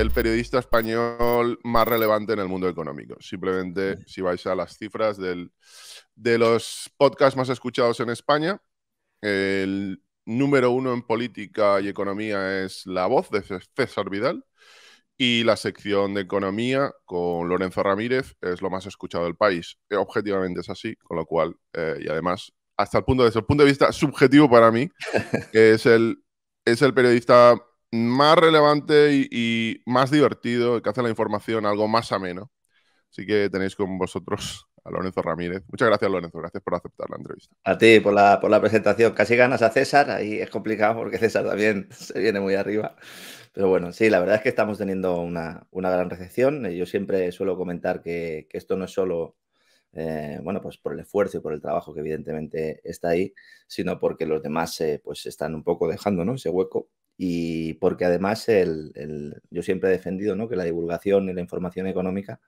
el periodista español más relevante en el mundo económico. Simplemente, si vais a las cifras del, de los podcasts más escuchados en España, el número uno en política y economía es La Voz de César Vidal. Y la sección de economía con Lorenzo Ramírez es lo más escuchado del país. Eh, objetivamente es así, con lo cual, eh, y además, hasta el punto, desde el punto de vista subjetivo para mí, es el, es el periodista más relevante y, más divertido, que hace la información algo más ameno. Así que tenéis con vosotros a Lorenzo Ramírez. Muchas gracias, Lorenzo. Gracias por aceptar la entrevista. A ti por la, por la presentación. Casi ganas a César. Ahí es complicado porque César también se viene muy arriba. Pero bueno, sí, la verdad es que estamos teniendo una, gran recepción. Eh, yo siempre suelo comentar que, esto no es solo eh, bueno, pues por el esfuerzo y por el trabajo que evidentemente está ahí, sino porque los demás eh, pues se pues están un poco dejando, ¿no? Ese hueco y porque además el, yo siempre he defendido ¿no? que la divulgación y la información económica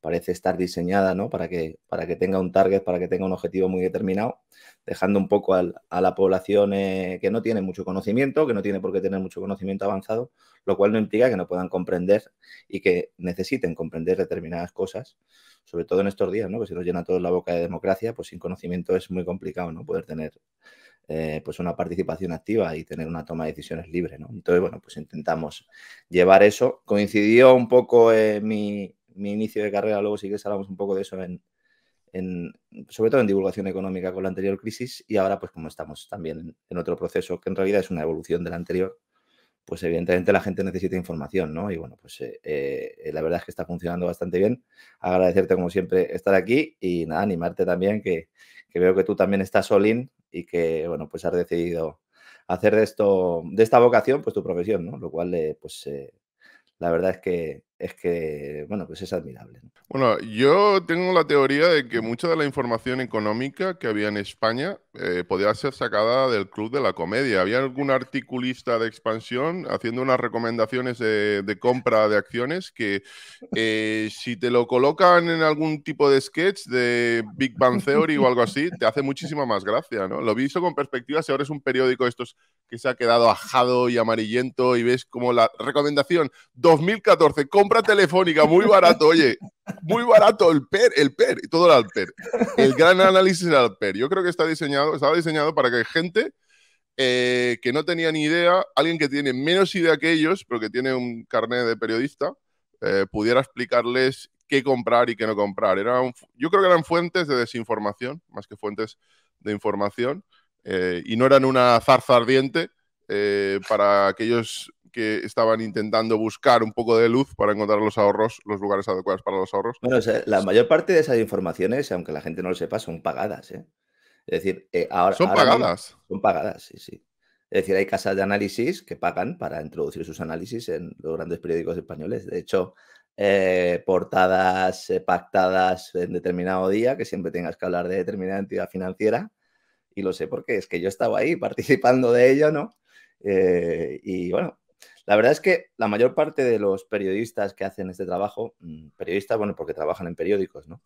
parece estar diseñada para, que, para que tenga un target, para que tenga un objetivo muy determinado, dejando un poco a la población eh, que no tiene mucho conocimiento, que no tiene por qué tener mucho conocimiento avanzado, lo cual no implica que no puedan comprender y que necesiten comprender determinadas cosas, sobre todo en estos días, ¿no? que se nos llena todo la boca de democracia, pues sin conocimiento es muy complicado ¿no? poder tener eh, pues una participación activa y tener una toma de decisiones libre, Entonces, bueno, pues intentamos llevar eso. Coincidió un poco eh, mi, inicio de carrera, luego sí que hablamos un poco de eso sobre todo en divulgación económica con la anterior crisis y ahora pues como estamos también en otro proceso que en realidad es una evolución de la anterior, pues evidentemente la gente necesita información, ¿no? Y bueno, pues eh, la verdad es que está funcionando bastante bien. Agradecerte como siempre estar aquí y nada, animarte también, que, veo que tú también estás all y que, bueno, pues has decidido hacer de esto, de esta vocación, pues tu profesión, ¿no? Lo cual, le eh, pues eh, la verdad es que es que, bueno, pues es admirable. Bueno, yo tengo la teoría de que mucha de la información económica que había en España eh, podía ser sacada del Club de la Comedia. Había algún articulista de expansión haciendo unas recomendaciones de, compra de acciones que eh, si te lo colocan en algún tipo de sketch de Big Bang Theory o algo así, te hace muchísima más gracia, ¿no? Lo visto con perspectiva, si ahora es un periódico estos que se ha quedado ajado y amarillento y ves como la recomendación 2014, compra telefónica, muy barato, oye, muy barato el PER, el PER, y todo el alter. El gran análisis del PER, Yo creo que está diseñado, estaba diseñado para que gente eh, que no tenía ni idea, alguien que tiene menos idea que ellos, pero que tiene un carnet de periodista, eh, pudiera explicarles qué comprar y qué no comprar. Era yo creo que eran fuentes de desinformación, más que fuentes de información, eh, y no eran una zarza ardiente para aquellos que estaban intentando buscar un poco de luz para encontrar los ahorros, los lugares adecuados para los ahorros. Bueno, la mayor parte de esas informaciones, aunque la gente no lo sepa, son pagadas. ¿eh? Es decir, eh, ahora. Son pagadas. son pagadas, sí, sí. Es decir, hay casas de análisis que pagan para introducir sus análisis en los grandes periódicos españoles. De hecho, eh, portadas eh, pactadas en determinado día, que siempre tengas que hablar de determinada entidad financiera. Y lo sé porque es que yo estaba ahí participando de ello, ¿no? y bueno, la verdad es que la mayor parte de los periodistas que hacen este trabajo, mm, periodistas, bueno, porque trabajan en periódicos, ¿no?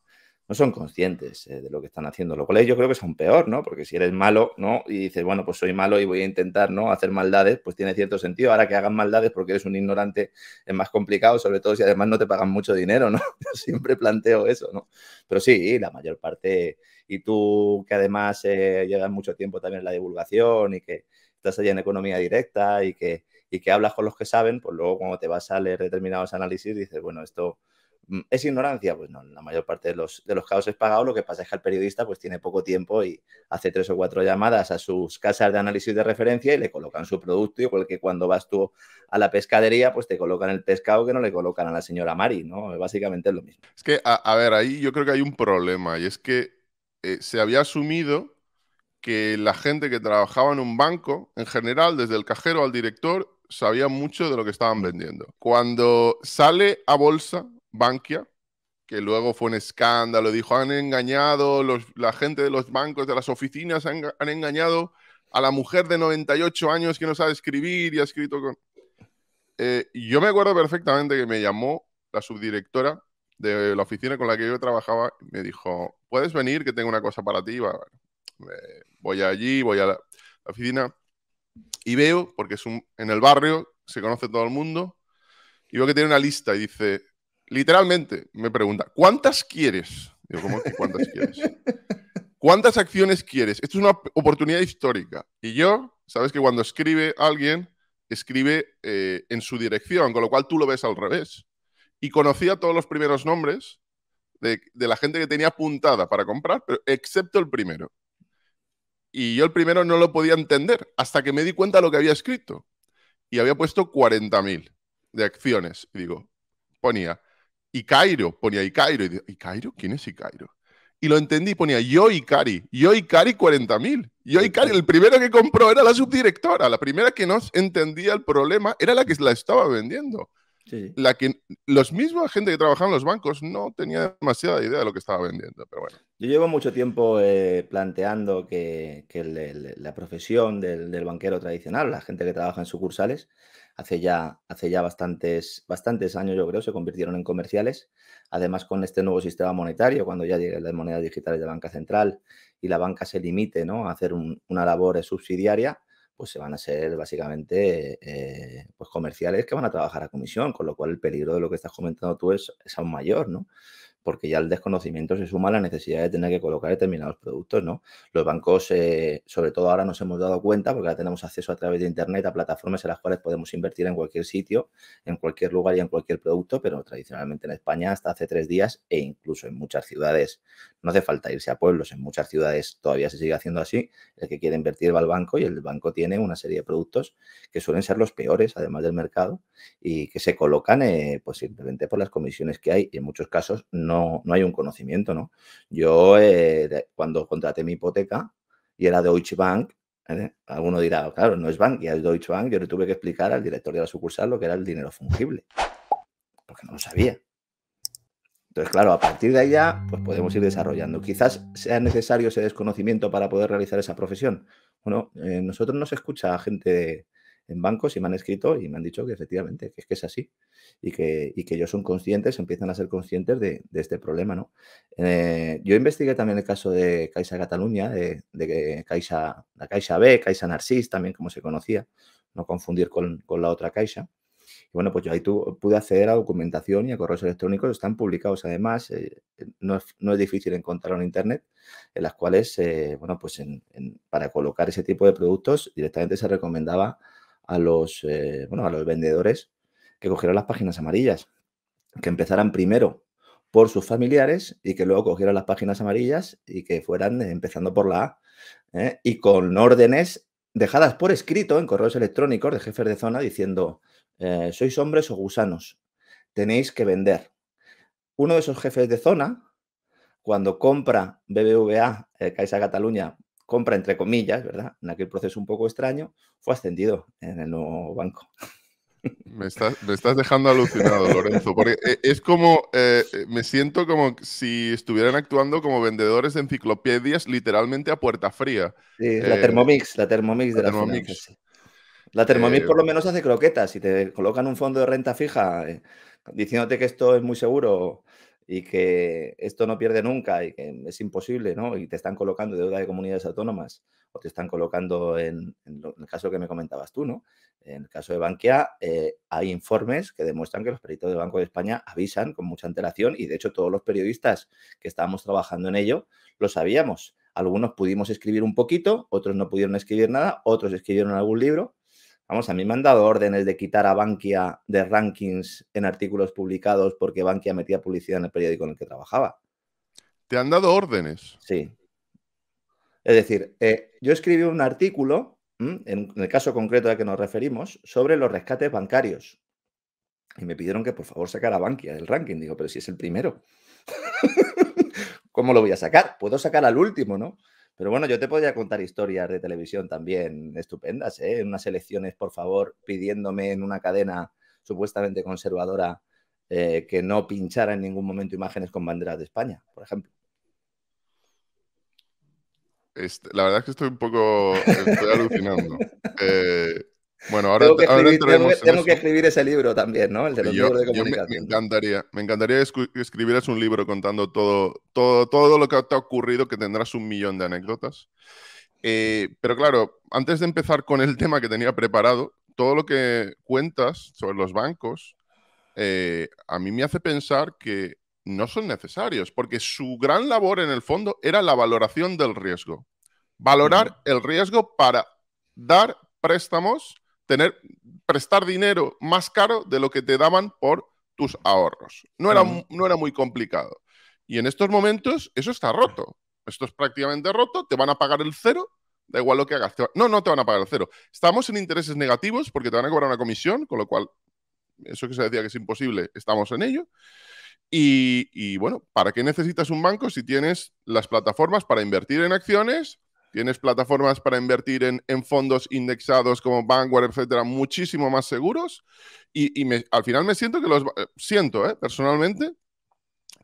No son conscientes eh, de lo que están haciendo, lo cual yo creo que es aún peor, ¿no? Porque si eres malo, ¿no? Y dices, bueno, pues soy malo y voy a intentar, ¿no? Hacer maldades, pues tiene cierto sentido. Ahora que hagan maldades porque eres un ignorante es más complicado, sobre todo si además no te pagan mucho dinero, ¿no? Yo siempre planteo eso, ¿no? Pero sí, la mayor parte, y tú que además eh, llevas mucho tiempo también en la divulgación y que estás allá en economía directa y que y que hablas con los que saben, pues luego cuando te vas a leer determinados análisis dices, bueno, esto mm, es ignorancia. Pues no, la mayor parte de los, de los casos es pagado. Lo que pasa es que el periodista pues tiene poco tiempo y hace tres o cuatro llamadas a sus casas de análisis de referencia y le colocan su producto, ...y que cuando vas tú a la pescadería, pues te colocan el pescado que no le colocan a la señora Mari, ¿no? Básicamente es lo mismo. Es que, a, ver, ahí yo creo que hay un problema y es que eh, se había asumido que la gente que trabajaba en un banco, en general, desde el cajero al director, sabía mucho de lo que estaban vendiendo. Cuando sale a bolsa Bankia, que luego fue un escándalo, dijo, han engañado, la gente de los bancos, de las oficinas han, engañado a la mujer de 98 años que no sabe escribir y ha escrito con... Eh, yo me acuerdo perfectamente que me llamó la subdirectora de la oficina con la que yo trabajaba y me dijo, puedes venir que tengo una cosa para ti. voy allí, voy a la oficina y veo, porque es en el barrio, se conoce todo el mundo, y veo que tiene una lista y dice, literalmente, me pregunta, ¿cuántas quieres? cuántas acciones quieres? Esto es una oportunidad histórica. Y yo, sabes que cuando escribe alguien, escribe eh, en su dirección, con lo cual tú lo ves al revés. Y conocía todos los primeros nombres de, de la gente que tenía apuntada para comprar, pero excepto el primero. Y yo el primero no lo podía entender hasta que me di cuenta de lo que había escrito. Y había puesto 40.000 de acciones. Y digo, ponía y Cairo, ponía y Cairo. Y digo, Cairo? ¿Quién es y Cairo? Y lo entendí, ponía yo y Cari, yo y Cari 40.000. Yo y Cari, el primero que compró era la subdirectora, la primera que no entendía el problema era la que la estaba vendiendo. La que los mismos gente que trabajaban en los bancos no tenía demasiada idea de lo que estaba vendiendo, pero bueno. Yo llevo mucho tiempo eh, planteando que, la profesión del, banquero tradicional, la gente que trabaja en sucursales, hace ya, hace ya bastantes, bastantes años, yo creo, se convirtieron en comerciales. Además, con este nuevo sistema monetario, cuando ya lleguen las monedas digitales de banca central y la banca se limite ¿no? a hacer una labor subsidiaria, pues se van a ser básicamente eh, pues comerciales que van a trabajar a comisión, con lo cual el peligro de lo que estás comentando tú es, es aún mayor, ¿no? porque ya el desconocimiento se suma a la necesidad de tener que colocar determinados productos, ¿no? Los bancos, eh, sobre todo ahora nos hemos dado cuenta, porque ahora tenemos acceso a través de Internet a plataformas en las cuales podemos invertir en cualquier sitio, en cualquier lugar y en cualquier producto, pero tradicionalmente en España hasta hace tres días e incluso en muchas ciudades, no hace falta irse a pueblos, en muchas ciudades todavía se sigue haciendo así, el que quiere invertir va al banco y el banco tiene una serie de productos que suelen ser los peores, además del mercado, y que se colocan eh, pues simplemente por las comisiones que hay y en muchos casos no no, hay un conocimiento, ¿no? Yo eh, cuando contraté mi hipoteca y era Deutsche Bank, ¿eh? alguno dirá, claro, no es Bank, y es Deutsche Bank, yo le tuve que explicar al director de la sucursal lo que era el dinero fungible, porque no lo sabía. Entonces, claro, a partir de allá pues podemos ir desarrollando. Quizás sea necesario ese desconocimiento para poder realizar esa profesión. Bueno, nosotros eh, nosotros nos escucha gente en bancos y me han escrito y me han dicho que efectivamente, es que es así y que, que ellos son conscientes, empiezan a ser conscientes de, este problema. ¿no? Eh, yo investigué también el caso de Caixa Cataluña, de, Caixa, la Caixa B, Caixa Narcis también, como se conocía, no confundir con, la otra Caixa. bueno, pues yo ahí pude acceder a documentación y a correos electrónicos, están publicados además, eh, no, es, difícil encontrar en Internet, en las cuales, eh, bueno, pues para colocar ese tipo de productos directamente se recomendaba a los, eh, bueno, a los vendedores que cogieran las páginas amarillas, que empezaran primero por sus familiares y que luego cogieran las páginas amarillas y que fueran eh, empezando por la A ¿eh? y con órdenes dejadas por escrito en correos electrónicos de jefes de zona diciendo, sois hombres o gusanos, tenéis que vender. Uno de esos jefes de zona, cuando compra BBVA, Caixa Cataluña, compra, entre comillas, ¿verdad? En aquel proceso un poco extraño, fue ascendido en el nuevo banco. Me estás, dejando alucinado, Lorenzo, porque e, es como, eh, eh, me siento como si estuvieran actuando como vendedores de enciclopedias literalmente a puerta fría. Sí, la eh, Thermomix, la Thermomix de la, La Thermomix por lo menos hace croquetas y te colocan un fondo de renta fija diciéndote que esto es muy seguro y que esto no pierde nunca y que es imposible, ¿no? Y te están colocando deuda de comunidades autónomas o te están colocando en, el caso que me comentabas tú, ¿no? En el caso de Banquea eh, hay informes que demuestran que los peritos del Banco de España avisan con mucha antelación y de hecho todos los periodistas que estábamos trabajando en ello lo sabíamos. Algunos pudimos escribir un poquito, otros no pudieron escribir nada, otros escribieron algún libro, Vamos, a mí me han dado órdenes de quitar a Bankia de rankings en artículos publicados porque Bankia metía publicidad en el periódico en el que trabajaba. ¿Te han dado órdenes? Sí. Es decir, eh, yo escribí un artículo, en, el caso concreto al que nos referimos, sobre los rescates bancarios. Y me pidieron que por favor sacara Bankia del ranking. Digo, pero si es el primero. ¿Cómo lo voy a sacar? Puedo sacar al último, ¿no? Pero bueno, yo te podría contar historias de televisión también estupendas, ¿eh? En unas elecciones, por favor, pidiéndome en una cadena supuestamente conservadora eh, que no pinchara en ningún momento imágenes con banderas de España, por ejemplo. Este, la verdad es que estoy un poco estoy alucinando. Eh, bueno, ahora tengo que escribir, tengo, que escribir ese libro también, ¿no? El de los libros de comunicación. Me, encantaría, me encantaría escribieras un libro contando todo, todo, todo lo que te ha ocurrido, que tendrás un millón de anécdotas. Eh, pero claro, antes de empezar con el tema que tenía preparado, todo lo que cuentas sobre los bancos, eh, a mí me hace pensar que no son necesarios, porque su gran labor en el fondo era la valoración del riesgo. Valorar el riesgo para dar préstamos tener, prestar dinero más caro de lo que te daban por tus ahorros. No era, no era muy complicado. Y en estos momentos eso está roto. Esto es prácticamente roto, te van a pagar el cero, da igual lo que hagas. No, no te van a pagar el cero. Estamos en intereses negativos porque te van a cobrar una comisión, con lo cual, eso que se decía que es imposible, estamos en ello. Y, y bueno, ¿para qué necesitas un banco si tienes las plataformas para invertir en acciones, Tienes plataformas para invertir en, fondos indexados como Vanguard, etcétera, muchísimo más seguros. Y, al final me siento que los. Eh, siento, eh, personalmente,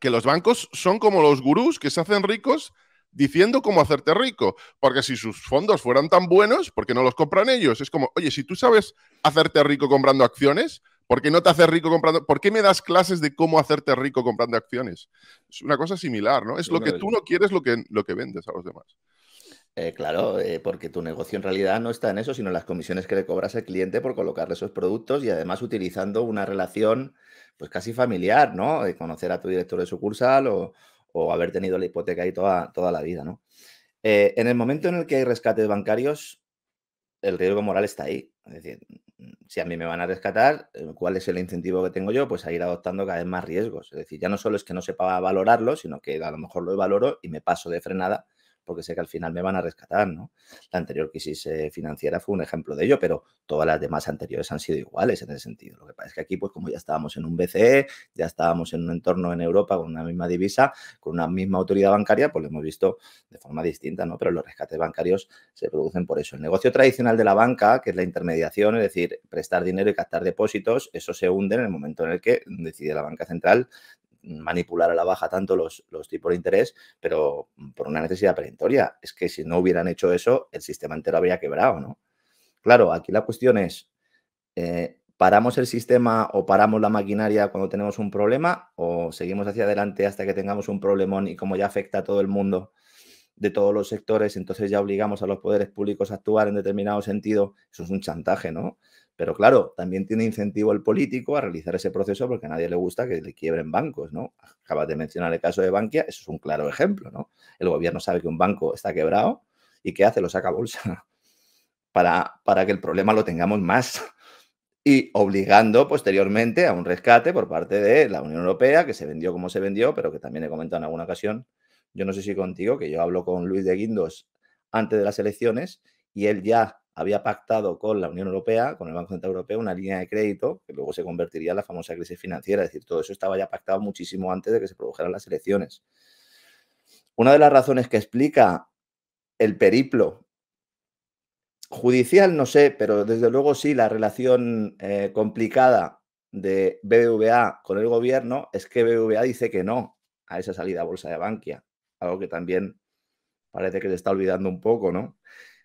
que los bancos son como los gurús que se hacen ricos diciendo cómo hacerte rico. Porque si sus fondos fueran tan buenos, ¿por qué no los compran ellos? Es como, oye, si tú sabes hacerte rico comprando acciones, ¿por qué no te haces rico comprando? ¿Por qué me das clases de cómo hacerte rico comprando acciones? Es una cosa similar, ¿no? Es lo que tú no quieres, lo que, lo que vendes a los demás. Eh, claro, eh, porque tu negocio en realidad no está en eso, sino en las comisiones que le cobras al cliente por colocarle esos productos y además utilizando una relación pues casi familiar, ¿no? De eh, conocer a tu director de sucursal o, haber tenido la hipoteca ahí toda, toda la vida, ¿no? en el momento en el que hay rescates bancarios, el riesgo moral está ahí. Es decir, si a mí me van a rescatar, ¿cuál es el incentivo que tengo yo? Pues a ir adoptando cada vez más riesgos. Es decir, ya no solo es que no sepa valorarlo, sino que a lo mejor lo valoro y me paso de frenada porque sé que al final me van a rescatar, ¿no? La anterior crisis eh, financiera fue un ejemplo de ello, pero todas las demás anteriores han sido iguales en ese sentido. Lo que pasa es que aquí, pues como ya estábamos en un BCE, ya estábamos en un entorno en Europa con una misma divisa, con una misma autoridad bancaria, pues lo hemos visto de forma distinta, ¿no? Pero los rescates bancarios se producen por eso. El negocio tradicional de la banca, que es la intermediación, es decir, prestar dinero y captar depósitos, eso se hunde en el momento en el que decide la banca central manipular a la baja tanto los, tipos de interés, pero por una necesidad perentoria. Es que si no hubieran hecho eso, el sistema entero habría quebrado, ¿no? Claro, aquí la cuestión es, eh, ¿paramos el sistema o paramos la maquinaria cuando tenemos un problema o seguimos hacia adelante hasta que tengamos un problemón y como ya afecta a todo el mundo de todos los sectores, entonces ya obligamos a los poderes públicos a actuar en determinado sentido? Eso es un chantaje, ¿no? Pero claro, también tiene incentivo el político a realizar ese proceso porque a nadie le gusta que le quiebren bancos, ¿no? Acabas de mencionar el caso de Bankia, eso es un claro ejemplo, ¿no? El gobierno sabe que un banco está quebrado y ¿qué hace? Lo saca bolsa para, para que el problema lo tengamos más y obligando posteriormente a un rescate por parte de la Unión Europea, que se vendió como se vendió, pero que también he comentado en alguna ocasión, yo no sé si contigo, que yo hablo con Luis de Guindos antes de las elecciones y él ya había pactado con la Unión Europea, con el Banco Central Europeo, una línea de crédito que luego se convertiría en la famosa crisis financiera. Es decir, todo eso estaba ya pactado muchísimo antes de que se produjeran las elecciones. Una de las razones que explica el periplo judicial, no sé, pero desde luego sí, la relación eh, complicada de BBVA con el gobierno es que BBVA dice que no a esa salida a bolsa de Bankia, algo que también parece que se está olvidando un poco, ¿no?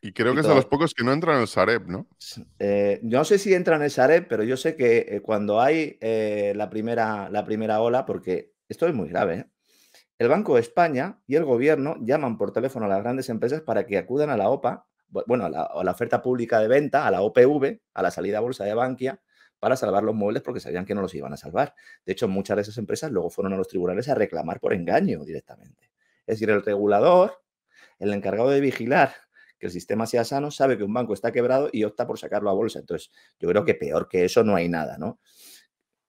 Y creo que son los pocos que no entran en el Sareb, ¿no? yo eh, no sé si entran en el Sareb, pero yo sé que eh, cuando hay eh, la, primera, la primera ola, porque esto es muy grave, el Banco de España y el gobierno llaman por teléfono a las grandes empresas para que acudan a la OPA, bueno, a la, oferta pública de venta, a la OPV, a la salida a bolsa de Bankia, para salvar los muebles porque sabían que no los iban a salvar. De hecho, muchas de esas empresas luego fueron a los tribunales a reclamar por engaño directamente. Es decir, el regulador, el encargado de vigilar el sistema sea sano, sabe que un banco está quebrado y opta por sacarlo a bolsa. Entonces, yo creo que mm. peor que eso no hay nada, ¿no?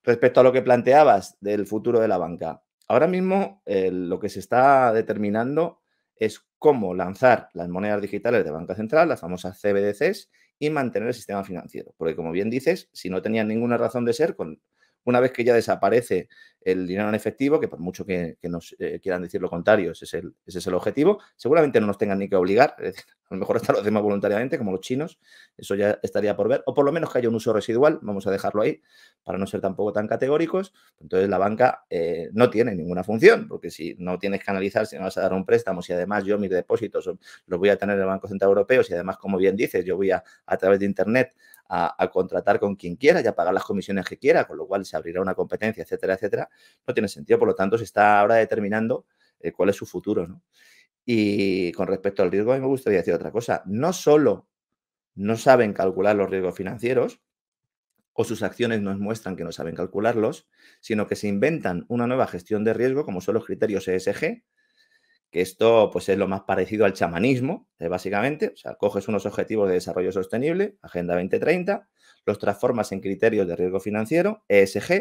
Respecto a lo que planteabas del futuro de la banca, ahora mismo eh, lo que se está determinando es cómo lanzar las monedas digitales de banca central, las famosas CBDCs, y mantener el sistema financiero. Porque como bien dices, si no tenían ninguna razón de ser, con una vez que ya desaparece el dinero en efectivo, que por mucho que, nos eh, quieran decir lo contrario, ese es, el, objetivo, seguramente no nos tengan ni que obligar, a lo mejor hasta lo hacemos voluntariamente, como los chinos, eso ya estaría por ver, o por lo menos que haya un uso residual, vamos a dejarlo ahí, para no ser tampoco tan categóricos, pues entonces la banca eh, no tiene ninguna función, porque si no tienes que analizar si me vas a dar un préstamo, si además yo mis depósitos los voy a tener en el Banco Central Europeo, si además, como bien dices, yo voy a, a través de Internet a, contratar con quien quiera y a pagar las comisiones que quiera, con lo cual se abrirá una competencia, etcétera, etcétera, no tiene sentido. Por lo tanto, se está ahora determinando eh, cuál es su futuro. ¿no? Y con respecto al riesgo, a mí me gustaría decir otra cosa. No solo no saben calcular los riesgos financieros, o sus acciones nos muestran que no saben calcularlos, sino que se inventan una nueva gestión de riesgo, como son los criterios ESG, que esto pues es lo más parecido al chamanismo, eh, básicamente, o sea, coges unos objetivos de desarrollo sostenible, Agenda 2030, los transformas en criterios de riesgo financiero, ESG,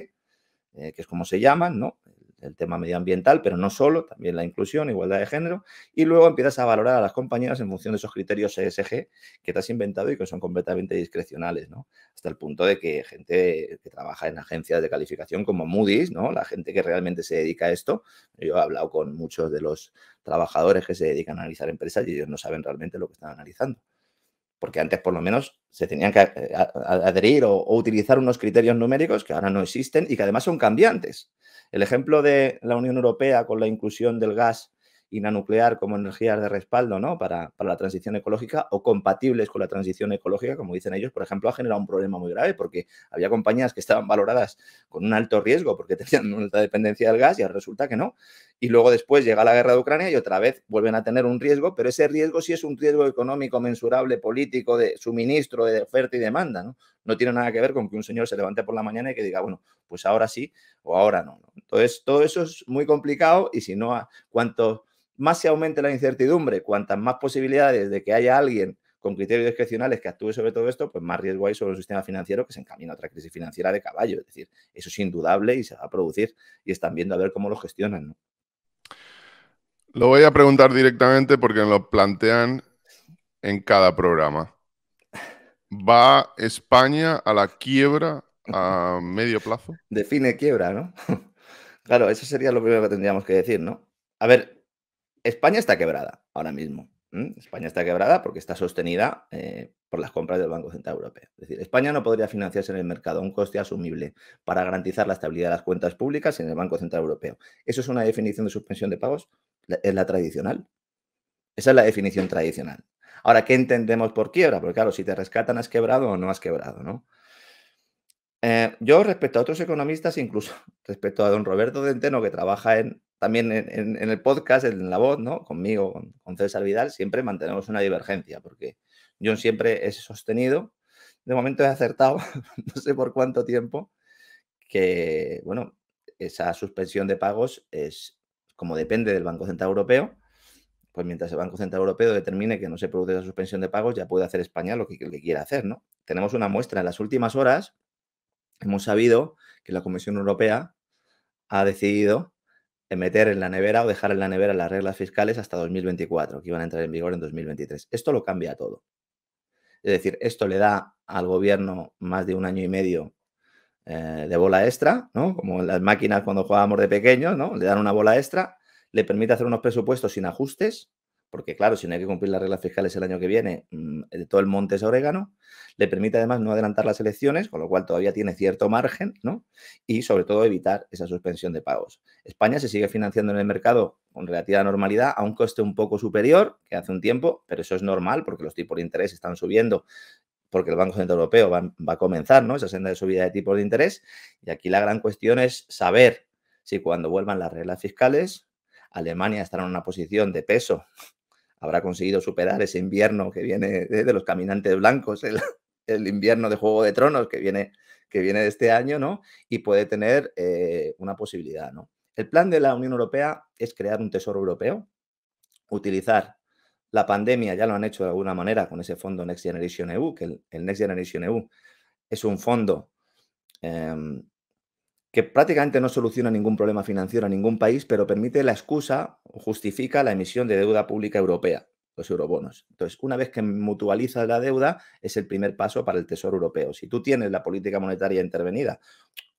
eh, que es como se llaman, ¿no? el tema medioambiental, pero no solo, también la inclusión, igualdad de género, y luego empiezas a valorar a las compañías en función de esos criterios ESG que te has inventado y que son completamente discrecionales, ¿no? Hasta el punto de que gente que trabaja en agencias de calificación como Moody's, ¿no? La gente que realmente se dedica a esto, yo he hablado con muchos de los trabajadores que se dedican a analizar empresas y ellos no saben realmente lo que están analizando porque antes por lo menos se tenían que eh, adherir o, utilizar unos criterios numéricos que ahora no existen y que además son cambiantes. El ejemplo de la Unión Europea con la inclusión del gas y nuclear como energías de respaldo ¿no? para, para la transición ecológica o compatibles con la transición ecológica, como dicen ellos, por ejemplo, ha generado un problema muy grave porque había compañías que estaban valoradas con un alto riesgo porque tenían una alta dependencia del gas y resulta que no. Y luego después llega la guerra de Ucrania y otra vez vuelven a tener un riesgo, pero ese riesgo sí es un riesgo económico, mensurable, político, de suministro, de oferta y demanda. ¿no? no tiene nada que ver con que un señor se levante por la mañana y que diga, bueno, pues ahora sí o ahora no. Entonces, todo eso es muy complicado y si no, cuanto más se aumente la incertidumbre, cuantas más posibilidades de que haya alguien con criterios discrecionales que actúe sobre todo esto, pues más riesgo hay sobre el sistema financiero que se encamina a otra crisis financiera de caballo. Es decir, eso es indudable y se va a producir y están viendo a ver cómo lo gestionan. Lo voy a preguntar directamente porque lo plantean en cada programa. ¿Va España a la quiebra a medio plazo? Define quiebra, ¿no? claro, eso sería lo primero que tendríamos que decir, ¿no? A ver, España está quebrada ahora mismo. España está quebrada porque está sostenida eh, por las compras del Banco Central Europeo. Es decir, España no podría financiarse en el mercado a un coste asumible para garantizar la estabilidad de las cuentas públicas en el Banco Central Europeo. ¿Eso es una definición de suspensión de pagos? ¿Es la tradicional? Esa es la definición tradicional. Ahora, ¿qué entendemos por quiebra? Porque claro, si te rescatan, has quebrado o no has quebrado, ¿no? Eh, yo respecto a otros economistas, incluso respecto a don Roberto Denteno, que trabaja en, también en, el podcast, en La Voz, ¿no? Conmigo, con, César Vidal, siempre mantenemos una divergencia, porque yo siempre he sostenido, de momento he acertado, no sé por cuánto tiempo, que, bueno, esa suspensión de pagos es como depende del Banco Central Europeo, pues mientras el Banco Central Europeo determine que no se produce la suspensión de pagos, ya puede hacer España lo que, quiera hacer, ¿no? Tenemos una muestra. En las últimas horas hemos sabido que la Comisión Europea ha decidido meter en la nevera o dejar en la nevera las reglas fiscales hasta 2024, que iban a entrar en vigor en 2023. Esto lo cambia todo. Es decir, esto le da al gobierno más de un año y medio eh, de bola extra, ¿no? Como las máquinas cuando jugábamos de pequeños, ¿no? Le dan una bola extra le permite hacer unos presupuestos sin ajustes, porque claro, si no hay que cumplir las reglas fiscales el año que viene, mm, de todo el monte es orégano, le permite además no adelantar las elecciones, con lo cual todavía tiene cierto margen, ¿no? Y sobre todo evitar esa suspensión de pagos. España se sigue financiando en el mercado con relativa normalidad, a un coste un poco superior que hace un tiempo, pero eso es normal porque los tipos de interés están subiendo porque el Banco Central Europeo va, va a comenzar ¿no? esa senda de subida de tipos de interés. Y aquí la gran cuestión es saber si cuando vuelvan las reglas fiscales Alemania estará en una posición de peso. Habrá conseguido superar ese invierno que viene de, los caminantes blancos, el, invierno de Juego de Tronos que viene, que viene de este año, ¿no? Y puede tener eh, una posibilidad, ¿no? El plan de la Unión Europea es crear un tesoro europeo, utilizar la pandemia, ya lo han hecho de alguna manera con ese fondo Next Generation EU, que el, Next Generation EU es un fondo em, que prácticamente no soluciona ningún problema financiero a ningún país, pero permite la excusa o justifica la emisión de deuda pública europea, los eurobonos. Entonces, una vez que mutualiza la deuda, es el primer paso para el Tesoro Europeo. Si tú tienes la política monetaria intervenida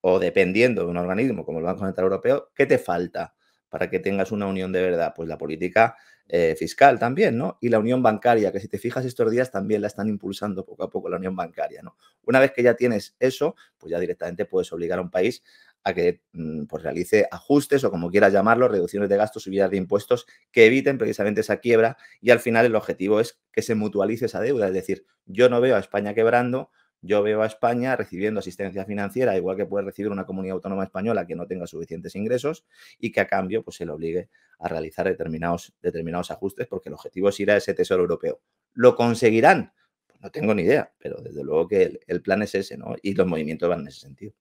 o dependiendo de un organismo como el Banco Central Europeo, ¿qué te falta para que tengas una unión de verdad? Pues la política eh, fiscal también, ¿no? Y la unión bancaria, que si te fijas estos días también la están impulsando poco a poco la unión bancaria, ¿no? Una vez que ya tienes eso, pues ya directamente puedes obligar a un país a que mm, pues, realice ajustes o como quieras llamarlo, reducciones de gastos, subidas de impuestos que eviten precisamente esa quiebra y al final el objetivo es que se mutualice esa deuda, es decir, yo no veo a España quebrando, yo veo a España recibiendo asistencia financiera, igual que puede recibir una comunidad autónoma española que no tenga suficientes ingresos y que a cambio pues, se le obligue a realizar determinados, determinados ajustes porque el objetivo es ir a ese tesoro europeo. ¿Lo conseguirán? Pues no tengo ni idea, pero desde luego que el, plan es ese, ¿no? Y los movimientos van en ese sentido.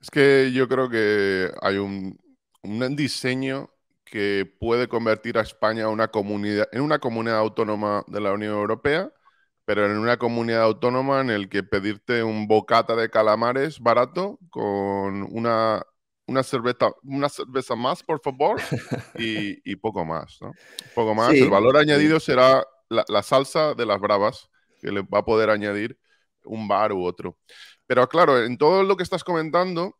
Es que yo creo que hay un, un diseño que puede convertir a España una comunidad, en una comunidad autónoma de la Unión Europea pero en una comunidad autónoma en el que pedirte un bocata de calamares barato con una, una, cerveza, una cerveza más, por favor, y, poco más. ¿no? Poco más. el valor añadido será la, la, salsa de las bravas que le va a poder añadir un bar u otro. Pero claro, en todo lo que estás comentando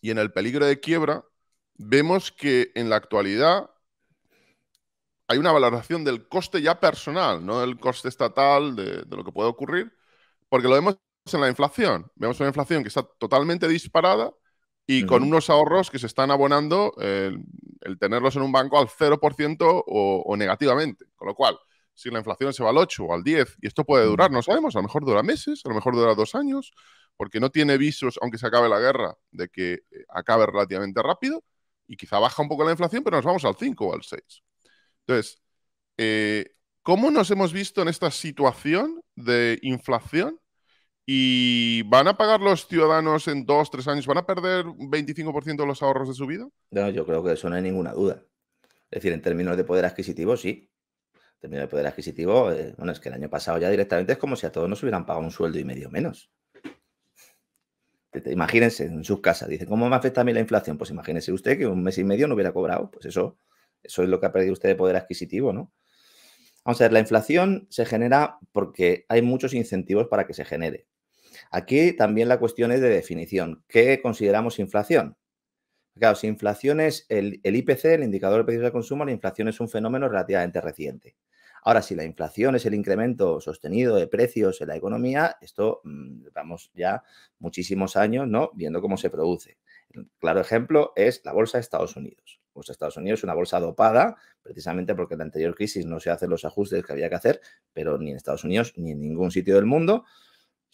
y en el peligro de quiebra, vemos que en la actualidad hay una valoración del coste ya personal, no del coste estatal de, lo que puede ocurrir, porque lo vemos en la inflación. Vemos una inflación que está totalmente disparada y con unos ahorros que se están abonando el tenerlos en un banco al 0% o, o negativamente. Con lo cual, si la inflación se va al 8 o al 10, y esto puede durar, no sabemos, a lo mejor dura meses, a lo mejor dura dos años, porque no tiene visos, aunque se acabe la guerra, de que eh, acabe relativamente rápido, y quizá baja un poco la inflación, pero nos vamos al 5 o al 6. Entonces, eh, ¿cómo nos hemos visto en esta situación de inflación? ¿Y van a pagar los ciudadanos en dos, tres años? ¿Van a perder un 25% de los ahorros de su vida? yo creo que eso no hay ninguna duda. Es decir, en términos de poder adquisitivo, sí. En términos de poder adquisitivo, eh, bueno, es que el año pasado ya directamente es como si a todos nos hubieran pagado un sueldo y medio menos. Imagínense en sus casas, dicen, ¿cómo me afecta a mí la inflación? Pues imagínese usted que un mes y medio no hubiera cobrado, pues eso eso es lo que ha perdido usted de poder adquisitivo, ¿no? Vamos a ver, la inflación se genera porque hay muchos incentivos para que se genere. Aquí también la cuestión es de definición. ¿Qué consideramos inflación? Claro, si inflación es el, IPC, el indicador de precios de consumo, la inflación es un fenómeno relativamente reciente. Ahora, si la inflación es el incremento sostenido de precios en la economía, esto mm, vamos ya muchísimos años, ¿no? Viendo cómo se produce. El claro ejemplo es la bolsa de Estados Unidos pues Estados Unidos es una bolsa dopada, precisamente porque en la anterior crisis no se hacen los ajustes que había que hacer, pero ni en Estados Unidos ni en ningún sitio del mundo.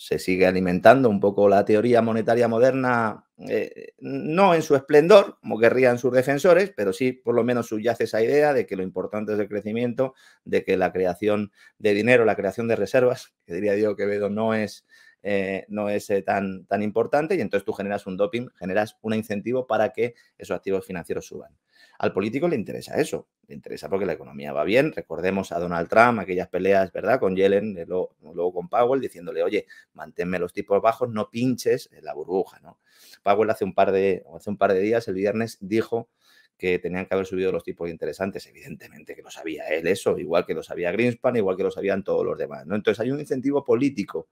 Se sigue alimentando un poco la teoría monetaria moderna, eh, no en su esplendor, como querrían sus defensores, pero sí por lo menos subyace esa idea de que lo importante es el crecimiento, de que la creación de dinero, la creación de reservas, que diría yo Quevedo no es eh, no es eh, tan, tan importante y entonces tú generas un doping, generas un incentivo para que esos activos financieros suban. Al político le interesa eso, le interesa porque la economía va bien. Recordemos a Donald Trump, aquellas peleas, ¿verdad? Con Yellen, luego, con Powell, diciéndole, oye, manténme los tipos bajos, no pinches la burbuja, ¿no? Powell hace un par de, hace un par de días, el viernes, dijo que tenían que haber subido los tipos interesantes. Evidentemente que lo sabía él eso, igual que lo sabía Greenspan, igual que lo sabían todos los demás. ¿no? Entonces hay un incentivo político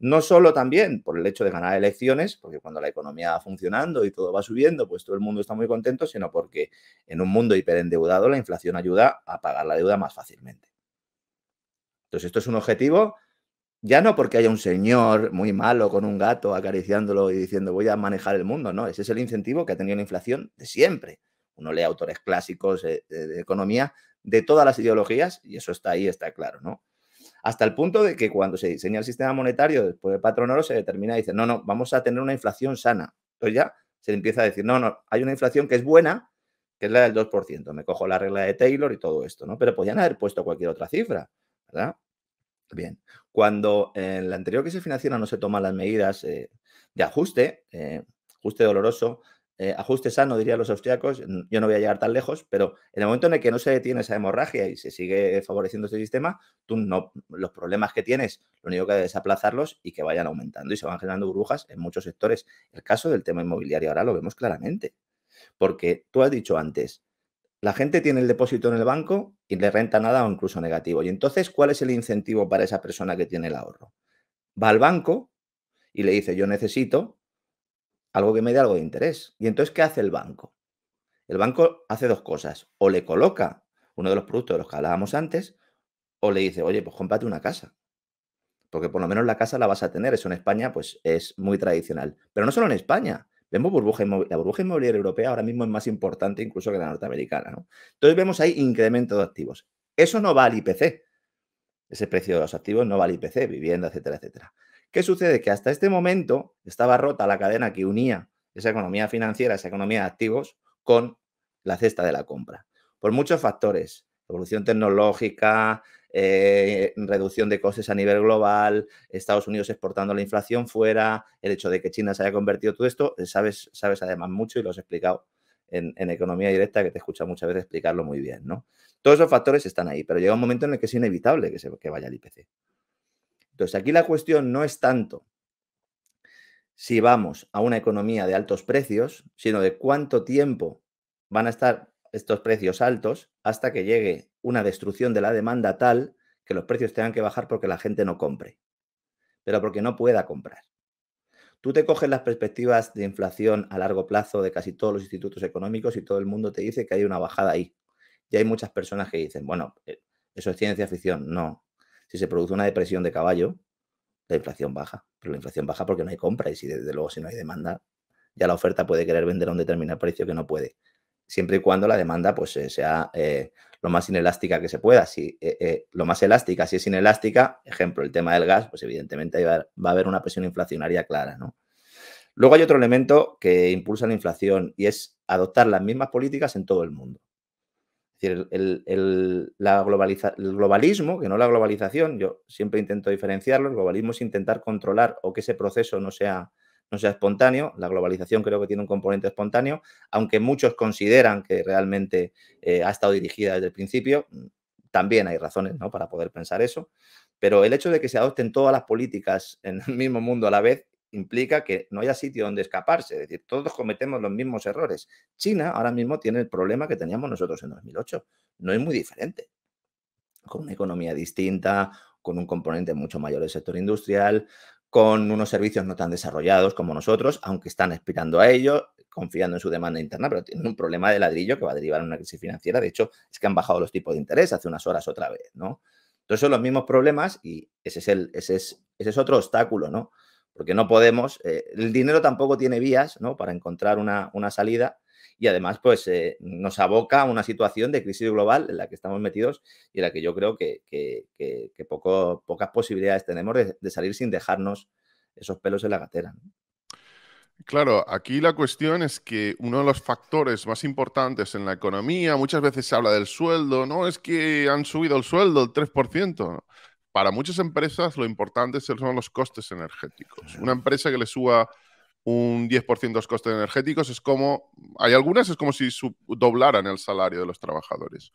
no solo también por el hecho de ganar elecciones, porque cuando la economía va funcionando y todo va subiendo, pues todo el mundo está muy contento, sino porque en un mundo hiperendeudado la inflación ayuda a pagar la deuda más fácilmente. Entonces, esto es un objetivo ya no porque haya un señor muy malo con un gato acariciándolo y diciendo voy a manejar el mundo, no, ese es el incentivo que ha tenido la inflación de siempre. Uno lee autores clásicos eh, de, economía de todas las ideologías y eso está ahí, está claro, ¿no? hasta el punto de que cuando se diseña el sistema monetario, después de patrón oro, se determina y dice, no, no, vamos a tener una inflación sana. Entonces ya se empieza a decir, no, no, hay una inflación que es buena, que es la del 2%. Me cojo la regla de Taylor y todo esto, ¿no? Pero podían haber puesto cualquier otra cifra, ¿verdad? Bien, cuando en la anterior crisis financiera no se toman las medidas eh, de ajuste, eh, ajuste doloroso, eh, ajuste sano, dirían los austriacos, yo no voy a llegar tan lejos, pero en el momento en el que no se detiene esa hemorragia y se sigue favoreciendo este sistema, tú no, los problemas que tienes, lo único que es aplazarlos y que vayan aumentando y se van generando burbujas en muchos sectores. El caso del tema inmobiliario ahora lo vemos claramente, porque tú has dicho antes, la gente tiene el depósito en el banco y le renta nada o incluso negativo. Y entonces, ¿cuál es el incentivo para esa persona que tiene el ahorro? Va al banco y le dice, yo necesito algo que me dé algo de interés. ¿Y entonces qué hace el banco? El banco hace dos cosas. O le coloca uno de los productos de los que hablábamos antes, o le dice, oye, pues cómprate una casa. Porque por lo menos la casa la vas a tener. Eso en España, pues es muy tradicional. Pero no solo en España. Vemos burbuja la burbuja inmobiliaria europea ahora mismo es más importante incluso que la norteamericana. Entonces vemos ahí incremento de activos. Eso no va al IPC. Ese precio de los activos no va al IPC, vivienda, etcétera, etcétera. ¿Qué sucede? Que hasta este momento estaba rota la cadena que unía esa economía financiera, esa economía de activos, con la cesta de la compra. Por muchos factores, evolución tecnológica, eh, reducción de costes a nivel global, Estados Unidos exportando la inflación fuera, el hecho de que China se haya convertido todo esto, eh, sabes, sabes además mucho y lo he explicado en, economía directa, que te escucha muchas veces explicarlo muy bien, ¿no? Todos esos factores están ahí, pero llega un momento en el que es inevitable que, que vaya el IPC. Entonces, aquí la cuestión no es tanto si vamos a una economía de altos precios, sino de cuánto tiempo van a estar estos precios altos hasta que llegue una destrucción de la demanda tal que los precios tengan que bajar porque la gente no compre, pero porque no pueda comprar. Tú te coges las perspectivas de inflación a largo plazo de casi todos los institutos económicos y todo el mundo te dice que hay una bajada ahí. Y hay muchas personas que dicen, bueno, eh, eso es ciencia ficción. No, si se produce una depresión de caballo, la inflación baja. Pero la inflación baja porque no hay compra y si desde luego si no hay demanda, ya la oferta puede querer vender a un determinado precio que no puede. Siempre y cuando la demanda pues, eh, sea eh, lo más inelástica que se pueda. Si, eh, lo más elástica, si es inelástica, ejemplo, el tema del gas, pues evidentemente va a haber una presión inflacionaria clara. Luego hay otro elemento que impulsa la inflación y es adoptar las mismas políticas en todo el mundo decir, el, la el, globalismo, que no la globalización, yo siempre intento diferenciarlo, el globalismo es intentar controlar o que ese proceso no sea, no sea espontáneo, la globalización creo que tiene un componente espontáneo, aunque muchos consideran que realmente eh, ha estado dirigida desde el principio, también hay razones ¿no? para poder pensar eso, pero el hecho de que se adopten todas las políticas en el mismo mundo a la vez implica que no haya sitio donde escaparse. Es decir, todos cometemos los mismos errores. China ahora mismo tiene el problema que teníamos nosotros en 2008. No es muy diferente. Con una economía distinta, con un componente mucho mayor del sector industrial, con unos servicios no tan desarrollados como nosotros, aunque están aspirando a ello, confiando en su demanda interna, pero tienen un problema de ladrillo que va a derivar en una crisis financiera. De hecho, es que han bajado los tipos de interés hace unas horas otra vez, ¿no? Entonces son los mismos problemas y ese es, el, es, ese es otro obstáculo, ¿no? porque no podemos, eh, el dinero tampoco tiene vías ¿no? para encontrar una, salida y además pues eh, nos aboca a una situación de crisis global en la que estamos metidos y en la que yo creo que, pocas posibilidades tenemos de, salir sin dejarnos esos pelos en la gatera. Claro, aquí la cuestión es que uno de los factores más importantes en la economía, muchas veces se habla del sueldo, no es que han subido el sueldo el 3%, para muchas empresas lo importante son los costes energéticos. Una empresa que le suba un 10% de los costes energéticos es como, hay algunas, es como si doblaran el salario de los trabajadores.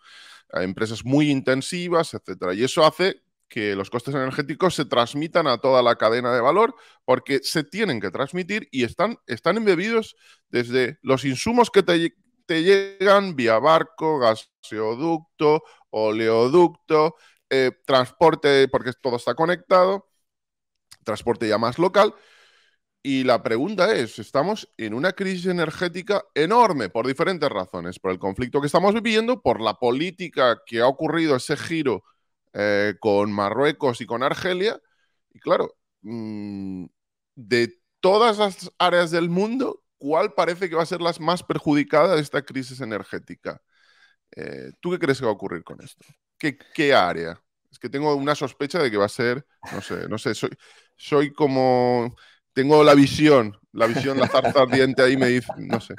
Hay empresas muy intensivas, etcétera. Y eso hace que los costes energéticos se transmitan a toda la cadena de valor porque se tienen que transmitir y están, están embebidos desde los insumos que te, te llegan vía barco, gaseoducto, oleoducto, eh, transporte, porque todo está conectado, transporte ya más local. Y la pregunta es, estamos en una crisis energética enorme por diferentes razones, por el conflicto que estamos viviendo, por la política que ha ocurrido ese giro eh, con Marruecos y con Argelia. Y claro, mm, de todas las áreas del mundo, ¿cuál parece que va a ser la más perjudicada de esta crisis energética? Eh, ¿Tú qué crees que va a ocurrir con esto? ¿qué, área? Es que tengo una sospecha de que va a ser, no sé, no sé, soy, soy como, tengo la visión, la visión, la tarta ardiente ahí me dice, no sé.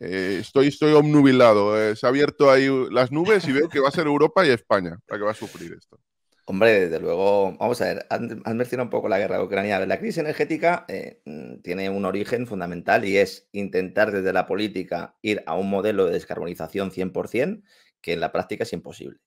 Eh, estoy, estoy omnubilado. Eh, se ha abierto ahí las nubes y veo que va a ser Europa y España la que va a sufrir esto. Hombre, desde luego, vamos a ver, has mencionado un poco la guerra de Ucrania. la crisis energética eh, tiene un origen fundamental y es intentar desde la política ir a un modelo de descarbonización 100%, que en la práctica es imposible.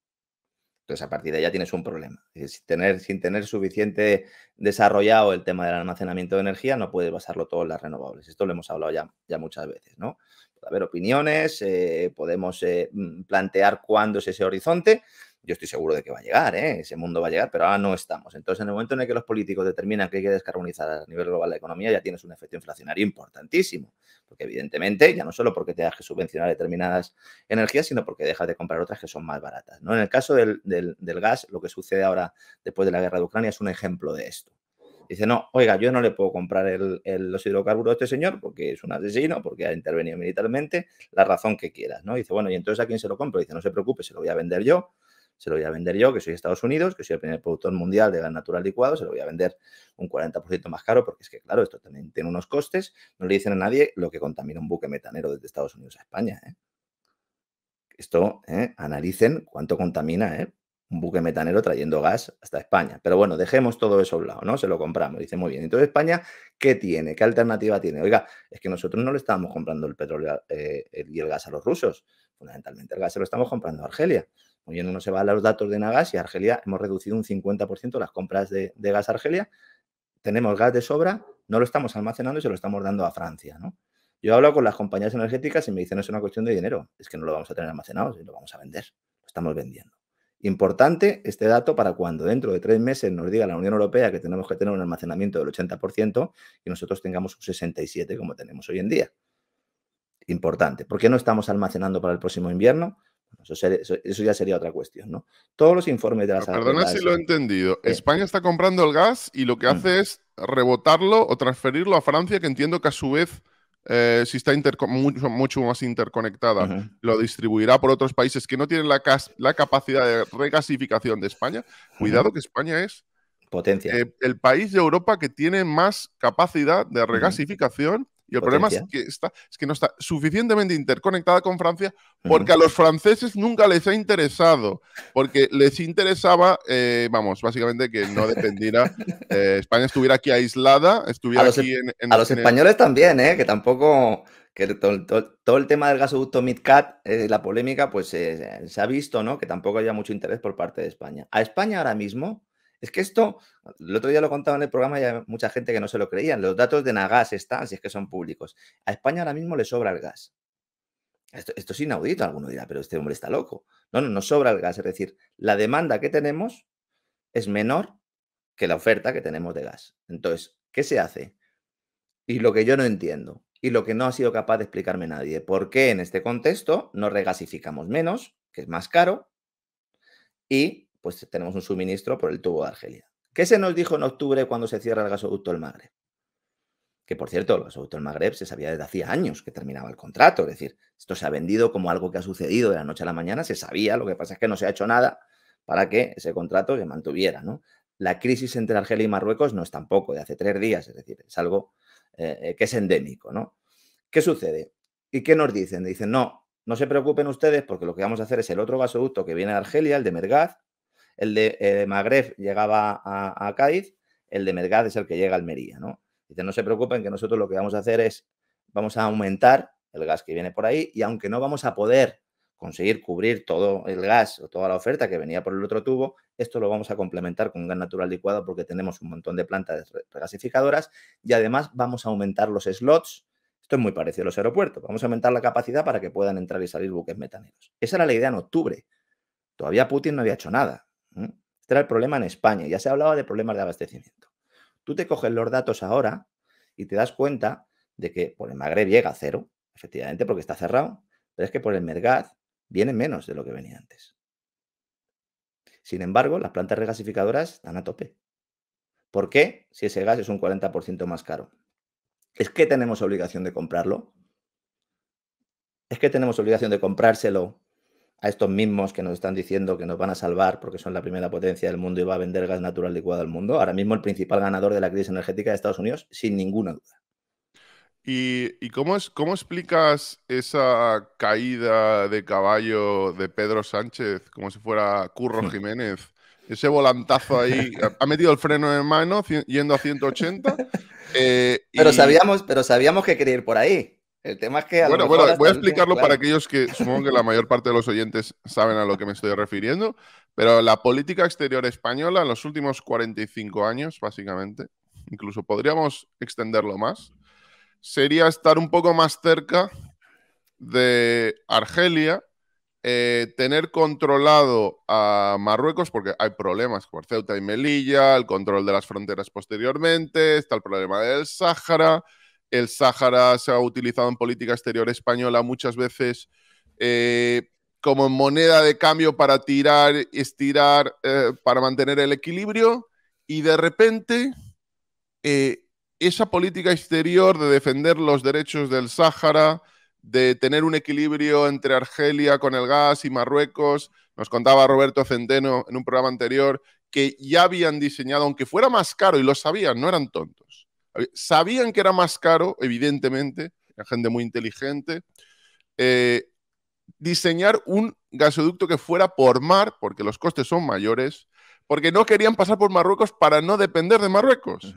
Entonces, a partir de ya tienes un problema. Sin tener, sin tener suficiente desarrollado el tema del almacenamiento de energía, no puedes basarlo todo en las renovables. Esto lo hemos hablado ya, muchas veces, ¿no? Puede haber opiniones, eh, podemos eh, mm, plantear cuándo es ese horizonte, yo estoy seguro de que va a llegar, ¿eh? ese mundo va a llegar, pero ahora no estamos. Entonces, en el momento en el que los políticos determinan que hay que descarbonizar a nivel global la economía, ya tienes un efecto inflacionario importantísimo, porque evidentemente, ya no solo porque te que subvencionar determinadas energías, sino porque dejas de comprar otras que son más baratas. ¿no? En el caso del, gas, lo que sucede ahora después de la guerra de Ucrania es un ejemplo de esto. Dice, no, oiga, yo no le puedo comprar el, los hidrocarburos a este señor porque es un asesino, porque ha intervenido militarmente, la razón que quieras, ¿no? Dice, bueno, ¿y entonces a quién se lo compro? Dice, no se preocupe, se lo voy a vender yo se lo voy a vender yo, que soy Estados Unidos, que soy el primer productor mundial de gas natural licuado, se lo voy a vender un 40% más caro, porque es que, claro, esto también tiene unos costes. No le dicen a nadie lo que contamina un buque metanero desde Estados Unidos a España. ¿eh? Esto, ¿eh? analicen cuánto contamina ¿eh? un buque metanero trayendo gas hasta España. Pero bueno, dejemos todo eso a un lado, ¿no? Se lo compramos. Dice, muy bien. Entonces, España, ¿qué tiene? ¿Qué alternativa tiene? Oiga, es que nosotros no le estábamos comprando el petróleo y el gas a los rusos. Fundamentalmente, el gas se lo estamos comprando a Argelia se va a los datos de Nagas y Argelia hemos reducido un 50% las compras de, gas Argelia. Tenemos gas de sobra, no lo estamos almacenando y se lo estamos dando a Francia. ¿no? Yo hablo con las compañías energéticas y me dicen es una cuestión de dinero, es que no lo vamos a tener almacenado, lo vamos a vender, lo estamos vendiendo. Importante este dato para cuando dentro de tres meses nos diga la Unión Europea que tenemos que tener un almacenamiento del 80% y nosotros tengamos un 67% como tenemos hoy en día. Importante. ¿Por qué no estamos almacenando para el próximo invierno? Eso, ya sería otra cuestión, ¿no? Todos los informes de las Perdona si lo he entendido. España está comprando el gas y lo que mm. hace es rebotarlo o transferirlo a Francia, que entiendo que a su vez, eh, si está mucho, más interconectada, lo distribuirá por otros países que no tienen la, capacidad de regasificación de España. Cuidado que España es... Potencia. Eh, el país de Europa que tiene más capacidad de regasificación y el problema es que, está, es que no está suficientemente interconectada con Francia porque a los franceses nunca les ha interesado, porque les interesaba, eh, vamos, básicamente que no dependiera, eh, España estuviera aquí aislada, estuviera aquí e- en, A los españoles también, ¿eh? que tampoco, que todo, el tema del gasoducto MidCat, eh, la polémica, pues se ha visto, ¿no? Que tampoco haya mucho interés por parte de España. A España ahora mismo es que esto, el otro día lo contaba en el programa y hay mucha gente que no se lo creía. Los datos de Nagas están, si es que son públicos. A España ahora mismo le sobra el gas. Esto, es inaudito, alguno dirá, pero este hombre está loco. No, no, no sobra el gas. Es decir, la demanda que tenemos es menor que la oferta que tenemos de gas. Entonces, ¿qué se hace? Y lo que yo no entiendo y lo que no ha sido capaz de explicarme nadie, ¿por qué en este contexto no regasificamos menos, que es más caro, y pues eh, tenemos un suministro por el tubo de Argelia. ¿Qué se nos dijo en octubre cuando se cierra el gasoducto del Magreb? Que por cierto, el gasoducto del Magreb se sabía desde hacía años que terminaba el contrato. Es decir, esto se ha vendido como algo que ha sucedido de la noche a la mañana, se sabía, lo que pasa es que no se ha hecho nada para que ese contrato se mantuviera. ¿no? La crisis entre Argelia y Marruecos no es tampoco de hace tres días, es decir, es algo eh, eh, que es endémico. ¿no? ¿Qué sucede? ¿Y qué nos dicen? Dicen, no, no se preocupen ustedes porque lo que vamos a hacer es el otro gasoducto que viene de Argelia, el de Mergaz, el eh, de Magreb llegaba a, Cádiz, el de Medgad es el que llega a Almería, ¿no? Dice, no se preocupen que nosotros lo que vamos a hacer es, vamos a aumentar el gas que viene por ahí y aunque no vamos a poder conseguir cubrir todo el gas o toda la oferta que venía por el otro tubo, esto lo vamos a complementar con gas natural licuado porque tenemos un montón de plantas gasificadoras y además vamos a aumentar los slots. Esto es muy parecido a los aeropuertos. Vamos a aumentar la capacidad para que puedan entrar y salir buques metaneros. Esa era la idea en octubre. Todavía Putin no había hecho nada. Este era el problema en España. Ya se hablaba de problemas de abastecimiento. Tú te coges los datos ahora y te das cuenta de que por el Magreb llega a cero, efectivamente, porque está cerrado, pero es que por el Mergaz viene menos de lo que venía antes. Sin embargo, las plantas regasificadoras están a tope. ¿Por qué? Si ese gas es un 40% más caro. ¿Es que tenemos obligación de comprarlo? ¿Es que tenemos obligación de comprárselo a estos mismos que nos están diciendo que nos van a salvar porque son la primera potencia del mundo y va a vender gas natural licuado al mundo. Ahora mismo el principal ganador de la crisis energética de Estados Unidos, sin ninguna duda. ¿Y, cómo, es, cómo explicas esa caída de caballo de Pedro Sánchez, como si fuera Curro hmm. Jiménez? Ese volantazo ahí, ha metido el freno en mano yendo a 180. Eh, pero, sabíamos, pero sabíamos que quería ir por ahí. El tema es que. bueno, voy a explicarlo para aquellos que supongo que la mayor parte de los oyentes saben a lo que me estoy refiriendo, pero la política exterior española en los últimos 45 años, básicamente, incluso podríamos extenderlo más, sería estar un poco más cerca de Argelia, eh, tener controlado a Marruecos, porque hay problemas con Ceuta y Melilla, el control de las fronteras posteriormente, está el problema del Sáhara el Sáhara se ha utilizado en política exterior española muchas veces eh, como moneda de cambio para tirar, estirar, eh, para mantener el equilibrio y de repente eh, esa política exterior de defender los derechos del Sáhara, de tener un equilibrio entre Argelia con el gas y Marruecos, nos contaba Roberto Centeno en un programa anterior que ya habían diseñado, aunque fuera más caro y lo sabían, no eran tontos Sabían que era más caro, evidentemente, la gente muy inteligente. Eh, diseñar un gasoducto que fuera por mar, porque los costes son mayores, porque no querían pasar por Marruecos para no depender de Marruecos.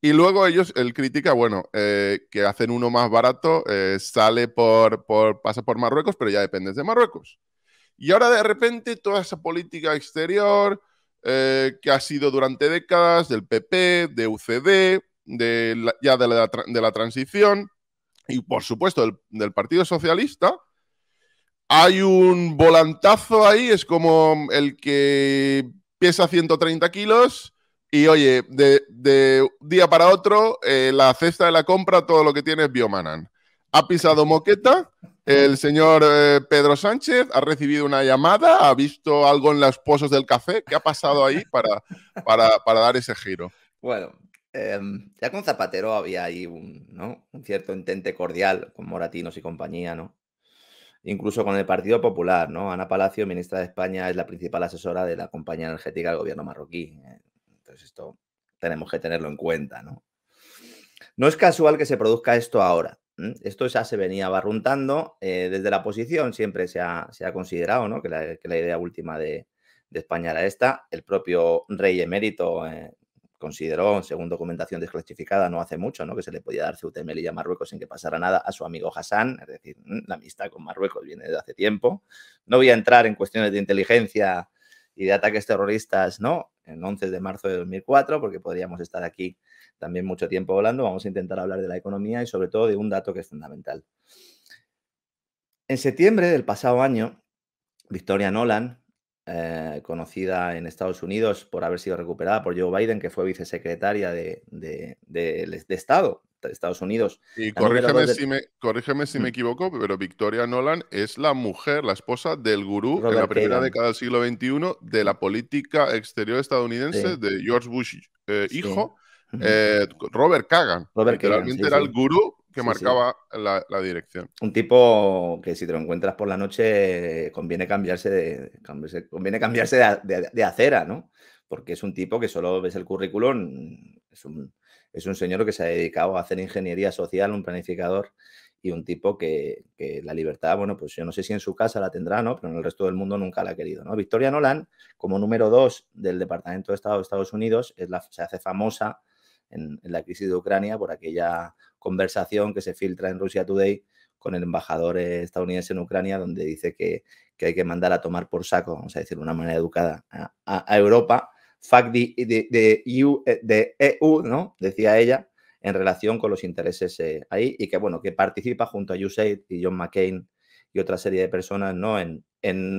Y luego ellos, él critica, bueno, eh, que hacen uno más barato, eh, sale por, pasa por Marruecos, pero ya dependes de Marruecos. Y ahora de repente toda esa política exterior que ha sido durante décadas del PP, de UCD, de la, ya de la, transición y por supuesto del, Partido Socialista, hay un volantazo ahí, es como el que pesa 130 kilos y oye, de, de día para otro, eh, la cesta de la compra, todo lo que tiene es Biomanan. Ha pisado moqueta, el señor eh, Pedro Sánchez ha recibido una llamada, ha visto algo en las pozos del café, ¿qué ha pasado ahí para, para, para dar ese giro? Bueno, Em, ya con Zapatero había ahí un, cierto intente cordial con Moratinos y compañía, ¿no? Incluso con el Partido Popular, ¿no? Ana Palacio, ministra de España, es la principal asesora de la compañía energética del gobierno marroquí. Eh. Entonces esto tenemos que tenerlo en cuenta, ¿no? es casual que se produzca esto ahora. Esto ya se venía barruntando. Eh, desde la oposición siempre se ha, considerado que, la, idea última de, España era esta. El propio rey emérito eh, consideró, según documentación desclasificada no hace mucho, ¿no? que se le podía dar Ceuta y a Marruecos sin que pasara nada a su amigo Hassan, es decir, mm, la amistad con Marruecos viene de hace tiempo. No voy a entrar en cuestiones de inteligencia y de ataques terroristas, ¿no? En 11 de marzo de 2004, porque podríamos estar aquí también mucho tiempo hablando, vamos a intentar hablar de la economía y sobre todo de un dato que es fundamental. En septiembre del pasado año, Victoria Nolan, eh, conocida en Estados Unidos por haber sido recuperada por Joe Biden, que fue vicesecretaria de, de, Estado de Estados Unidos. Y corrígeme, si, me, corrígeme si me mm. equivoco, pero Victoria Nolan es la mujer, la esposa del gurú de la primera década del siglo XXI de mm. la política exterior estadounidense de George Bush eh, hijo, eh, Robert Kagan. Robert era el gurú que marcaba La, dirección. Un tipo que si te lo encuentras por la noche conviene cambiarse de, conviene cambiarse de, acera, ¿no? Porque es un tipo que solo ves el currículum, es un, es un señor que se ha dedicado a hacer ingeniería social, un planificador y un tipo que, que, la libertad, bueno, pues yo no sé si en su casa la tendrá, ¿no? Pero en el resto del mundo nunca la ha querido, ¿no? Victoria Nolan, como número dos del Departamento de Estado de Estados Unidos, es la, se hace famosa en, la crisis de Ucrania por aquella conversación que se filtra en Rusia Today con el embajador estadounidense en Ucrania, donde dice que, hay que mandar a tomar por saco, vamos a decir de una manera educada, a, Europa, fact de, EU, e eh, e ¿no? decía ella, en relación con los intereses eh, ahí, y que bueno, que participa junto a USAID y John McCain y otra serie de personas ¿no? en,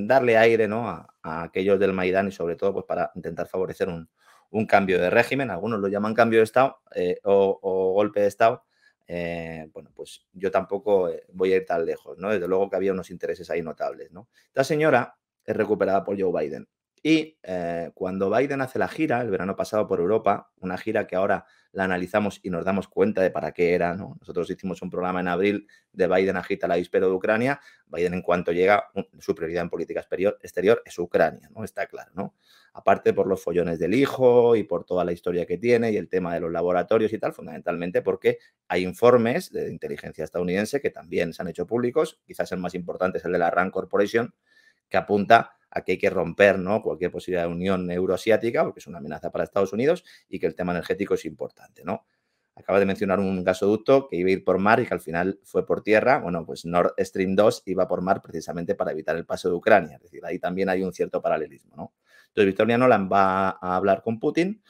darle aire ¿no? a, aquellos del Maidán y sobre todo pues, para intentar favorecer un, un cambio de régimen, algunos lo llaman cambio de Estado eh, o, golpe de Estado, eh, bueno, pues yo tampoco eh, voy a ir tan lejos, ¿no? Desde luego que había unos intereses ahí notables, ¿no? Esta señora es recuperada por Joe Biden. Y eh, cuando Biden hace la gira, el verano pasado por Europa, una gira que ahora la analizamos y nos damos cuenta de para qué era, ¿no? Nosotros hicimos un programa en abril de Biden agita la víspera de Ucrania. Biden en cuanto llega, su prioridad en política exterior es Ucrania, ¿no? Está claro, ¿no? Aparte por los follones del hijo y por toda la historia que tiene y el tema de los laboratorios y tal, fundamentalmente porque hay informes de inteligencia estadounidense que también se han hecho públicos, quizás el más importante es el de la RAND Corporation, que apunta Aquí hay que romper ¿no? cualquier posibilidad de unión euroasiática, porque es una amenaza para Estados Unidos y que el tema energético es importante. ¿no? Acaba de mencionar un gasoducto que iba a ir por mar y que al final fue por tierra. Bueno, pues Nord Stream 2 iba por mar precisamente para evitar el paso de Ucrania. Es decir, ahí también hay un cierto paralelismo. ¿no? Entonces, Victoria Nolan va a hablar con Putin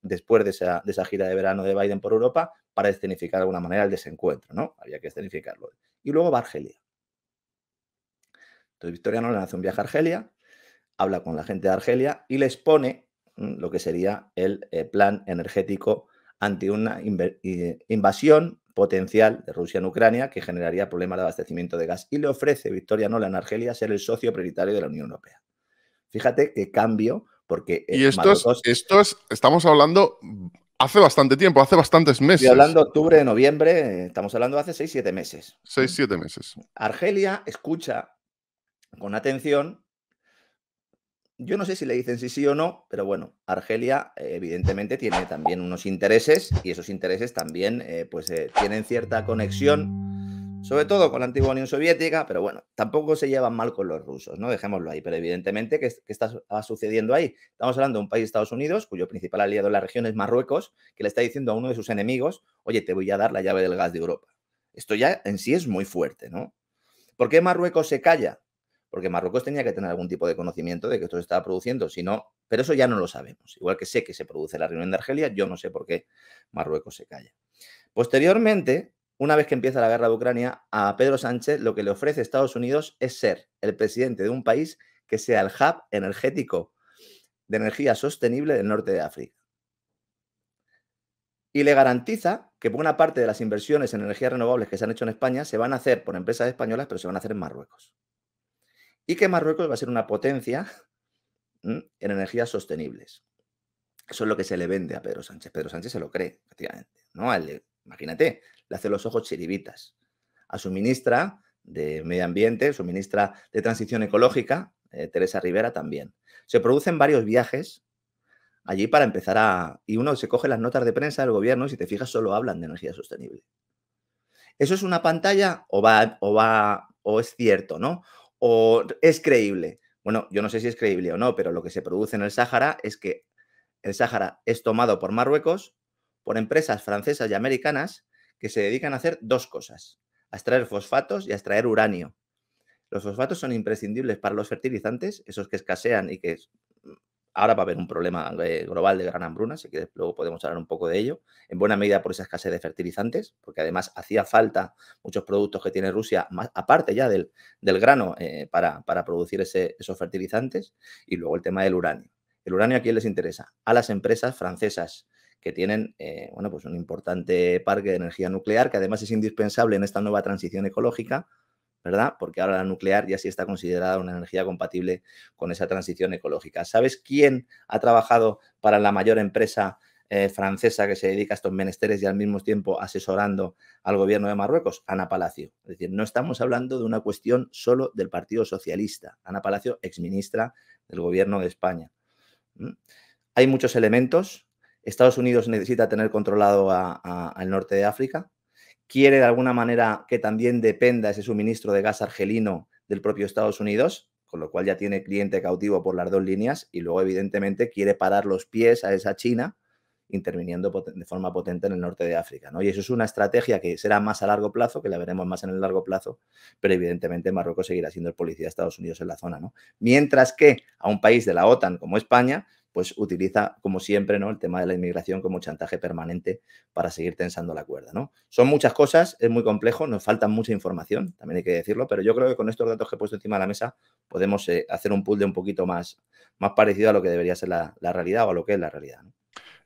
después de esa, gira de verano de Biden por Europa para escenificar de alguna manera el desencuentro, ¿no? Había que escenificarlo. Y luego va a Argelia. Entonces, Victoria Nolan hace un viaje a Argelia habla con la gente de Argelia y les pone mm, lo que sería el eh, plan energético ante una invasión potencial de Rusia en Ucrania que generaría problemas de abastecimiento de gas y le ofrece Victoria Nola a Argelia ser el socio prioritario de la Unión Europea. Fíjate qué cambio, porque... Y esto estamos hablando hace bastante tiempo, hace bastantes meses. Estoy hablando octubre, noviembre, estamos hablando hace seis siete meses. seis siete meses. Argelia escucha con atención yo no sé si le dicen sí sí o no, pero bueno, Argelia eh, evidentemente tiene también unos intereses y esos intereses también eh, pues eh, tienen cierta conexión, sobre todo con la antigua Unión Soviética, pero bueno, tampoco se llevan mal con los rusos, ¿no? Dejémoslo ahí, pero evidentemente, ¿qué, qué está sucediendo ahí? Estamos hablando de un país, Estados Unidos, cuyo principal aliado en la región es Marruecos, que le está diciendo a uno de sus enemigos, oye, te voy a dar la llave del gas de Europa. Esto ya en sí es muy fuerte, ¿no? ¿Por qué Marruecos se calla? porque Marruecos tenía que tener algún tipo de conocimiento de que esto se estaba produciendo, pero eso ya no lo sabemos. Igual que sé que se produce la reunión de Argelia, yo no sé por qué Marruecos se calla. Posteriormente, una vez que empieza la guerra de Ucrania, a Pedro Sánchez lo que le ofrece Estados Unidos es ser el presidente de un país que sea el hub energético de energía sostenible del norte de África. Y le garantiza que buena parte de las inversiones en energías renovables que se han hecho en España se van a hacer por empresas españolas, pero se van a hacer en Marruecos y que Marruecos va a ser una potencia mm, en energías sostenibles. Eso es lo que se le vende a Pedro Sánchez. Pedro Sánchez se lo cree, prácticamente. ¿no? imagínate, le hace los ojos chiribitas. A su ministra de Medio Ambiente, su ministra de Transición Ecológica, eh, Teresa Rivera, también. Se producen varios viajes allí para empezar a... Y uno se coge las notas de prensa del gobierno y si te fijas solo hablan de energía sostenible. ¿Eso es una pantalla o, va, o es cierto, no? o es creíble. Bueno, yo no sé si es creíble o no, pero lo que se produce en el Sáhara es que el Sáhara es tomado por Marruecos, por empresas francesas y americanas que se dedican a hacer dos cosas, a extraer fosfatos y a extraer uranio. Los fosfatos son imprescindibles para los fertilizantes, esos que escasean y que Ahora va a haber un problema eh, global de gran hambruna, así que luego podemos hablar un poco de ello, en buena medida por esa escasez de fertilizantes, porque además hacía falta muchos productos que tiene Rusia, aparte ya del, grano, eh, para, producir esos fertilizantes, y luego el tema del uranio. ¿El uranio a quién les interesa? A las empresas francesas que tienen eh, bueno, pues un importante parque de energía nuclear que además es indispensable en esta nueva transición ecológica ¿verdad? Porque ahora la nuclear ya sí está considerada una energía compatible con esa transición ecológica. ¿Sabes quién ha trabajado para la mayor empresa eh, francesa que se dedica a estos menesteres y al mismo tiempo asesorando al gobierno de Marruecos? Ana Palacio. Es decir, no estamos hablando de una cuestión solo del Partido Socialista. Ana Palacio, exministra del gobierno de España. Hay muchos elementos. Estados Unidos necesita tener controlado al norte de África quiere de alguna manera que también dependa ese suministro de gas argelino del propio Estados Unidos, con lo cual ya tiene cliente cautivo por las dos líneas y luego evidentemente quiere parar los pies a esa China interviniendo de forma potente en el norte de África. ¿no? Y eso es una estrategia que será más a largo plazo, que la veremos más en el largo plazo, pero evidentemente Marruecos seguirá siendo el policía de Estados Unidos en la zona. ¿no? Mientras que a un país de la OTAN como España pues utiliza, como siempre, ¿no? El tema de la inmigración como chantaje permanente para seguir tensando la cuerda, ¿no? Son muchas cosas, es muy complejo, nos falta mucha información, también hay que decirlo, pero yo creo que con estos datos que he puesto encima de la mesa podemos eh, hacer un de un poquito más, más parecido a lo que debería ser la, realidad o a lo que es la realidad.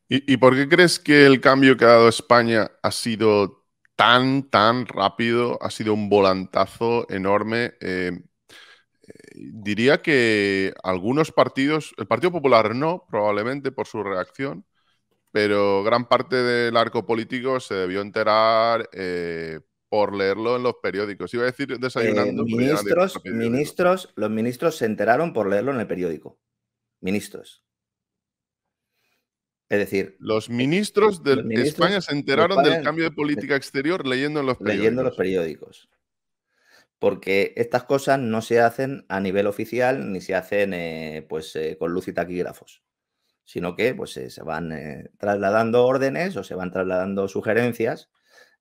¿Y, por qué crees que el cambio que ha dado España ha sido tan, tan rápido, ha sido un volantazo enorme. Eh, diría que algunos partidos, el Partido Popular no, probablemente por su reacción, pero gran parte del arco político se debió enterar eh, por leerlo en los periódicos. Iba a decir desayunando. Eh, ministros, ministros, los ministros se enteraron por leerlo en el periódico. Ministros. Es decir, los ministros de España se enteraron del cambio de política exterior leyendo en los Leyendo los periódicos porque estas cosas no se hacen a nivel oficial ni se hacen eh, pues, eh, con luz y taquígrafos, sino que pues, eh, se van trasladando órdenes o se van trasladando sugerencias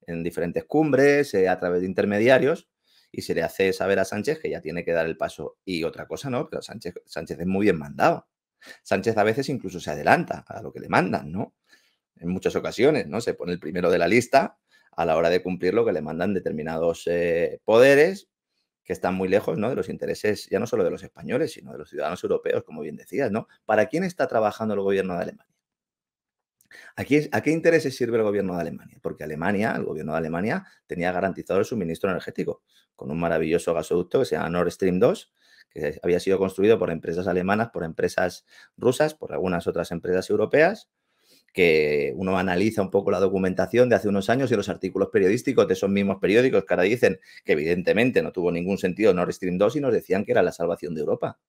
en diferentes cumbres, a través de intermediarios, y se le hace saber a Sánchez que ya tiene que dar el paso. Y otra cosa, ¿no? Pero Sánchez, Sánchez es muy bien mandado. Sánchez a veces incluso se adelanta a lo que le mandan, ¿no? En muchas ocasiones, ¿no? Se pone el primero de la lista a la hora de cumplir lo que le mandan determinados poderes que están muy lejos ¿no? de los intereses ya no solo de los españoles, sino de los ciudadanos europeos, como bien decías, ¿no? ¿Para quién está trabajando el gobierno de Alemania? ¿A qué, ¿A qué intereses sirve el gobierno de Alemania? Porque Alemania, el gobierno de Alemania, tenía garantizado el suministro energético con un maravilloso gasoducto que se llama Nord Stream 2, que había sido construido por empresas alemanas, por empresas rusas, por algunas otras empresas europeas, que uno analiza un poco la documentación de hace unos años y los artículos periodísticos de esos mismos periódicos que ahora dicen que evidentemente no tuvo ningún sentido Nord Stream 2 y nos decían que era la salvación de Europa.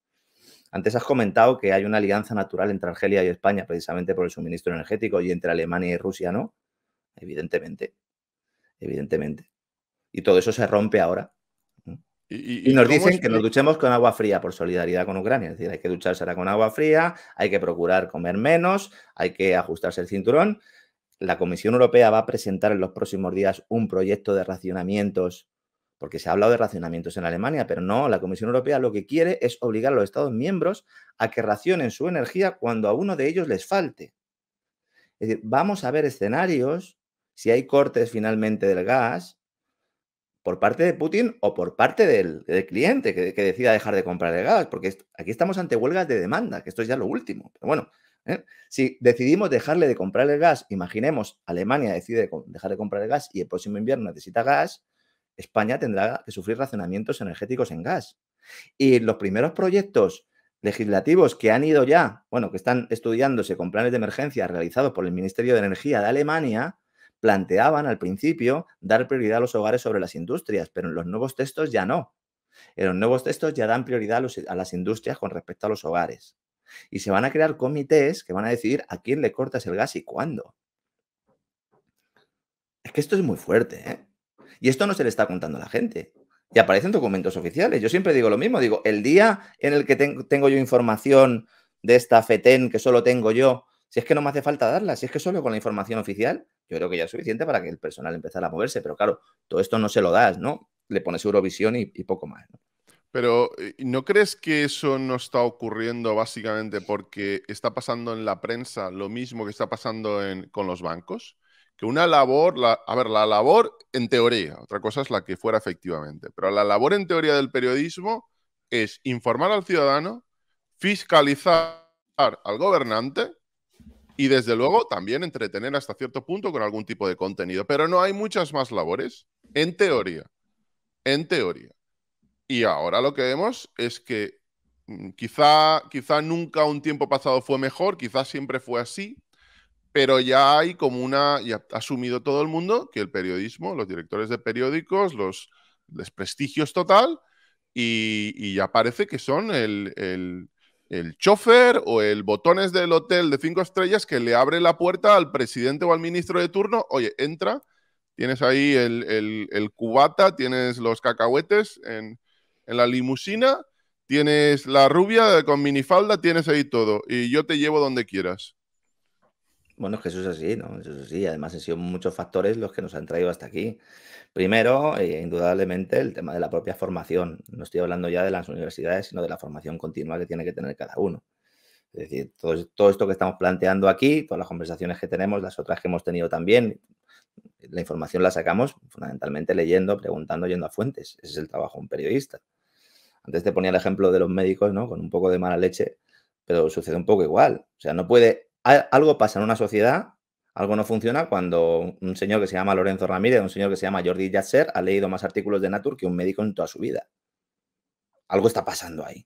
Antes has comentado que hay una alianza natural entre Argelia y España precisamente por el suministro energético y entre Alemania y Rusia no. Evidentemente. Evidentemente. Y todo eso se rompe ahora y, nos dicen que nos duchemos con agua fría por solidaridad con Ucrania. Es decir, hay que ducharse con agua fría, hay que procurar comer menos, hay que ajustarse el cinturón. La Comisión Europea va a presentar en los próximos días un proyecto de racionamientos, porque se ha hablado de racionamientos en Alemania, pero no, la Comisión Europea lo que quiere es obligar a los Estados miembros a que racionen su energía cuando a uno de ellos les falte. Es decir, vamos a ver escenarios, si hay cortes finalmente del gas, por parte de Putin o por parte del, cliente que, decida dejar de comprar el gas, porque aquí estamos ante huelgas de demanda, que esto es ya lo último. Pero bueno, ¿eh? si decidimos dejarle de comprar el gas, imaginemos Alemania decide dejar de comprar el gas y el próximo invierno necesita gas, España tendrá que sufrir racionamientos energéticos en gas. Y los primeros proyectos legislativos que han ido ya, bueno, que están estudiándose con planes de emergencia realizados por el Ministerio de Energía de Alemania, planteaban al principio dar prioridad a los hogares sobre las industrias, pero en los nuevos textos ya no. En los nuevos textos ya dan prioridad a, las industrias con respecto a los hogares. Y se van a crear comités que van a decidir a quién le cortas el gas y cuándo. Es que esto es muy fuerte, ¿eh? Y esto no se le está contando a la gente. Y aparecen documentos oficiales. Yo siempre digo lo mismo. Digo, el día en el que tengo yo información de esta FETEN que solo tengo yo si es que no me hace falta darla, si es que solo con la información oficial, yo creo que ya es suficiente para que el personal empezara a moverse. Pero claro, todo esto no se lo das, ¿no? Le pones Eurovisión y, poco más. Pero eh, ¿no crees que eso no está ocurriendo básicamente porque está pasando en la prensa lo mismo que está pasando con los bancos? Que una labor, a ver, la labor en teoría, otra cosa es la que fuera efectivamente, pero la labor en teoría del periodismo es informar al ciudadano, fiscalizar al gobernante y desde luego también entretener hasta cierto punto con algún tipo de contenido. Pero no hay muchas más labores, en teoría. En teoría. Y ahora lo que vemos es que mm, quizá, quizá nunca un tiempo pasado fue mejor, quizá siempre fue así, pero ya hay como una, ya ha asumido todo el mundo que el periodismo, los directores de periódicos, los desprestigios total, y, ya parece que son el el chofer o el botones del hotel de cinco estrellas que le abre la puerta al presidente o al ministro de turno. Oye, entra, tienes ahí el, el, cubata, tienes los cacahuetes en, en, la limusina, tienes la rubia con minifalda, tienes ahí todo. Y yo te llevo donde quieras. Bueno, es que eso es así, ¿no? Eso es así. Además, han sido muchos factores los que nos han traído hasta aquí. Primero, eh, indudablemente, el tema de la propia formación. No estoy hablando ya de las universidades, sino de la formación continua que tiene que tener cada uno. Es decir, todo, todo esto que estamos planteando aquí, todas las conversaciones que tenemos, las otras que hemos tenido también, la información la sacamos fundamentalmente leyendo, preguntando, yendo a fuentes. Ese es el trabajo de un periodista. Antes te ponía el ejemplo de los médicos, ¿no? Con un poco de mala leche, pero sucede un poco igual. O sea, no puede algo pasa en una sociedad, algo no funciona cuando un señor que se llama Lorenzo Ramírez, un señor que se llama Jordi Yasser, ha leído más artículos de Nature que un médico en toda su vida. Algo está pasando ahí.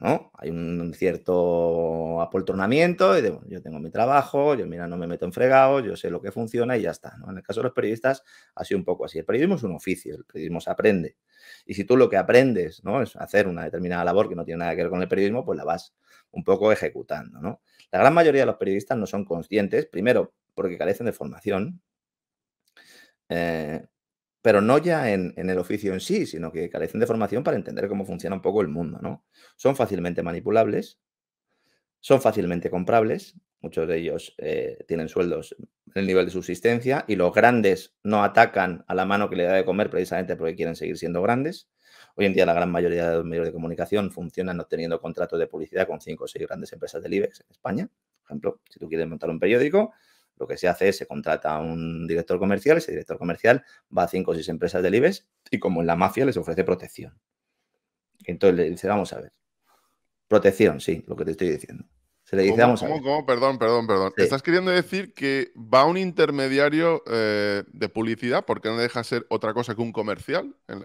¿no? Hay un cierto apoltronamiento y yo tengo mi trabajo, yo mira, no me meto en fregado, yo sé lo que funciona y ya está. ¿no? En el caso de los periodistas ha sido un poco así. El periodismo es un oficio, el periodismo se aprende. Y si tú lo que aprendes ¿no? es hacer una determinada labor que no tiene nada que ver con el periodismo, pues la vas un poco ejecutando. ¿no? La gran mayoría de los periodistas no son conscientes, primero, porque carecen de formación, eh, pero no ya en, el oficio en sí, sino que carecen de formación para entender cómo funciona un poco el mundo, ¿no? Son fácilmente manipulables, son fácilmente comprables, muchos de ellos eh, tienen sueldos en el nivel de subsistencia y los grandes no atacan a la mano que le da de comer precisamente porque quieren seguir siendo grandes. Hoy en día la gran mayoría de los medios de comunicación funcionan obteniendo contratos de publicidad con cinco o seis grandes empresas del IBEX e en España. Por ejemplo, si tú quieres montar un periódico, lo que se hace es se contrata a un director comercial, ese director comercial va a cinco o seis empresas del IBEX e y como en la mafia les ofrece protección. Entonces le dice, vamos a ver, protección, sí, lo que te estoy diciendo. Se le dice, vamos a ver. ¿cómo, Perdón, perdón, perdón. ¿Estás queriendo decir que va un intermediario eh, de publicidad porque no deja ser otra cosa que un comercial? En,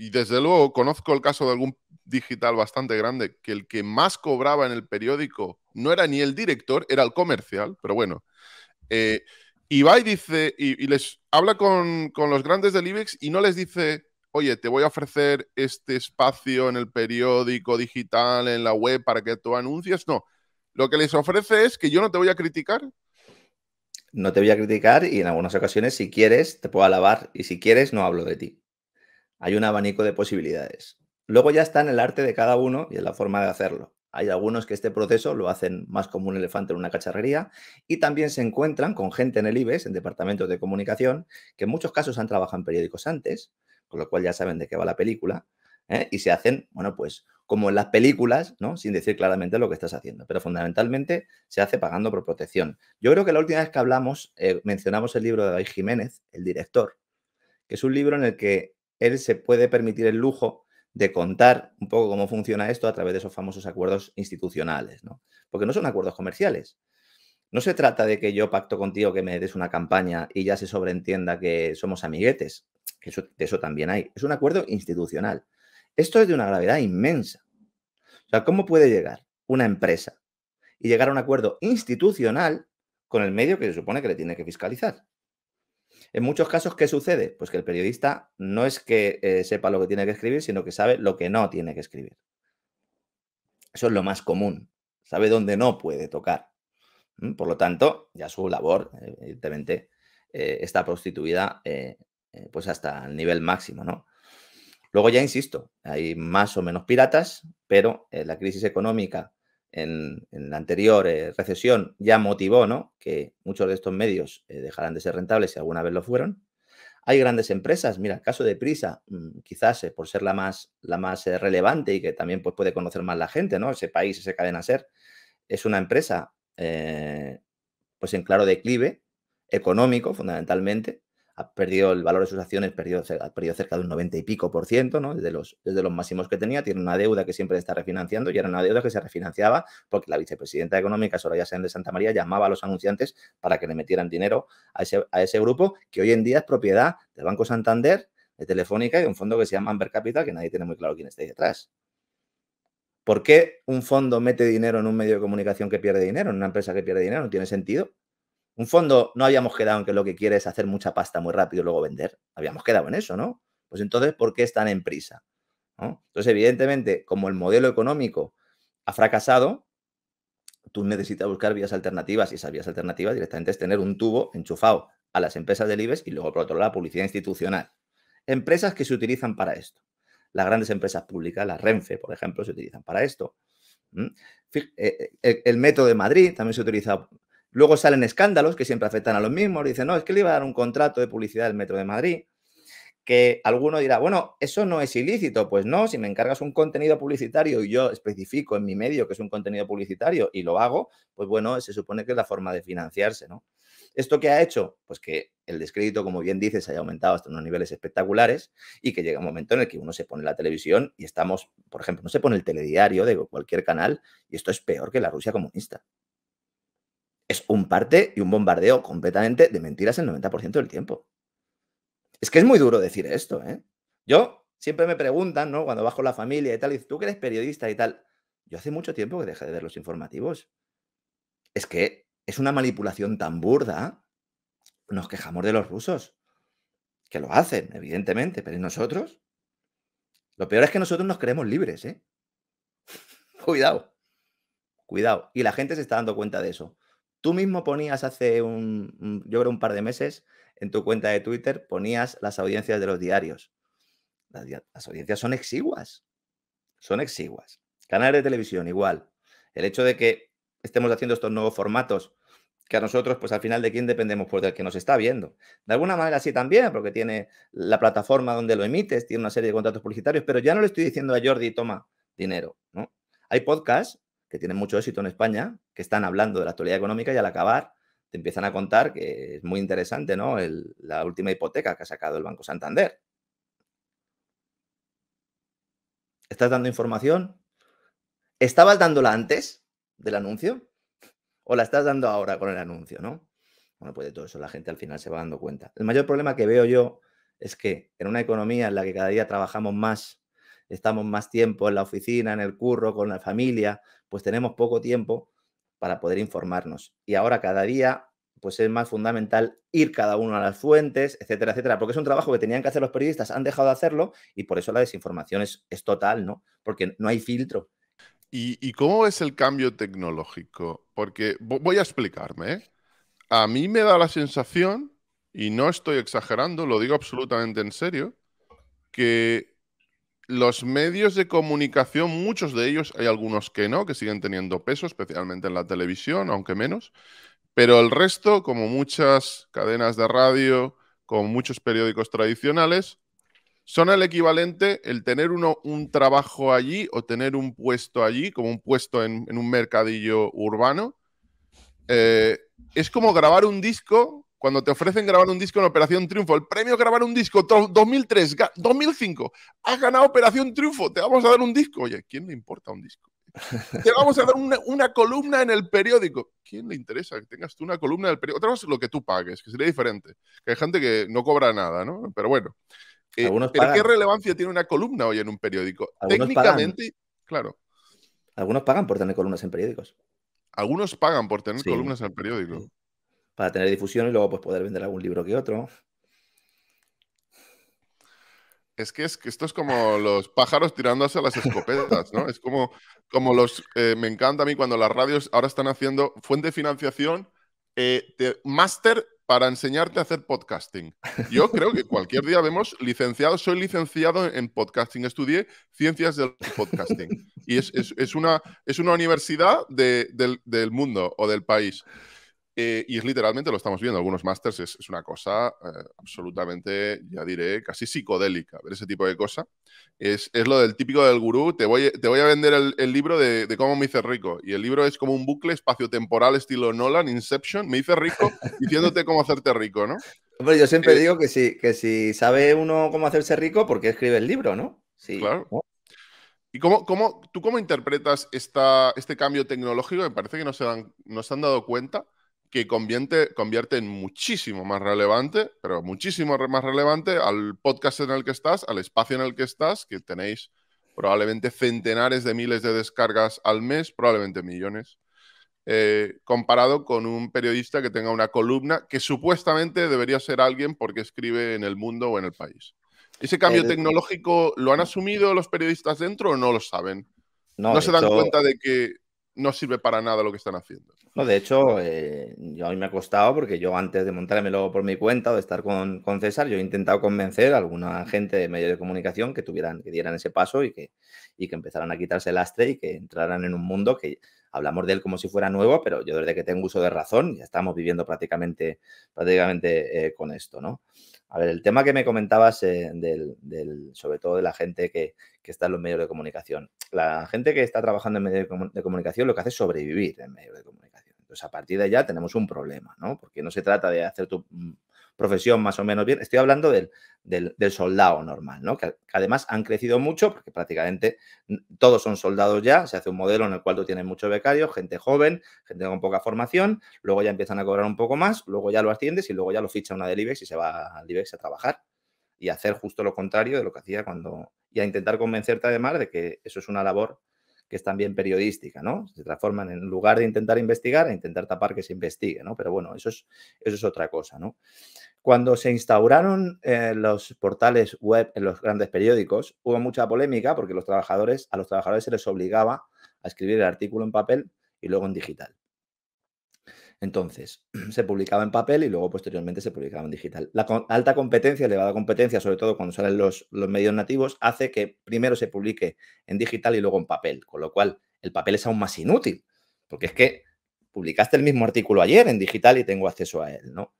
y desde luego conozco el caso de algún digital bastante grande, que el que más cobraba en el periódico no era ni el director, era el comercial, pero bueno. Eh, y va y dice, y, les habla con, con, los grandes del IBEX y no les dice, oye, te voy a ofrecer este espacio en el periódico digital, en la web, para que tú anuncies. No, lo que les ofrece es que yo no te voy a criticar. No te voy a criticar y en algunas ocasiones, si quieres, te puedo alabar y si quieres, no hablo de ti hay un abanico de posibilidades. Luego ya está en el arte de cada uno y en la forma de hacerlo. Hay algunos que este proceso lo hacen más como un elefante en una cacharrería y también se encuentran con gente en el IBES, en departamentos de comunicación, que en muchos casos han trabajado en periódicos antes, con lo cual ya saben de qué va la película, ¿eh? y se hacen, bueno, pues como en las películas, ¿no? Sin decir claramente lo que estás haciendo, pero fundamentalmente se hace pagando por protección. Yo creo que la última vez que hablamos, eh, mencionamos el libro de David Jiménez, el director, que es un libro en el que él se puede permitir el lujo de contar un poco cómo funciona esto a través de esos famosos acuerdos institucionales, ¿no? Porque no son acuerdos comerciales. No se trata de que yo pacto contigo que me des una campaña y ya se sobreentienda que somos amiguetes, eso, eso también hay. Es un acuerdo institucional. Esto es de una gravedad inmensa. O sea, ¿cómo puede llegar una empresa y llegar a un acuerdo institucional con el medio que se supone que le tiene que fiscalizar? En muchos casos, ¿qué sucede? Pues que el periodista no es que eh, sepa lo que tiene que escribir, sino que sabe lo que no tiene que escribir. Eso es lo más común. Sabe dónde no puede tocar. Por lo tanto, ya su labor, eh, evidentemente, eh, está prostituida pues hasta el nivel máximo, ¿no? Luego ya insisto, hay más o menos piratas, pero la crisis económica en, la anterior eh, recesión ya motivó ¿no? que muchos de estos medios dejarán eh, dejaran de ser rentables si alguna vez lo fueron. Hay grandes empresas, mira, el caso de Prisa, mm, quizás eh, por ser la más, la más relevante y que también pues, puede conocer más la gente, ¿no? Ese país, esa cadena ser, es una empresa pues en claro declive económico fundamentalmente, ha perdido el valor de sus acciones, ha perdido cerca de un 90 y pico por ciento, ¿no? Desde los, los máximos que tenía, tiene una deuda que siempre está refinanciando y era una deuda que se refinanciaba porque la vicepresidenta económica, Soraya Sáenz de Santa María, llamaba a los anunciantes para que le metieran dinero a ese, a ese grupo que hoy en día es propiedad del Banco Santander, de Telefónica y de un fondo que se llama Amber Capital, que nadie tiene muy claro quién está ahí detrás. ¿Por qué un fondo mete dinero en un medio de comunicación que pierde dinero, en una empresa que pierde dinero? No tiene sentido. Un fondo no habíamos quedado en que lo que quiere es hacer mucha pasta muy rápido y luego vender. Habíamos quedado en eso, ¿no? Pues entonces, ¿por qué están en prisa? Entonces, evidentemente, como el modelo económico ha fracasado, tú necesitas buscar vías alternativas y esas vías alternativas directamente es tener un tubo enchufado a las empresas del IBEX y luego, por otro lado, la publicidad institucional. Empresas que se utilizan para esto. Las grandes empresas públicas, la Renfe, por ejemplo, se utilizan para esto. Eh, eh, el método de Madrid también se utiliza Luego salen escándalos que siempre afectan a los mismos. Dicen, no, es que le iba a dar un contrato de publicidad al Metro de Madrid. Que alguno dirá, bueno, eso no es ilícito. Pues no, si me encargas un contenido publicitario y yo especifico en mi medio que es un contenido publicitario y lo hago, pues bueno, se supone que es la forma de financiarse, ¿no? ¿Esto qué ha hecho? Pues que el descrédito, como bien dices, haya aumentado hasta unos niveles espectaculares y que llega un momento en el que uno se pone la televisión y estamos, por ejemplo, no se pone el telediario de cualquier canal y esto es peor que la Rusia comunista es un parte y un bombardeo completamente de mentiras el 90% del tiempo. Es que es muy duro decir esto, ¿eh? Yo siempre me preguntan, ¿no? Cuando bajo la familia y tal, y tú que eres periodista y tal. Yo hace mucho tiempo que dejé de ver los informativos. Es que es una manipulación tan burda. Nos quejamos de los rusos, que lo hacen, evidentemente, pero ¿y nosotros? Lo peor es que nosotros nos creemos libres, ¿eh? cuidado, cuidado. Y la gente se está dando cuenta de eso. Tú mismo ponías hace un, yo creo un par de meses en tu cuenta de Twitter, ponías las audiencias de los diarios. Las, audiencias son exiguas. Son exiguas. Canales de televisión igual. El hecho de que estemos haciendo estos nuevos formatos, que a nosotros, pues al final de quién dependemos, pues del que nos está viendo. De alguna manera sí también, porque tiene la plataforma donde lo emites, tiene una serie de contratos publicitarios, pero ya no le estoy diciendo a Jordi, toma dinero, ¿no? Hay podcasts que tienen mucho éxito en España, están hablando de la actualidad económica y al acabar te empiezan a contar que es muy interesante, ¿no? la última hipoteca que ha sacado el Banco Santander. ¿Estás dando información? ¿Estabas dándola antes del anuncio? ¿O la estás dando ahora con el anuncio, no? Bueno, pues de todo eso la gente al final se va dando cuenta. El mayor problema que veo yo es que en una economía en la que cada día trabajamos más, estamos más tiempo en la oficina, en el curro, con la familia, pues tenemos poco tiempo para poder informarnos. Y ahora cada día pues es más fundamental ir cada uno a las fuentes, etcétera, etcétera, porque es un trabajo que tenían que hacer los periodistas, han dejado de hacerlo y por eso la desinformación es, total, ¿no? Porque no hay filtro. ¿Y, ¿Y, cómo es el cambio tecnológico? Porque voy a explicarme. ¿eh? A mí me da la sensación, y no estoy exagerando, lo digo absolutamente en serio, que los medios de comunicación, muchos de ellos, hay algunos que no, que siguen teniendo peso, especialmente en la televisión, aunque menos, pero el resto, como muchas cadenas de radio, como muchos periódicos tradicionales, son el equivalente el tener uno un trabajo allí o tener un puesto allí, como un puesto en, un mercadillo urbano. Eh, es como grabar un disco cuando te ofrecen grabar un disco en Operación Triunfo. El premio grabar un disco 2003, 2005. Has ganado Operación Triunfo, te vamos a dar un disco. Oye, ¿quién le importa un disco? Te vamos a dar una, columna en el periódico. ¿Quién le interesa que tengas tú una columna en el periódico? Otra cosa es lo que tú pagues, que sería diferente. Que hay gente que no cobra nada, ¿no? Pero bueno. Eh, qué relevancia tiene una columna hoy en un periódico? Técnicamente, claro. Algunos pagan por tener columnas en periódicos. Algunos pagan por tener columnas en el periódico para tener difusión y luego pues, poder vender algún libro que otro. Es que, es que esto es como los pájaros tirándose a las escopetas, ¿no? Es como, como los... Eh, me encanta a mí cuando las radios ahora están haciendo fuente de financiación, eh, de máster para enseñarte a hacer podcasting. Yo creo que cualquier día vemos licenciado, soy licenciado en podcasting, estudié ciencias del podcasting. Y es, una, es una universidad del, del mundo o del país. Eh, y es literalmente, lo estamos viendo, algunos masters es, una cosa eh, absolutamente, ya diré, casi psicodélica, ver ese tipo de cosa. Es, lo del típico del gurú, te voy, te voy a vender el, libro de, cómo me hice rico. Y el libro es como un bucle espaciotemporal estilo Nolan, Inception, me hice rico diciéndote cómo hacerte rico, ¿no? Hombre, yo siempre eh, digo que si, que si sabe uno cómo hacerse rico, ¿por qué escribe el libro, no? Sí. Claro. ¿Y cómo, tú cómo interpretas este cambio tecnológico? Me parece que no se, no se han dado cuenta que convierte, convierte en muchísimo más relevante, pero muchísimo más relevante al podcast en el que estás, al espacio en el que estás, que tenéis probablemente centenares de miles de descargas al mes, probablemente millones, eh, comparado con un periodista que tenga una columna que supuestamente debería ser alguien porque escribe en el mundo o en el país. ¿Ese eh, cambio tecnológico lo han asumido los periodistas dentro o no lo saben? No, se dan cuenta de que no sirve para nada lo que están haciendo. No, de hecho, eh, yo a mí me ha costado porque yo antes de montármelo por mi cuenta o de estar con, con, César, yo he intentado convencer a alguna gente de medios de comunicación que tuvieran, que dieran ese paso y que, y que empezaran a quitarse el lastre y que entraran en un mundo que hablamos de él como si fuera nuevo, pero yo desde que tengo uso de razón ya estamos viviendo prácticamente, prácticamente eh, con esto, ¿no? A ver, el tema que me comentabas eh, sobre todo de la gente que, que, está en los medios de comunicación. La gente que está trabajando en medios de, comunicación lo que hace es sobrevivir en medios de comunicación. Entonces, a partir de allá tenemos un problema, ¿no? Porque no se trata de hacer tu mm, profesión más o menos bien. Estoy hablando del, del, soldado normal, ¿no? Que, además han crecido mucho porque prácticamente todos son soldados ya. Se hace un modelo en el cual tú tienes muchos becarios, gente joven, gente con poca formación. Luego ya empiezan a cobrar un poco más, luego ya lo asciendes y luego ya lo ficha una del IBEX y se va al IBEX a trabajar y hacer justo lo contrario de lo que hacía cuando. Y a intentar convencerte además de que eso es una labor que es también periodística, ¿no? Se transforman en lugar de intentar investigar, a intentar tapar que se investigue, ¿no? Pero bueno, eso es, eso es otra cosa, ¿no? Cuando se instauraron eh, los portales web en los grandes periódicos, hubo mucha polémica porque los trabajadores, a los trabajadores se les obligaba a escribir el artículo en papel y luego en digital. Entonces, se publicaba en papel y luego posteriormente se publicaba en digital. La alta competencia, elevada competencia, sobre todo cuando salen los medios nativos, hace que primero se publique en digital y luego en papel, con lo cual el papel es aún más inútil, porque es que publicaste el mismo artículo ayer en digital y tengo acceso a él, ¿no?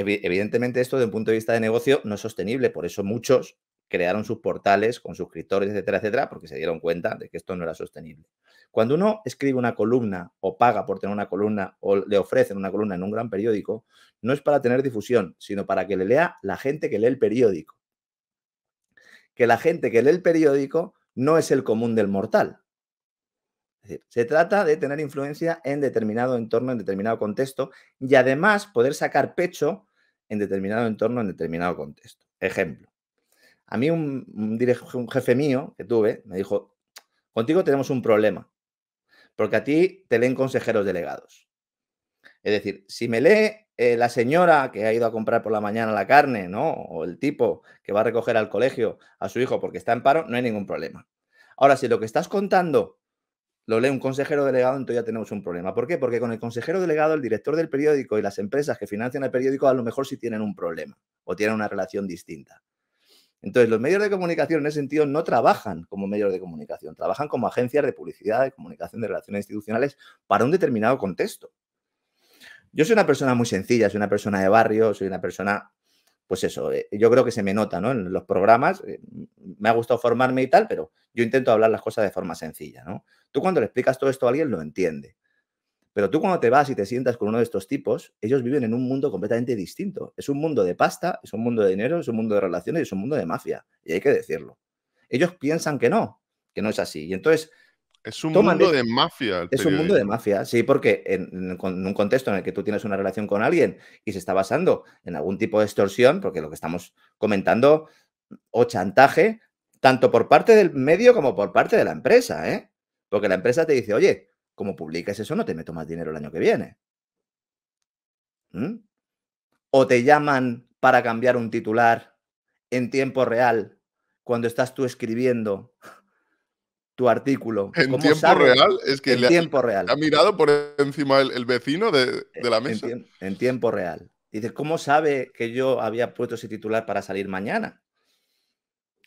evidentemente esto desde un punto de vista de negocio no es sostenible, por eso muchos crearon sus portales con suscriptores, etcétera, etcétera, porque se dieron cuenta de que esto no era sostenible. Cuando uno escribe una columna o paga por tener una columna o le ofrecen una columna en un gran periódico, no es para tener difusión, sino para que le lea la gente que lee el periódico. Que la gente que lee el periódico no es el común del mortal. se trata de tener influencia en determinado entorno, en determinado contexto y además poder sacar pecho en determinado entorno, en determinado contexto. Ejemplo. A mí un, jefe mío que tuve me dijo, contigo tenemos un problema, porque a ti te leen consejeros delegados. Es decir, si me lee eh, la señora que ha ido a comprar por la mañana la carne, ¿no? O el tipo que va a recoger al colegio a su hijo porque está en paro, no hay ningún problema. Ahora, si lo que estás contando lo lee un consejero delegado, entonces ya tenemos un problema. ¿Por qué? Porque con el consejero delegado, el director del periódico y las empresas que financian el periódico a lo mejor sí tienen un problema o tienen una relación distinta. Entonces, los medios de comunicación en ese sentido no trabajan como medios de comunicación, trabajan como agencias de publicidad, de comunicación, de relaciones institucionales para un determinado contexto. Yo soy una persona muy sencilla, soy una persona de barrio, soy una persona, pues eso, eh, yo creo que se me nota, ¿no? En los programas eh, me ha gustado formarme y tal, pero yo intento hablar las cosas de forma sencilla, ¿no? Tú cuando le explicas todo esto a alguien lo entiende. Pero tú cuando te vas y te sientas con uno de estos tipos, ellos viven en un mundo completamente distinto. Es un mundo de pasta, es un mundo de dinero, es un mundo de relaciones, es un mundo de mafia. Y hay que decirlo. Ellos piensan que no, que no es así. Y entonces... Es un mundo de, mafia. es un mundo de mafia, sí, porque en un contexto en el que tú tienes una relación con alguien y se está basando en algún tipo de extorsión, porque lo que estamos comentando, o chantaje, tanto por parte del medio como por parte de la empresa, ¿eh? Porque la empresa te dice, oye, como publicas eso, no te meto más dinero el año que viene. ¿Mm? O te llaman para cambiar un titular en tiempo real cuando estás tú escribiendo tu artículo. ¿En tiempo real? Es que le ha, mirado por encima el, vecino de, e, la mesa. En, en tiempo real. Dices, ¿cómo sabe que yo había puesto ese titular para salir mañana?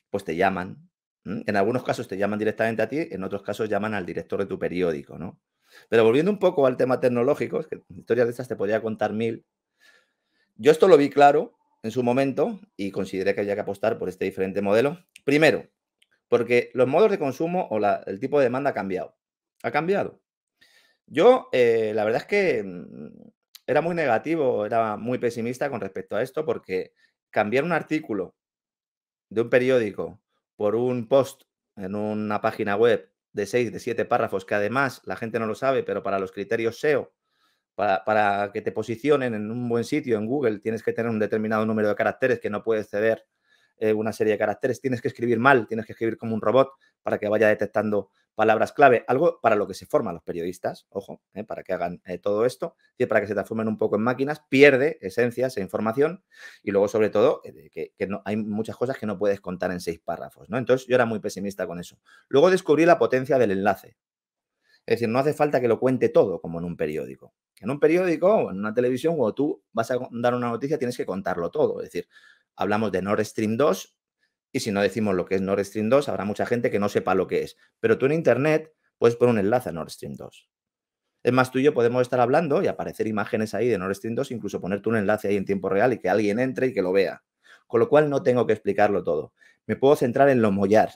Pues te llaman en algunos casos te llaman directamente a ti, en otros casos llaman al director de tu periódico, ¿no? Pero volviendo un poco al tema tecnológico, que historias de estas te podría contar mil. Yo esto lo vi claro en su momento y consideré que había que apostar por este diferente modelo. Primero, porque los modos de consumo o el tipo de demanda ha cambiado. Ha cambiado. Yo, eh, la verdad es que mm, era muy negativo, era muy pesimista con respecto a esto, porque cambiar un artículo de un periódico por un post en una página web de seis de siete párrafos, que además la gente no lo sabe, pero para los criterios SEO, para, que te posicionen en un buen sitio en Google, tienes que tener un determinado número de caracteres que no puedes ceder eh, una serie de caracteres, tienes que escribir mal, tienes que escribir como un robot para que vaya detectando palabras clave, algo para lo que se forman los periodistas, ojo, eh, para que hagan eh, todo esto, para que se transformen un poco en máquinas, pierde esencias e información y luego sobre todo eh, que, no, hay muchas cosas que no puedes contar en seis párrafos, ¿no? Entonces yo era muy pesimista con eso. Luego descubrí la potencia del enlace. Es decir, no hace falta que lo cuente todo como en un periódico. En un periódico o en una televisión, cuando tú vas a dar una noticia, tienes que contarlo todo. Es decir, hablamos de Nord Stream 2 y si no decimos lo que es Nord Stream 2, habrá mucha gente que no sepa lo que es. Pero tú en Internet puedes poner un enlace a Nord Stream 2. Es más, tú y yo podemos estar hablando y aparecer imágenes ahí de Nord Stream 2, incluso ponerte un enlace ahí en tiempo real y que alguien entre y que lo vea. Con lo cual no tengo que explicarlo todo. Me puedo centrar en lo mollar.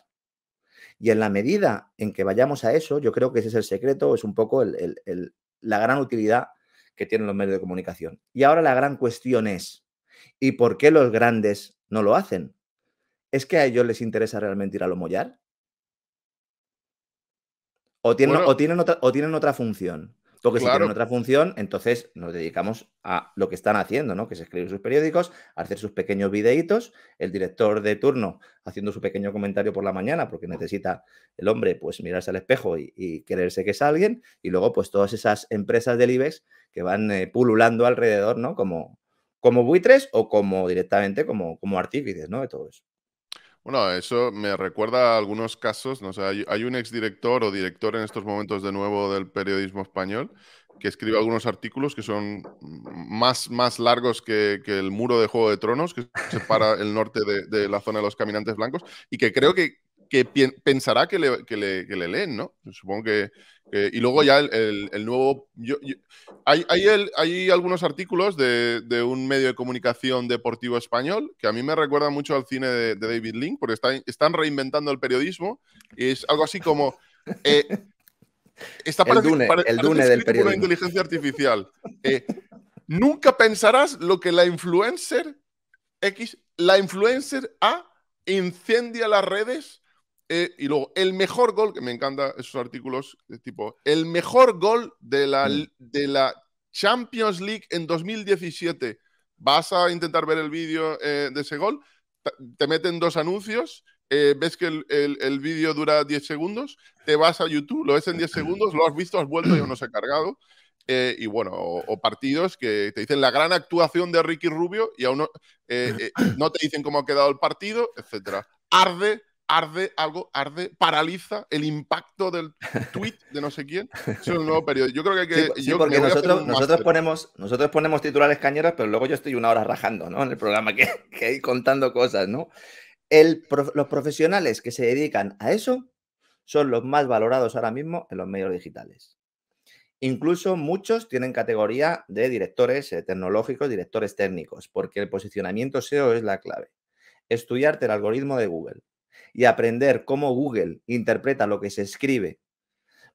Y en la medida en que vayamos a eso, yo creo que ese es el secreto, es un poco la gran utilidad que tienen los medios de comunicación. Y ahora la gran cuestión es, ¿y por qué los grandes no lo hacen? ¿es que a ellos les interesa realmente ir a lo mollar? O tienen, o tienen, otra, o tienen otra función. Porque si tienen otra función, entonces nos dedicamos a lo que están haciendo, ¿no? Que es escribir sus periódicos, hacer sus pequeños videitos, el director de turno haciendo su pequeño comentario por la mañana, porque necesita el hombre, pues, mirarse al espejo y, quererse que es alguien, y luego, pues, todas esas empresas del IBEX que van eh, pululando alrededor, ¿no? Como, como buitres o como directamente como, como artífices, ¿no? De todo eso. Bueno, eso me recuerda a algunos casos. ¿no? sé, hay, un exdirector o director en estos momentos de nuevo del periodismo español que escribe algunos artículos que son más, más largos que, el muro de Juego de Tronos, que separa el norte de, la zona de los caminantes blancos, y que creo que pensará que le, leen, ¿no? Supongo que... y luego ya el, nuevo... hay, hay, algunos artículos de, un medio de comunicación deportivo español que a mí me recuerda mucho al cine de, David Link, porque están reinventando el periodismo y es algo así como... Eh, Esta parte del el Dune, el Dune del periodismo. Una inteligencia artificial. Eh, nunca pensarás lo que la influencer X, la influencer A incendia las redes eh, y luego, el mejor gol, que me encanta esos artículos, de tipo, el mejor gol de la, mm. de la Champions League en 2017. Vas a intentar ver el vídeo eh, de ese gol, te meten dos anuncios, eh, ves que el, vídeo dura 10 segundos, te vas a YouTube, lo ves en 10 segundos, lo has visto, has vuelto y aún no se ha cargado. y bueno, o, partidos que te dicen la gran actuación de Ricky Rubio y aún no, no te dicen cómo ha quedado el partido, etcétera. Arde arde algo, arde, paraliza el impacto del tweet de no sé quién. Es un nuevo periodo. Yo creo que, hay que porque nosotros, ponemos, nosotros ponemos titulares cañeros, pero luego yo estoy una hora rajando, ¿no? En el programa que, hay contando cosas, ¿no? los profesionales que se dedican a eso son los más valorados ahora mismo en los medios digitales. Incluso muchos tienen categoría de directores eh, tecnológicos, directores técnicos, porque el posicionamiento SEO es la clave. Estudiarte el algoritmo de Google, y aprender cómo Google interpreta lo que se escribe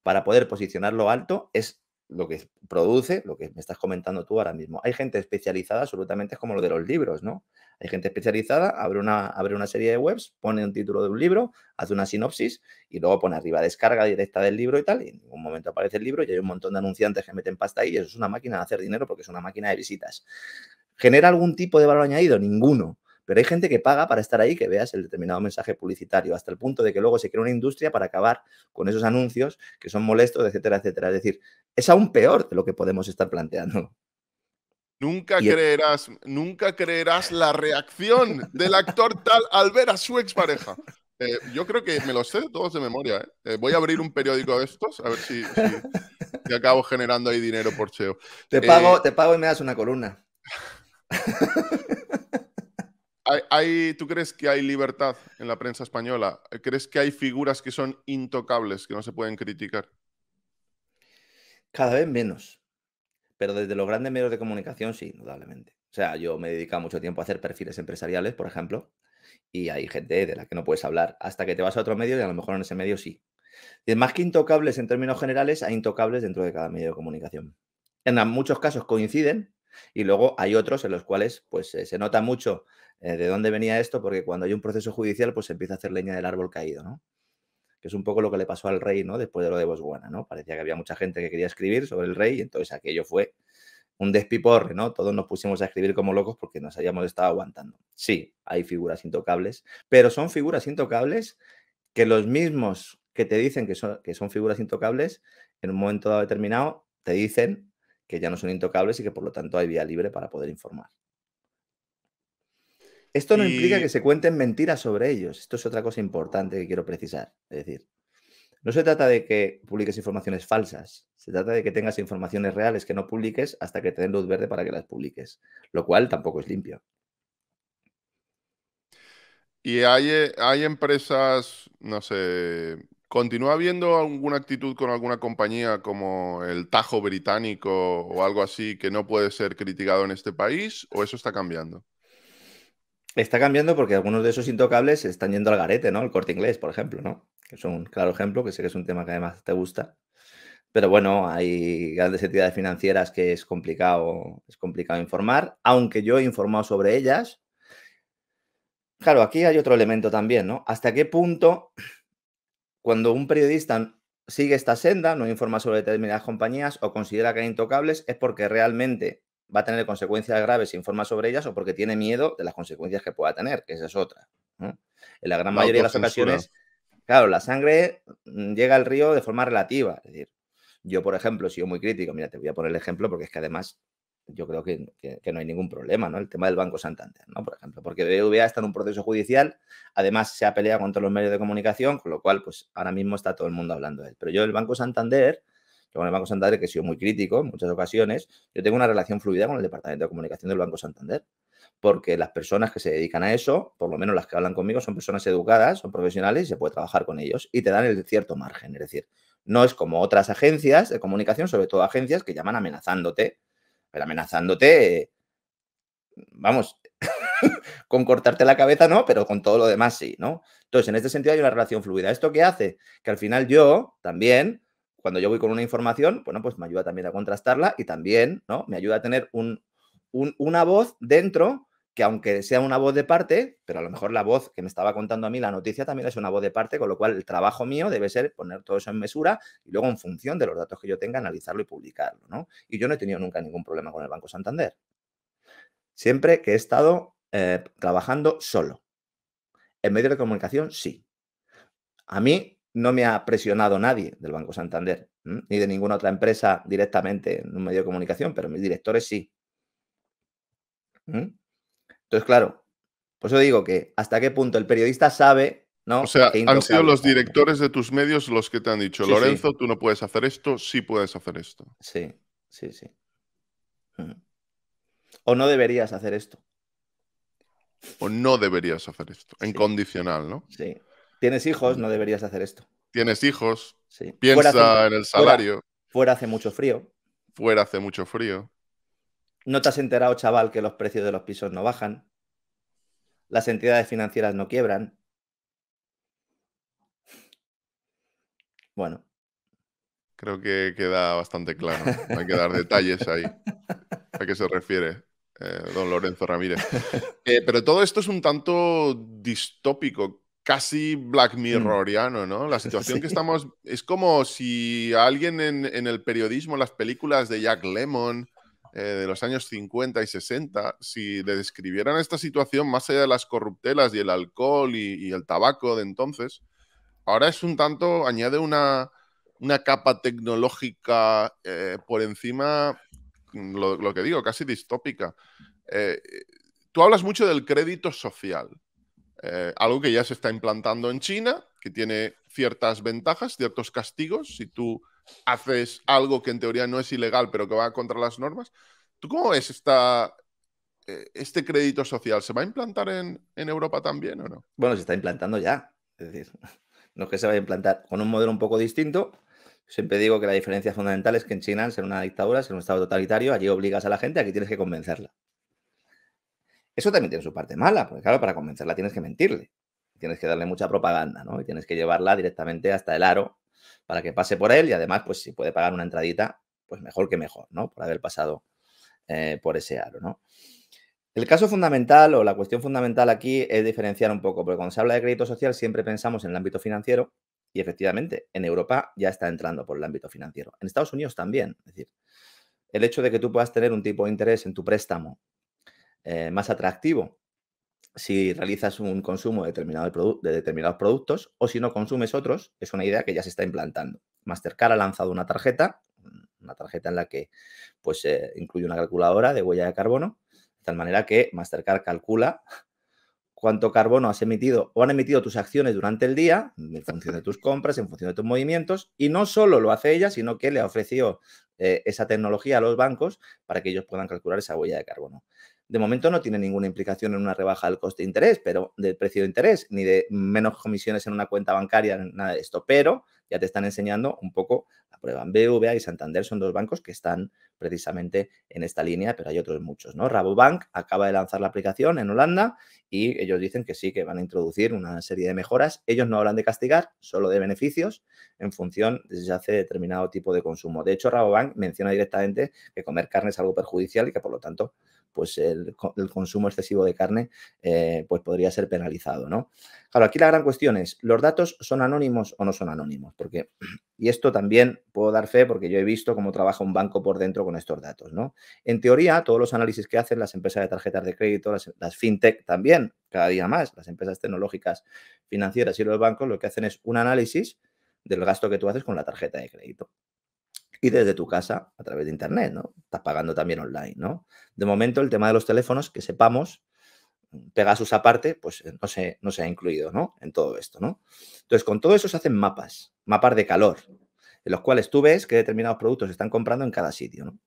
para poder posicionarlo alto es lo que produce, lo que me estás comentando tú ahora mismo. Hay gente especializada, absolutamente es como lo de los libros, ¿no? Hay gente especializada, abre una, abre una serie de webs, pone un título de un libro, hace una sinopsis y luego pone arriba descarga directa del libro y tal, y en un momento aparece el libro y hay un montón de anunciantes que meten pasta ahí y eso es una máquina de hacer dinero porque es una máquina de visitas. ¿Genera algún tipo de valor añadido? Ninguno. Pero hay gente que paga para estar ahí, que veas el determinado mensaje publicitario, hasta el punto de que luego se crea una industria para acabar con esos anuncios que son molestos, etcétera, etcétera. Es decir, es aún peor de lo que podemos estar planteando. Nunca e creerás, nunca creerás la reacción del actor tal al ver a su expareja. Eh, yo creo que me lo sé todos de memoria. ¿eh? Eh, voy a abrir un periódico de estos, a ver si, si, acabo generando ahí dinero por SEO. Te pago, te pago y me das una columna. ¿Tú crees que hay libertad en la prensa española? ¿Crees que hay figuras que son intocables, que no se pueden criticar? Cada vez menos. Pero desde los grandes medios de comunicación, sí, indudablemente. O sea, yo me he dedicado mucho tiempo a hacer perfiles empresariales, por ejemplo, y hay gente de la que no puedes hablar hasta que te vas a otro medio y a lo mejor en ese medio sí. más que intocables en términos generales, hay intocables dentro de cada medio de comunicación. En muchos casos coinciden y luego hay otros en los cuales pues, eh, se nota mucho eh, de dónde venía esto, porque cuando hay un proceso judicial, pues se empieza a hacer leña del árbol caído, ¿no? Que es un poco lo que le pasó al rey, ¿no? Después de lo de Boswana ¿no? Parecía que había mucha gente que quería escribir sobre el rey, y entonces aquello fue un despiporre, ¿no? Todos nos pusimos a escribir como locos porque nos habíamos estado aguantando. Sí, hay figuras intocables, pero son figuras intocables que los mismos que te dicen que son, que son figuras intocables, en un momento determinado te dicen que ya no son intocables y que por lo tanto hay vía libre para poder informar. Esto no implica que se cuenten mentiras sobre ellos. Esto es otra cosa importante que quiero precisar. Es decir, no se trata de que publiques informaciones falsas, se trata de que tengas informaciones reales que no publiques hasta que te den luz verde para que las publiques, lo cual tampoco es limpio. Y hay, eh, hay empresas, no sé, ¿continúa habiendo alguna actitud con alguna compañía como el Tajo británico o algo así que no puede ser criticado en este país o eso está cambiando? Está cambiando porque algunos de esos intocables están yendo al garete, ¿no? El corte inglés, por ejemplo, ¿no? Que es un claro ejemplo, que sé que es un tema que además te gusta. Pero bueno, hay grandes entidades financieras que es complicado, es complicado informar, aunque yo he informado sobre ellas. Claro, aquí hay otro elemento también, ¿no? ¿Hasta qué punto cuando un periodista sigue esta senda, no informa sobre determinadas compañías o considera que hay intocables, es porque realmente va a tener consecuencias graves si informa sobre ellas o porque tiene miedo de las consecuencias que pueda tener, que esa es otra. En la gran mayoría de las ocasiones, claro, la sangre mm, llega al río de forma relativa. Es decir, yo, por ejemplo, he sido muy crítico, mira, te voy a poner el ejemplo porque es que además yo creo que, no hay ningún problema, ¿no? El tema del Banco Santander, ¿no? Por ejemplo, porque BBVA está en un proceso judicial, además se ha peleado contra los medios de comunicación, con lo cual, pues ahora mismo está todo el mundo hablando de él. Pero yo, el Banco Santander, con el Banco Santander, que he sido muy crítico en muchas ocasiones, yo tengo una relación fluida con el Departamento de Comunicación del Banco Santander, porque las personas que se dedican a eso, por lo menos las que hablan conmigo, son personas educadas, son profesionales y se puede trabajar con ellos y te dan el cierto margen. Es decir, no es como otras agencias de comunicación, sobre todo agencias que llaman amenazándote, pero amenazándote, vamos, con cortarte la cabeza no, pero con todo lo demás sí, ¿no? Entonces, en este sentido hay una relación fluida. ¿Esto qué hace? Que al final yo también cuando yo voy con una información, bueno, pues me ayuda también a contrastarla y también, ¿no? Me ayuda a tener un, una voz dentro que aunque sea una voz de parte, pero a lo mejor la voz que me estaba contando a mí la noticia también es una voz de parte, con lo cual el trabajo mío debe ser poner todo eso en mesura y luego en función de los datos que yo tenga analizarlo y publicarlo, ¿no? Y yo no he tenido nunca ningún problema con el Banco Santander. Siempre que he estado eh, trabajando solo. En medio de comunicación, sí. A mí no me ha presionado nadie del Banco Santander, ni de ninguna otra empresa directamente en un medio de comunicación, pero mis directores sí. Entonces, claro, por eso digo que hasta qué punto el periodista sabe, ¿no? O sea, han sido los directores de tus medios los que te han dicho, Lorenzo, tú no puedes hacer esto, sí puedes hacer esto. Sí, sí, sí. O no deberías hacer esto. O no deberías hacer esto. En condicional, ¿no? Sí, Tienes hijos, no deberías hacer esto. Tienes hijos, piensa en el salario. Fuera, hace mucho frío. Fuera hace mucho frío. No te has enterado, chaval, que los precios de los pisos no bajan. Las entidades financieras no quiebran. Bueno. Creo que queda bastante claro. hay que dar detalles ahí. ¿A qué se refiere? Eh, don Lorenzo Ramírez. Eh, pero todo esto es un tanto distópico, casi Black mm. Mirroriano, ¿no? La situación que estamos es como si alguien en, el periodismo, las películas de Jack Lemon eh, de los años 50 y 60, si le describieran esta situación más allá de las corruptelas y el alcohol y, el tabaco de entonces, ahora es un tanto, añade una, capa tecnológica eh, por encima, mm, lo, que digo, casi distópica. Eh, tú hablas mucho del crédito social. Eh, algo que ya se está implantando en China, que tiene ciertas ventajas, ciertos castigos. Si tú haces algo que en teoría no es ilegal, pero que va contra las normas. ¿Tú cómo ves esta, eh, este crédito social? ¿Se va a implantar en, en, Europa también o no? Bueno, se está implantando ya. Es decir, no es que se va a implantar con un modelo un poco distinto. Siempre digo que la diferencia fundamental es que en China, en ser una dictadura, en un estado totalitario, allí obligas a la gente, aquí tienes que convencerla. Eso también tiene su parte mala, porque claro, para convencerla tienes que mentirle, tienes que darle mucha propaganda, ¿no? Y tienes que llevarla directamente hasta el aro para que pase por él y además, pues si puede pagar una entradita, pues mejor que mejor, ¿no? Por haber pasado eh, por ese aro, ¿no? El caso fundamental o la cuestión fundamental aquí es diferenciar un poco, porque cuando se habla de crédito social siempre pensamos en el ámbito financiero y efectivamente en Europa ya está entrando por el ámbito financiero. En Estados Unidos también, es decir, el hecho de que tú puedas tener un tipo de interés en tu préstamo eh, más atractivo si realizas un consumo determinado de, determinados productos o si no consumes otros, es una idea que ya se está implantando. Mastercard ha lanzado una tarjeta, una tarjeta en la que pues eh, incluye una calculadora de huella de carbono, de tal manera que Mastercard calcula cuánto carbono has emitido o han emitido tus acciones durante el día, en función de tus compras, en función de tus movimientos, y no solo lo hace ella, sino que le ha ofrecido eh, esa tecnología a los bancos para que ellos puedan calcular esa huella de carbono de momento no tiene ninguna implicación en una rebaja del coste de interés, pero del precio de interés, ni de menos comisiones en una cuenta bancaria, nada de esto. Pero ya te están enseñando un poco la prueba. BVA y Santander son dos bancos que están precisamente en esta línea, pero hay otros muchos, ¿no? Rabobank acaba de lanzar la aplicación en Holanda y ellos dicen que sí, que van a introducir una serie de mejoras. Ellos no hablan de castigar, solo de beneficios en función de si se hace determinado tipo de consumo. De hecho, Rabobank menciona directamente que comer carne es algo perjudicial y que por lo tanto pues el, consumo excesivo de carne eh, pues podría ser penalizado, ¿no? Claro, aquí la gran cuestión es, ¿los datos son anónimos o no son anónimos? Porque, y esto también puedo dar fe porque yo he visto cómo trabaja un banco por dentro con estos datos, ¿no? En teoría, todos los análisis que hacen las empresas de tarjetas de crédito, las fintech también, cada día más, las empresas tecnológicas financieras y los bancos, lo que hacen es un análisis del gasto que tú haces con la tarjeta de crédito y desde tu casa a través de Internet, ¿no? Estás pagando también online, ¿no? De momento, el tema de los teléfonos, que sepamos, Pegasus aparte, pues eh, no se, no se ha incluido, ¿no? En todo esto, ¿no? Entonces, con todo eso se hacen mapas, mapas de calor, en los cuales tú ves que determinados productos se están comprando en cada sitio, ¿no?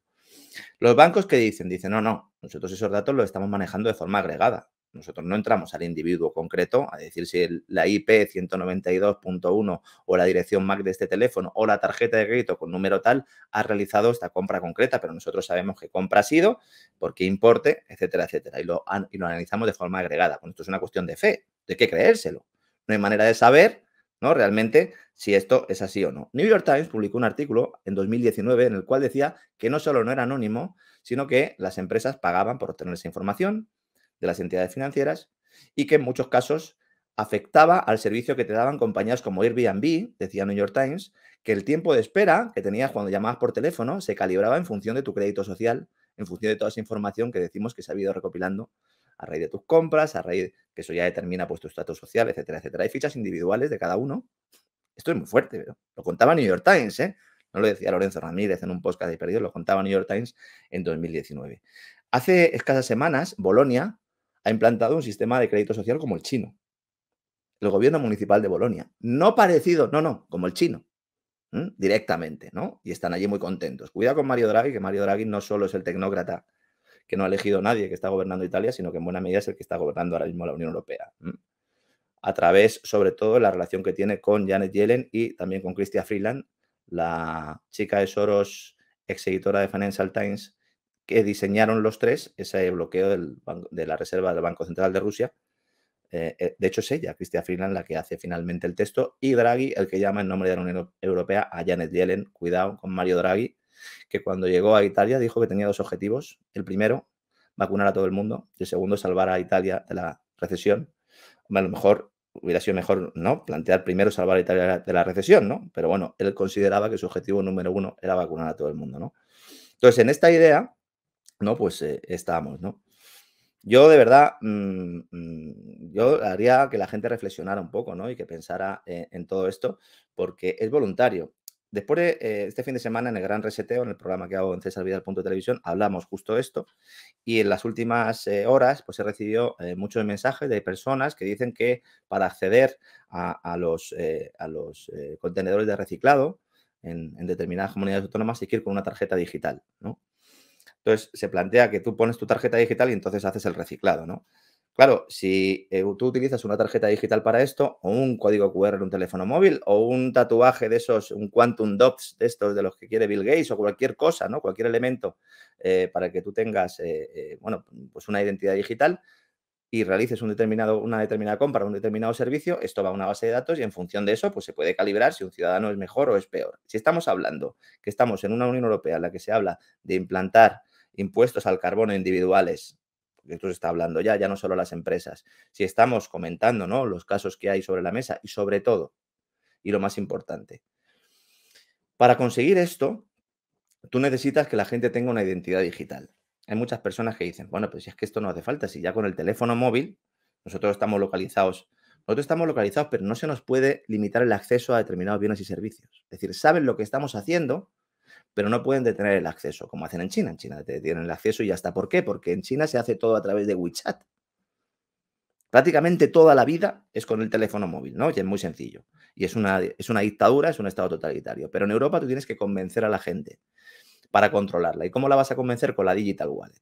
Los bancos que dicen, dicen, no, no, nosotros esos datos los estamos manejando de forma agregada. Nosotros no entramos al individuo concreto a decir si la IP 192.1 o la dirección MAC de este teléfono o la tarjeta de crédito con número tal ha realizado esta compra concreta, pero nosotros sabemos qué compra ha sido, por qué importe, etcétera, etcétera. Y lo, y lo analizamos de forma agregada. Bueno, esto es una cuestión de fe, de qué creérselo. No hay manera de saber ¿no? realmente si esto es así o no. New York Times publicó un artículo en 2019 en el cual decía que no solo no era anónimo, sino que las empresas pagaban por obtener esa información, de las entidades financieras y que en muchos casos afectaba al servicio que te daban compañías como Airbnb, decía New York Times, que el tiempo de espera que tenías cuando llamabas por teléfono se calibraba en función de tu crédito social, en función de toda esa información que decimos que se ha ido recopilando a raíz de tus compras, a raíz de que eso ya determina pues, tu estatus social, etcétera, etcétera. Hay fichas individuales de cada uno. Esto es muy fuerte, lo contaba New York Times, ¿eh? no lo decía Lorenzo Ramírez en un podcast de perdido, lo contaba New York Times en 2019. Hace escasas semanas, Bolonia, ha implantado un sistema de crédito social como el chino. El gobierno municipal de Bolonia. No parecido, no, no, como el chino. Directamente, ¿no? Y están allí muy contentos. Cuidado con Mario Draghi, que Mario Draghi no solo es el tecnócrata que no ha elegido nadie que está gobernando Italia, sino que en buena medida es el que está gobernando ahora mismo la Unión Europea. A través, sobre todo, de la relación que tiene con Janet Yellen y también con Christia Freeland, la chica de Soros, ex editora de Financial Times, que diseñaron los tres ese bloqueo de la reserva del Banco Central de Rusia. Eh, eh, de hecho, es ella, Cristia Freeland, la que hace finalmente el texto y Draghi, el que llama en nombre de la Unión Europea a Janet Yellen. Cuidado con Mario Draghi, que cuando llegó a Italia dijo que tenía dos objetivos. El primero, vacunar a todo el mundo. Y el segundo, salvar a Italia de la recesión. A lo mejor hubiera sido mejor, ¿no? Plantear primero salvar a Italia de la recesión, ¿no? Pero bueno, él consideraba que su objetivo número uno era vacunar a todo el mundo, ¿no? Entonces, en esta idea, ¿no? Pues eh, estamos, ¿no? Yo de verdad, mm, mm, yo haría que la gente reflexionara un poco, ¿no? Y que pensara eh, en todo esto, porque es voluntario. Después de eh, este fin de semana en el Gran Reseteo, en el programa que hago en César Vidal. Televisión, hablamos justo esto y en las últimas horas pues he recibido muchos mensajes de personas que dicen que para acceder a, los, a los contenedores de reciclado en, en, determinadas comunidades autónomas hay que ir con una tarjeta digital, ¿no? Entonces, se plantea que tú pones tu tarjeta digital y entonces haces el reciclado, ¿no? Claro, si eh, tú utilizas una tarjeta digital para esto, o un código QR en un teléfono móvil, o un tatuaje de esos, un quantum dots de estos de los que quiere Bill Gates, o cualquier cosa, ¿no? Cualquier elemento eh, para que tú tengas, eh, bueno, pues una identidad digital y realices una determinada compra, un determinado servicio, esto va a una base de datos y en función de eso, pues se puede calibrar si un ciudadano es mejor o es peor. Si estamos hablando que estamos en una Unión Europea en la que se habla de implantar impuestos al carbono individuales, que tú está hablando ya, ya no solo las empresas. Si estamos comentando ¿no? los casos que hay sobre la mesa y sobre todo, y lo más importante, para conseguir esto, tú necesitas que la gente tenga una identidad digital. Hay muchas personas que dicen, bueno, pues si es que esto no hace falta, si ya con el teléfono móvil nosotros estamos localizados, nosotros estamos localizados, pero no se nos puede limitar el acceso a determinados bienes y servicios. Es decir, saben lo que estamos haciendo, pero no pueden detener el acceso, como hacen en China. En China te tienen el acceso y ya está. ¿Por qué? Porque en China se hace todo a través de WeChat. Prácticamente toda la vida es con el teléfono móvil, ¿no? Y es muy sencillo. Y es es una dictadura, es un estado totalitario. Pero en Europa tú tienes que convencer a la gente para controlarla. ¿Y cómo la vas a convencer? Con la digital wallet.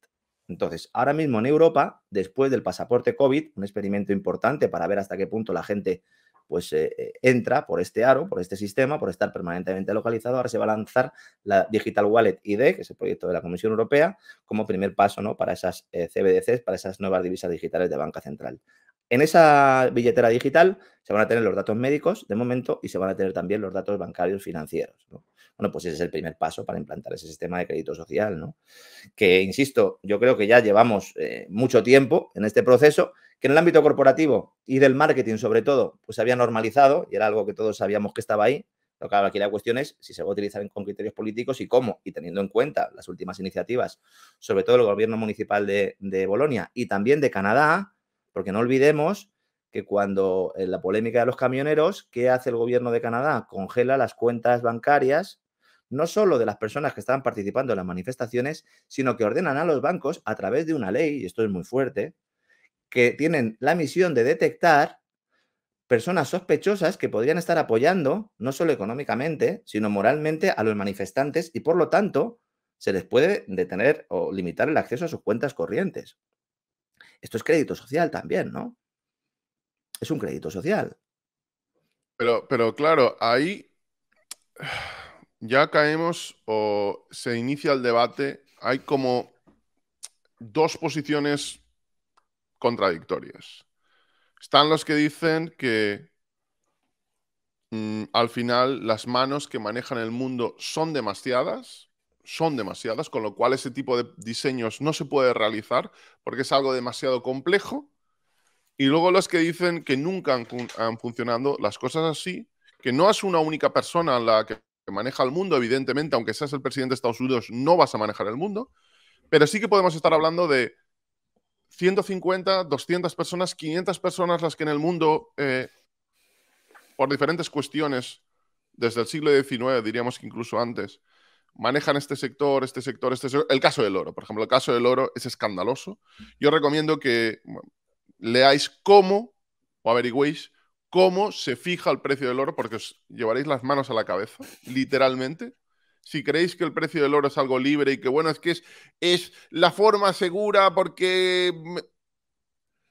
Entonces, ahora mismo en Europa, después del pasaporte COVID, un experimento importante para ver hasta qué punto la gente pues eh, eh, entra por este aro, por este sistema, por estar permanentemente localizado. Ahora se va a lanzar la Digital Wallet ID, que es el proyecto de la Comisión Europea, como primer paso ¿no? para esas eh, CBDCs, para esas nuevas divisas digitales de banca central. En esa billetera digital se van a tener los datos médicos de momento y se van a tener también los datos bancarios financieros. Bueno, pues ese es el primer paso para implantar ese sistema de crédito social, ¿no? Que, insisto, yo creo que ya llevamos eh, mucho tiempo en este proceso, que en el ámbito corporativo y del marketing sobre todo, pues se había normalizado y era algo que todos sabíamos que estaba ahí. Lo que ahora aquí la cuestión es si se va a utilizar con criterios políticos y cómo, y teniendo en cuenta las últimas iniciativas, sobre todo el gobierno municipal de Bolonia y también de Canadá, porque no olvidemos que cuando en la polémica de los camioneros, ¿qué hace el gobierno de Canadá? Congela las cuentas bancarias, no solo de las personas que estaban participando en las manifestaciones, sino que ordenan a los bancos a través de una ley, y esto es muy fuerte, que tienen la misión de detectar personas sospechosas que podrían estar apoyando, no solo económicamente, sino moralmente a los manifestantes y por lo tanto se les puede detener o limitar el acceso a sus cuentas corrientes. Esto es crédito social también, ¿no? Es un crédito social. Pero, pero claro, ahí ya caemos o se inicia el debate. Hay como dos posiciones contradictorias. Están los que dicen que mm, al final las manos que manejan el mundo son demasiadas son demasiadas, con lo cual ese tipo de diseños no se puede realizar porque es algo demasiado complejo. Y luego los que dicen que nunca han, funcionado las cosas así, que no es una única persona la que, maneja el mundo, evidentemente, aunque seas el presidente de Estados Unidos, no vas a manejar el mundo, pero sí que podemos estar hablando de 150, 200 personas, 500 personas las que en el mundo, eh, por diferentes cuestiones, desde el siglo XIX, diríamos que incluso antes, manejan este sector, este sector, este sector. El caso del oro, por ejemplo, el caso del oro es escandaloso. Yo recomiendo que leáis cómo o averigüéis cómo se fija el precio del oro, porque os llevaréis las manos a la cabeza, literalmente. Si creéis que el precio del oro es algo libre y que bueno, es que es, es la forma segura porque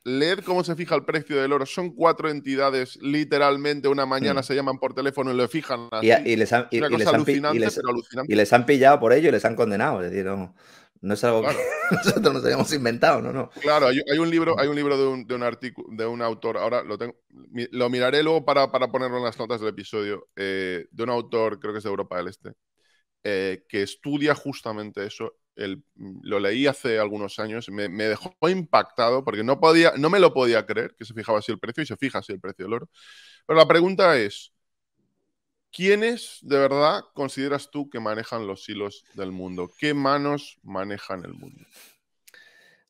leed cómo se fija el precio del oro. Son cuatro entidades, literalmente una mañana hmm. se llaman por teléfono y lo fijan. Y, les han, Y les han pillado por ello y les han condenado. Es decir, no, es algo que nosotros nos hayamos inventado, ¿no? Claro, hay, un libro, hay un libro de un, autor, ahora lo tengo, lo miraré luego para, ponerlo en las notas del episodio, eh, de un autor, creo que es de Europa del Este, eh, que estudia justamente eso lo leí hace algunos años, me, dejó impactado porque no, podía, no me lo podía creer que se fijaba así el precio y se fija así el precio del oro. Pero la pregunta es, ¿quiénes de verdad consideras tú que manejan los hilos del mundo? ¿Qué manos manejan el mundo?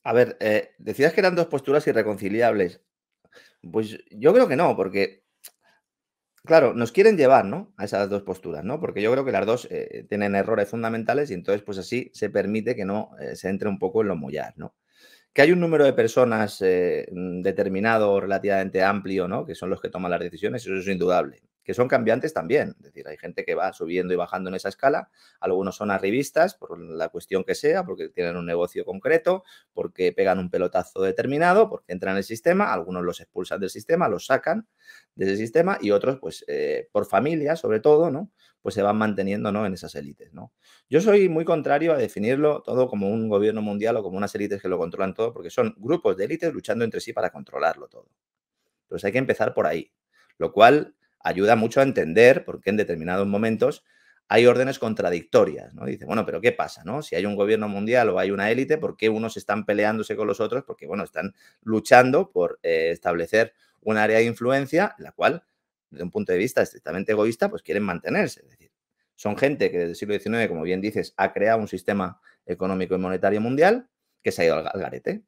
A ver, eh, decías que eran dos posturas irreconciliables. Pues yo creo que no, porque claro, nos quieren llevar, ¿no? A esas dos posturas, ¿no? Porque yo creo que las dos eh, tienen errores fundamentales y entonces, pues así se permite que no eh, se entre un poco en lo mollar, ¿no? Que hay un número de personas eh, mm, determinado, relativamente amplio, ¿no? Que son los que toman las decisiones, eso es indudable que son cambiantes también. Es decir, hay gente que va subiendo y bajando en esa escala. Algunos son arribistas, por la cuestión que sea, porque tienen un negocio concreto, porque pegan un pelotazo determinado, porque entran en el sistema. Algunos los expulsan del sistema, los sacan de ese sistema y otros, pues, eh, por familia, sobre todo, ¿no? Pues se van manteniendo, ¿no? En esas élites, ¿no? Yo soy muy contrario a definirlo todo como un gobierno mundial o como unas élites que lo controlan todo, porque son grupos de élites luchando entre sí para controlarlo todo. Entonces hay que empezar por ahí, lo cual ayuda mucho a entender por qué en determinados momentos hay órdenes contradictorias, ¿no? Dice, bueno, pero ¿qué pasa, no? Si hay un gobierno mundial o hay una élite, ¿por qué unos están peleándose con los otros? Porque, bueno, están luchando por eh, establecer un área de influencia, la cual, desde un punto de vista estrictamente egoísta, pues quieren mantenerse. Es decir, son gente que desde el siglo XIX, como bien dices, ha creado un sistema económico y monetario mundial que se ha ido al garete.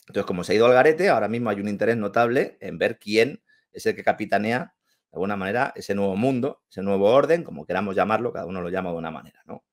Entonces, como se ha ido al garete, ahora mismo hay un interés notable en ver quién es el que capitanea de alguna manera, ese nuevo mundo, ese nuevo orden, como queramos llamarlo, cada uno lo llama de una manera, ¿no?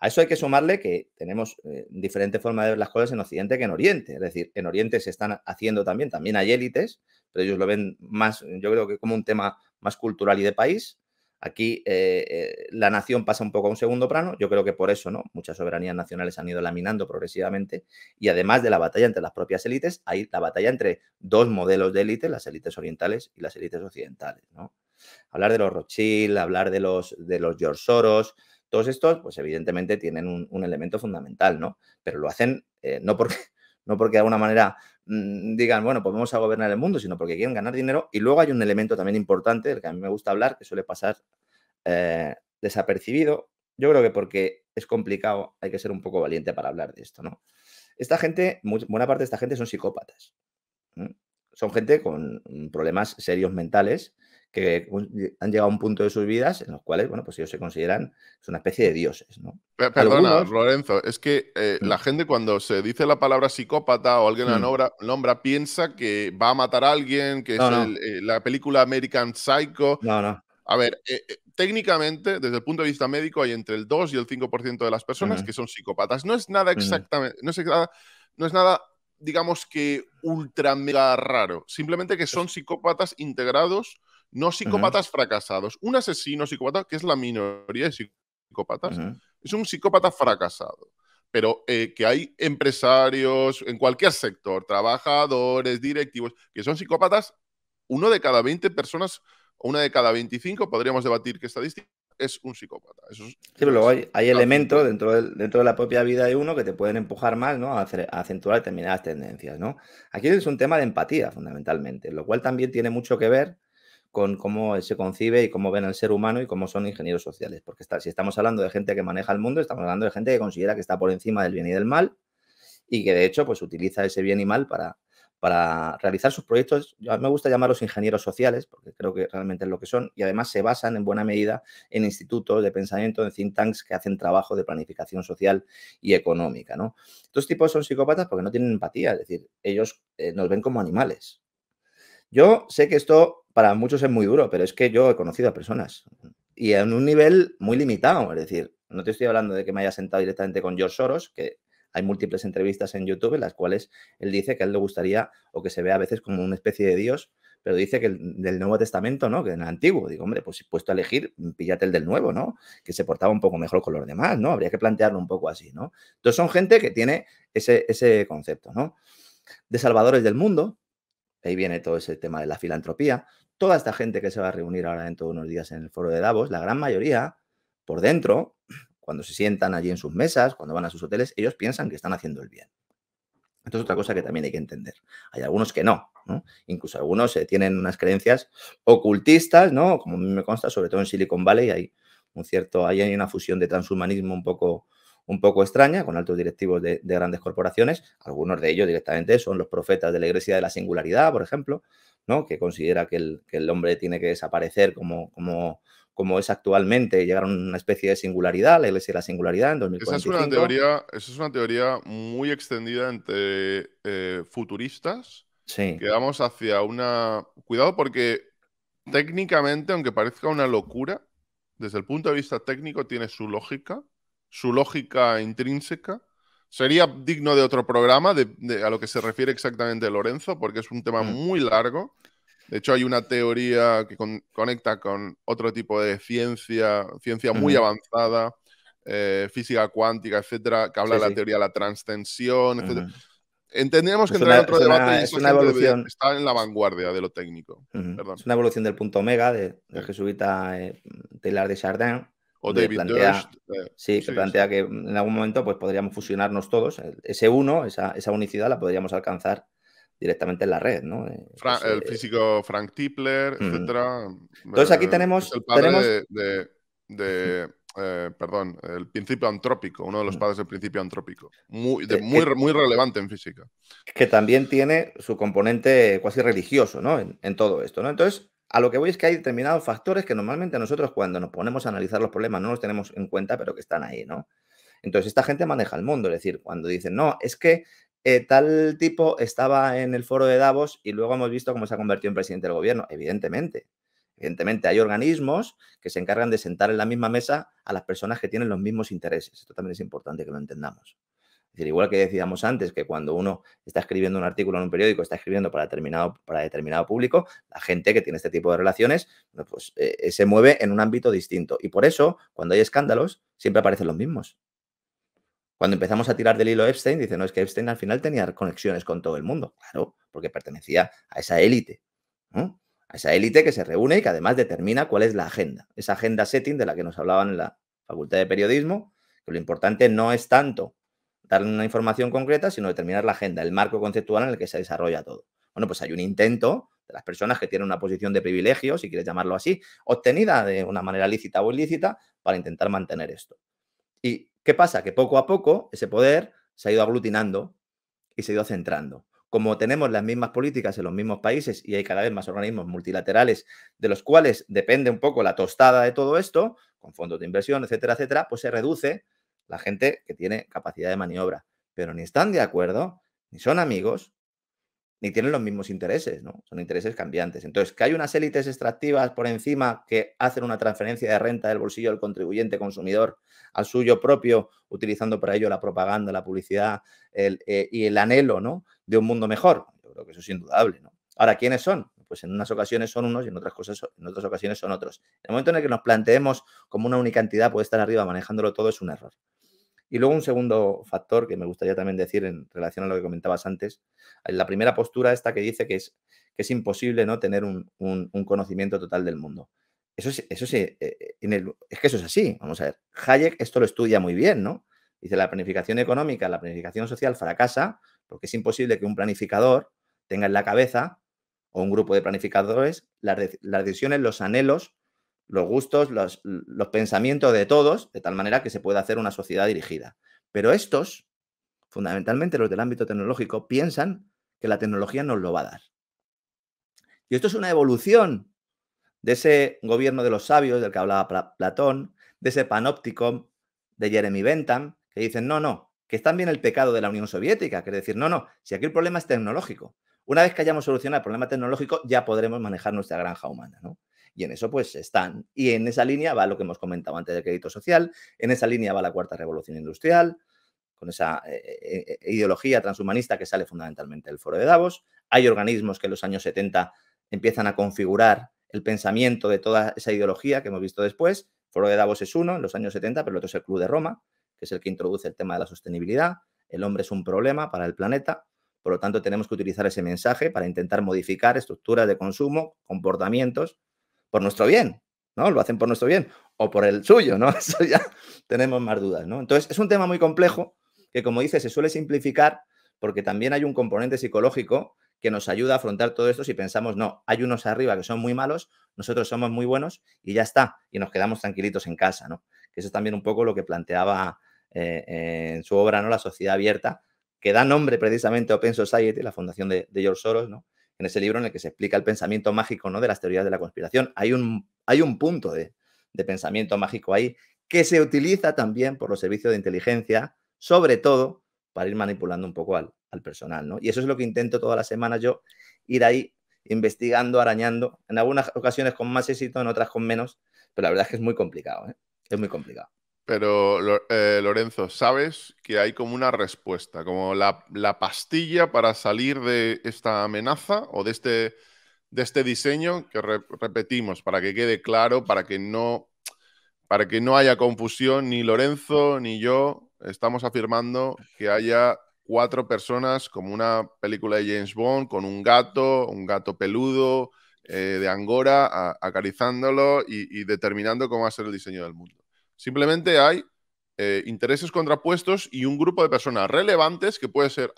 A eso hay que sumarle que tenemos eh, diferente diferentes formas de ver las cosas en Occidente que en Oriente. Es decir, en Oriente se están haciendo también, también hay élites, pero ellos lo ven más, yo creo que como un tema más cultural y de país. Aquí eh, eh, la nación pasa un poco a un segundo plano. Yo creo que por eso, ¿no? Muchas soberanías nacionales han ido laminando progresivamente. Y además de la batalla entre las propias élites, hay la batalla entre dos modelos de élite, las élites orientales y las élites occidentales, ¿no? Hablar de los Rothschild, hablar de los, de los George Soros, todos estos, pues evidentemente tienen un, elemento fundamental, ¿no? Pero lo hacen eh, no, porque, no porque de alguna manera Mm, digan, bueno, pues vamos a gobernar el mundo, sino porque quieren ganar dinero. Y luego hay un elemento también importante, del que a mí me gusta hablar, que suele pasar eh, desapercibido. Yo creo que porque es complicado, hay que ser un poco valiente para hablar de esto, Esta gente, buena parte de esta gente son psicópatas. Son gente con problemas serios mentales que eh, han llegado a un punto de sus vidas en los cuales, bueno, pues ellos se consideran una especie de dioses, ¿no? Perdona, Lorenzo, es que eh, mm. la gente cuando se dice la palabra psicópata o alguien la mm. nombra, piensa que va a matar a alguien, que es eh, la película American Psycho. No, no. A ver, técnicamente, desde el punto de vista médico, hay entre el 2 y el 5% de las personas mm. que son psicópatas. No es nada exactamente, no, es nada, no es nada, digamos que ultra mega raro. Simplemente que pues son psicópatas integrados no psicópatas fracasados. Un asesino psicópata, que es la minoría de psicópatas, es un psicópata fracasado. Pero eh, que hay empresarios en cualquier sector, trabajadores, directivos, que son psicópatas, uno de cada 20 personas, o una de cada 25, podríamos debatir qué estadística, es un psicópata. sí, pero luego hay, hay elementos dentro de, dentro la propia vida de uno que te pueden empujar mal ¿no? a, acentuar determinadas tendencias. ¿no? Aquí es un tema de empatía, fundamentalmente, lo cual también tiene mucho que ver con cómo se concibe y cómo ven al ser humano y cómo son ingenieros sociales. Porque si estamos hablando de gente que maneja el mundo, estamos hablando de gente que considera que está por encima del bien y del mal y que de hecho pues utiliza ese bien y mal para, para realizar sus proyectos. a mí me gusta llamarlos ingenieros sociales, porque creo que realmente es lo que son, y además se basan en buena medida en institutos de pensamiento, en think tanks que hacen trabajo de planificación social y económica. ¿no? Estos tipos son psicópatas porque no tienen empatía, es decir, ellos eh, nos ven como animales. Yo sé que esto para muchos es muy duro, pero es que yo he conocido a personas y en un nivel muy limitado. Es decir, no te estoy hablando de que me haya sentado directamente con George Soros, que hay múltiples entrevistas en YouTube en las cuales él dice que a él le gustaría o que se vea a veces como una especie de Dios, pero dice que del Nuevo Testamento, ¿no? Que en el Antiguo. Digo, hombre, pues si puesto a elegir, píllate el del Nuevo, ¿no? Que se portaba un poco mejor con los demás, ¿no? Habría que plantearlo un poco así, ¿no? Entonces son gente que tiene ese, concepto, ¿no? De salvadores del mundo, Ahí viene todo ese tema de la filantropía. Toda esta gente que se va a reunir ahora dentro de unos días en el foro de Davos, la gran mayoría, por dentro, cuando se sientan allí en sus mesas, cuando van a sus hoteles, ellos piensan que están haciendo el bien. Esto es otra cosa que también hay que entender. Hay algunos que no, Incluso algunos eh, tienen unas creencias ocultistas, ¿no? Como a mí me consta, sobre todo en Silicon Valley hay un cierto, hay una fusión de transhumanismo un poco un poco extraña, con altos directivos de, grandes corporaciones. Algunos de ellos directamente son los profetas de la Iglesia de la Singularidad, por ejemplo, ¿no? que considera que el, hombre tiene que desaparecer como, como, como es actualmente, llegar a una especie de singularidad, la Iglesia de la Singularidad en 2045. Esa es una teoría, es una teoría muy extendida entre eh, futuristas. Sí. Que vamos hacia una... Cuidado porque técnicamente, aunque parezca una locura, desde el punto de vista técnico tiene su lógica, su lógica intrínseca. Sería digno de otro programa, de, a lo que se refiere exactamente Lorenzo, porque es un tema mm. muy largo. De hecho, hay una teoría que conecta con otro tipo de ciencia, ciencia muy avanzada, eh, física cuántica, etcétera, que habla de la teoría de la transtensión, etcétera. Entendemos que entrar en está en la vanguardia de lo técnico. Es una evolución del punto omega de, del jesuita de eh, Taylor de Chardin, o David plantea, eh, sí, que plantea que en algún momento pues, podríamos fusionarnos todos. E, ese uno, esa, unicidad la podríamos alcanzar directamente en la red, ¿no? Eh, pues, el eh, físico Frank Tipler, etc. Mm. etcétera. Entonces aquí tenemos... el padre tenemos... de... perdón, el principio antrópico, uno de los mm. padres del principio antrópico, muy, muy, muy relevante en física. Que también tiene su componente casi religioso ¿no? en, en, todo esto. ¿no? Entonces, a lo que voy es que hay determinados factores que normalmente nosotros cuando nos ponemos a analizar los problemas no los tenemos en cuenta, pero que están ahí, ¿no? Entonces, esta gente maneja el mundo, es decir, cuando dicen, no, es que eh, tal tipo estaba en el foro de Davos y luego hemos visto cómo se ha convertido en presidente del gobierno, evidentemente. Evidentemente, hay organismos que se encargan de sentar en la misma mesa a las personas que tienen los mismos intereses. Esto también es importante que lo entendamos. Es decir, igual que decíamos antes que cuando uno está escribiendo un artículo en un periódico, está escribiendo para determinado, para determinado público, la gente que tiene este tipo de relaciones pues, eh, eh, se mueve en un ámbito distinto. Y por eso, cuando hay escándalos, siempre aparecen los mismos. Cuando empezamos a tirar del hilo Epstein, dicen, no, es que Epstein al final tenía conexiones con todo el mundo. Claro, porque pertenecía a esa élite. A esa élite que se reúne y que además determina cuál es la agenda. Esa agenda setting de la que nos hablaban en la Facultad de Periodismo, que lo importante no es tanto darle una información concreta, sino determinar la agenda, el marco conceptual en el que se desarrolla todo. Bueno, pues hay un intento de las personas que tienen una posición de privilegio, si quieres llamarlo así, obtenida de una manera lícita o ilícita para intentar mantener esto. ¿Y qué pasa? Que poco a poco ese poder se ha ido aglutinando y se ha ido centrando. Como tenemos las mismas políticas en los mismos países y hay cada vez más organismos multilaterales de los cuales depende un poco la tostada de todo esto, con fondos de inversión, etcétera, etcétera, pues se reduce la gente que tiene capacidad de maniobra, pero ni están de acuerdo, ni son amigos, ni tienen los mismos intereses, ¿no? Son intereses cambiantes. Entonces, que hay unas élites extractivas por encima que hacen una transferencia de renta del bolsillo del contribuyente consumidor al suyo propio, utilizando para ello la propaganda, la publicidad eh, y el anhelo, ¿no? De un mundo mejor. Yo creo que eso es indudable, ¿no? Ahora, ¿quiénes son? pues en unas ocasiones son unos y en otras cosas, en otras ocasiones son otros. En el momento en el que nos planteemos como una única entidad puede estar arriba manejándolo todo, es un error. Y luego un segundo factor que me gustaría también decir en relación a lo que comentabas antes, la primera postura esta que dice que es, que es imposible no tener un, conocimiento total del mundo. Eso sí, eso sí eh, eh, es que eso es así. Vamos a ver, Hayek esto lo estudia muy bien, ¿no? Dice, la planificación económica, la planificación social fracasa porque es imposible que un planificador tenga en la cabeza o un grupo de planificadores, las, decisiones, los anhelos, los gustos, los, pensamientos de todos, de tal manera que se pueda hacer una sociedad dirigida. Pero estos, fundamentalmente los del ámbito tecnológico, piensan que la tecnología nos lo va a dar. Y esto es una evolución de ese gobierno de los sabios del que hablaba Platón, de ese panóptico de Jeremy Bentham, que dicen, no, no, que es también el pecado de la Unión Soviética, que es decir, no, no, si aquí el problema es tecnológico, una vez que hayamos solucionado el problema tecnológico, ya podremos manejar nuestra granja humana, Y en eso pues están. Y en esa línea va lo que hemos comentado antes del crédito social, en esa línea va la cuarta revolución industrial, con esa eh, eh, ideología transhumanista que sale fundamentalmente del foro de Davos. Hay organismos que en los años 70 empiezan a configurar el pensamiento de toda esa ideología que hemos visto después. foro de Davos es uno en los años 70, pero el otro es el Club de Roma, que es el que introduce el tema de la sostenibilidad. El hombre es un problema para el planeta. Por lo tanto, tenemos que utilizar ese mensaje para intentar modificar estructuras de consumo, comportamientos, por nuestro bien, ¿no? Lo hacen por nuestro bien o por el suyo, ¿no? Eso ya tenemos más dudas, ¿no? Entonces, es un tema muy complejo que, como dice, se suele simplificar porque también hay un componente psicológico que nos ayuda a afrontar todo esto si pensamos, no, hay unos arriba que son muy malos, nosotros somos muy buenos y ya está, y nos quedamos tranquilitos en casa, ¿no? Que eso es también un poco lo que planteaba eh, en su obra, ¿no? La sociedad abierta, que da nombre precisamente a Open Society, la fundación de, George Soros, ¿no? en ese libro en el que se explica el pensamiento mágico ¿no? de las teorías de la conspiración. Hay un, hay un punto de, pensamiento mágico ahí que se utiliza también por los servicios de inteligencia, sobre todo para ir manipulando un poco al, personal. ¿no? Y eso es lo que intento todas las semanas yo, ir ahí investigando, arañando, en algunas ocasiones con más éxito, en otras con menos, pero la verdad es que es muy complicado, ¿eh? es muy complicado. Pero eh, Lorenzo, sabes que hay como una respuesta, como la, pastilla para salir de esta amenaza o de este, este diseño que repetimos para que quede claro, para que, no, para que no haya confusión, ni Lorenzo ni yo estamos afirmando que haya cuatro personas como una película de James Bond con un gato, un gato peludo eh, de Angora acariciándolo acarizándolo y, y determinando cómo va a ser el diseño del mundo. Simplemente hay eh, intereses contrapuestos y un grupo de personas relevantes que puede ser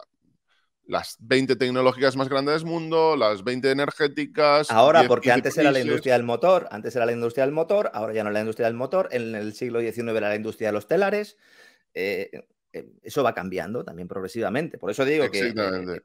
las 20 tecnológicas más grandes del mundo, las 20 energéticas. Ahora, porque antes era la industria del motor, antes era la industria del motor, ahora ya no es la industria del motor, en el siglo XIX era la industria de los telares. Eh, eh, eso va cambiando también progresivamente. Por eso digo que,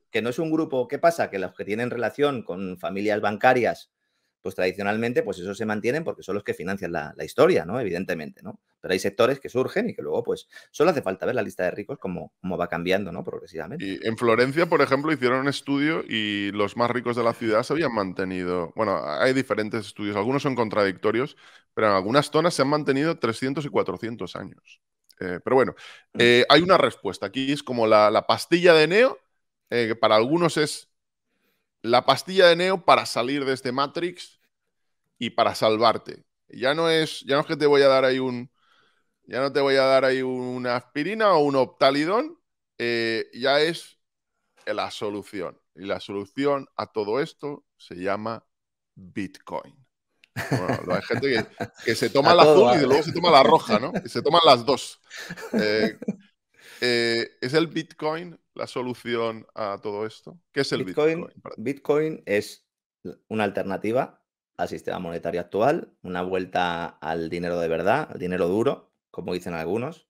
que no es un grupo. ¿Qué pasa? Que los que tienen relación con familias bancarias pues tradicionalmente, pues eso se mantienen porque son los que financian la, historia, ¿no? Evidentemente, ¿no? Pero hay sectores que surgen y que luego, pues, solo hace falta ver la lista de ricos como, va cambiando, ¿no? Progresivamente. Y en Florencia, por ejemplo, hicieron un estudio y los más ricos de la ciudad se habían mantenido. Bueno, hay diferentes estudios, algunos son contradictorios, pero en algunas zonas se han mantenido 300 y 400 años. Eh, pero bueno, mm. eh, hay una respuesta. Aquí es como la, pastilla de Neo, eh, que para algunos es la pastilla de Neo para salir de este Matrix y para salvarte. Ya no es, ya no es que te voy a dar ahí un, ya no te voy a dar ahí una aspirina o un optalidón, eh, ya es la solución. Y la solución a todo esto se llama Bitcoin. hay gente que, se toma la azul y luego se toma la roja, ¿no? Y se toman las dos. Eh, eh, es el Bitcoin la solución a todo esto? ¿Qué es el Bitcoin? Bitcoin, es una alternativa al sistema monetario actual, una vuelta al dinero de verdad, al dinero duro, como dicen algunos,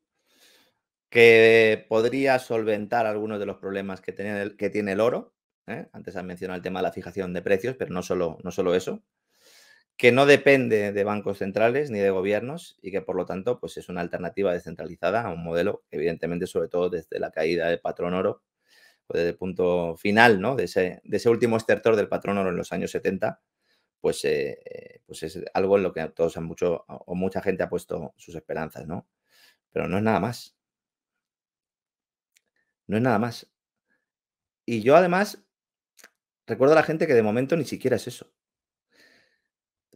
que podría solventar algunos de los problemas que tiene el, que tiene el oro. ¿eh? Antes han mencionado el tema de la fijación de precios, pero no no solo eso que no depende de bancos centrales ni de gobiernos y que por lo tanto pues es una alternativa descentralizada a un modelo, evidentemente sobre todo desde la caída del patrón oro, o pues, desde el punto final ¿no? de, ese, último estertor del patrón oro en los años 70, pues, eh, eh, pues es algo en lo que todos han mucho o mucha gente ha puesto sus esperanzas, ¿no? Pero no es nada más. No es nada más. Y yo además recuerdo a la gente que de momento ni siquiera es eso.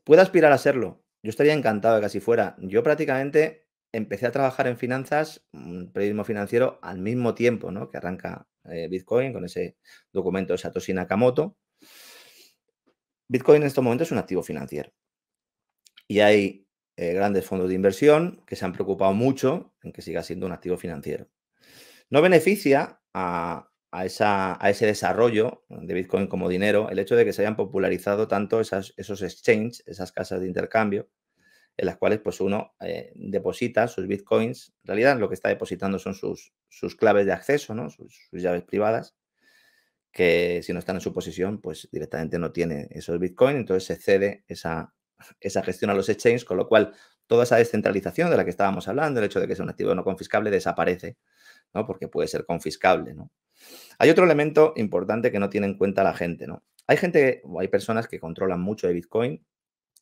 Puede aspirar a serlo. Yo estaría encantado de que así fuera. Yo prácticamente empecé a trabajar en finanzas, mm, periodismo financiero, al mismo tiempo ¿no? que arranca eh, Bitcoin con ese documento de Satoshi Nakamoto. Bitcoin en estos momentos es un activo financiero. Y hay eh, grandes fondos de inversión que se han preocupado mucho en que siga siendo un activo financiero. No beneficia a, a, ese desarrollo de Bitcoin como dinero el hecho de que se hayan popularizado tanto esas, esos exchanges, esas casas de intercambio, en las cuales pues uno eh, deposita sus bitcoins. En realidad lo que está depositando son sus, sus claves de acceso, ¿no? sus, llaves privadas, que si no están en su posición, pues directamente no tiene esos bitcoins, entonces se cede esa, gestión a los exchanges, con lo cual toda esa descentralización de la que estábamos hablando, el hecho de que es un activo no confiscable, desaparece, ¿no? porque puede ser confiscable. ¿no? Hay otro elemento importante que no tiene en cuenta la gente, ¿no? Hay gente hay personas que controlan mucho de Bitcoin,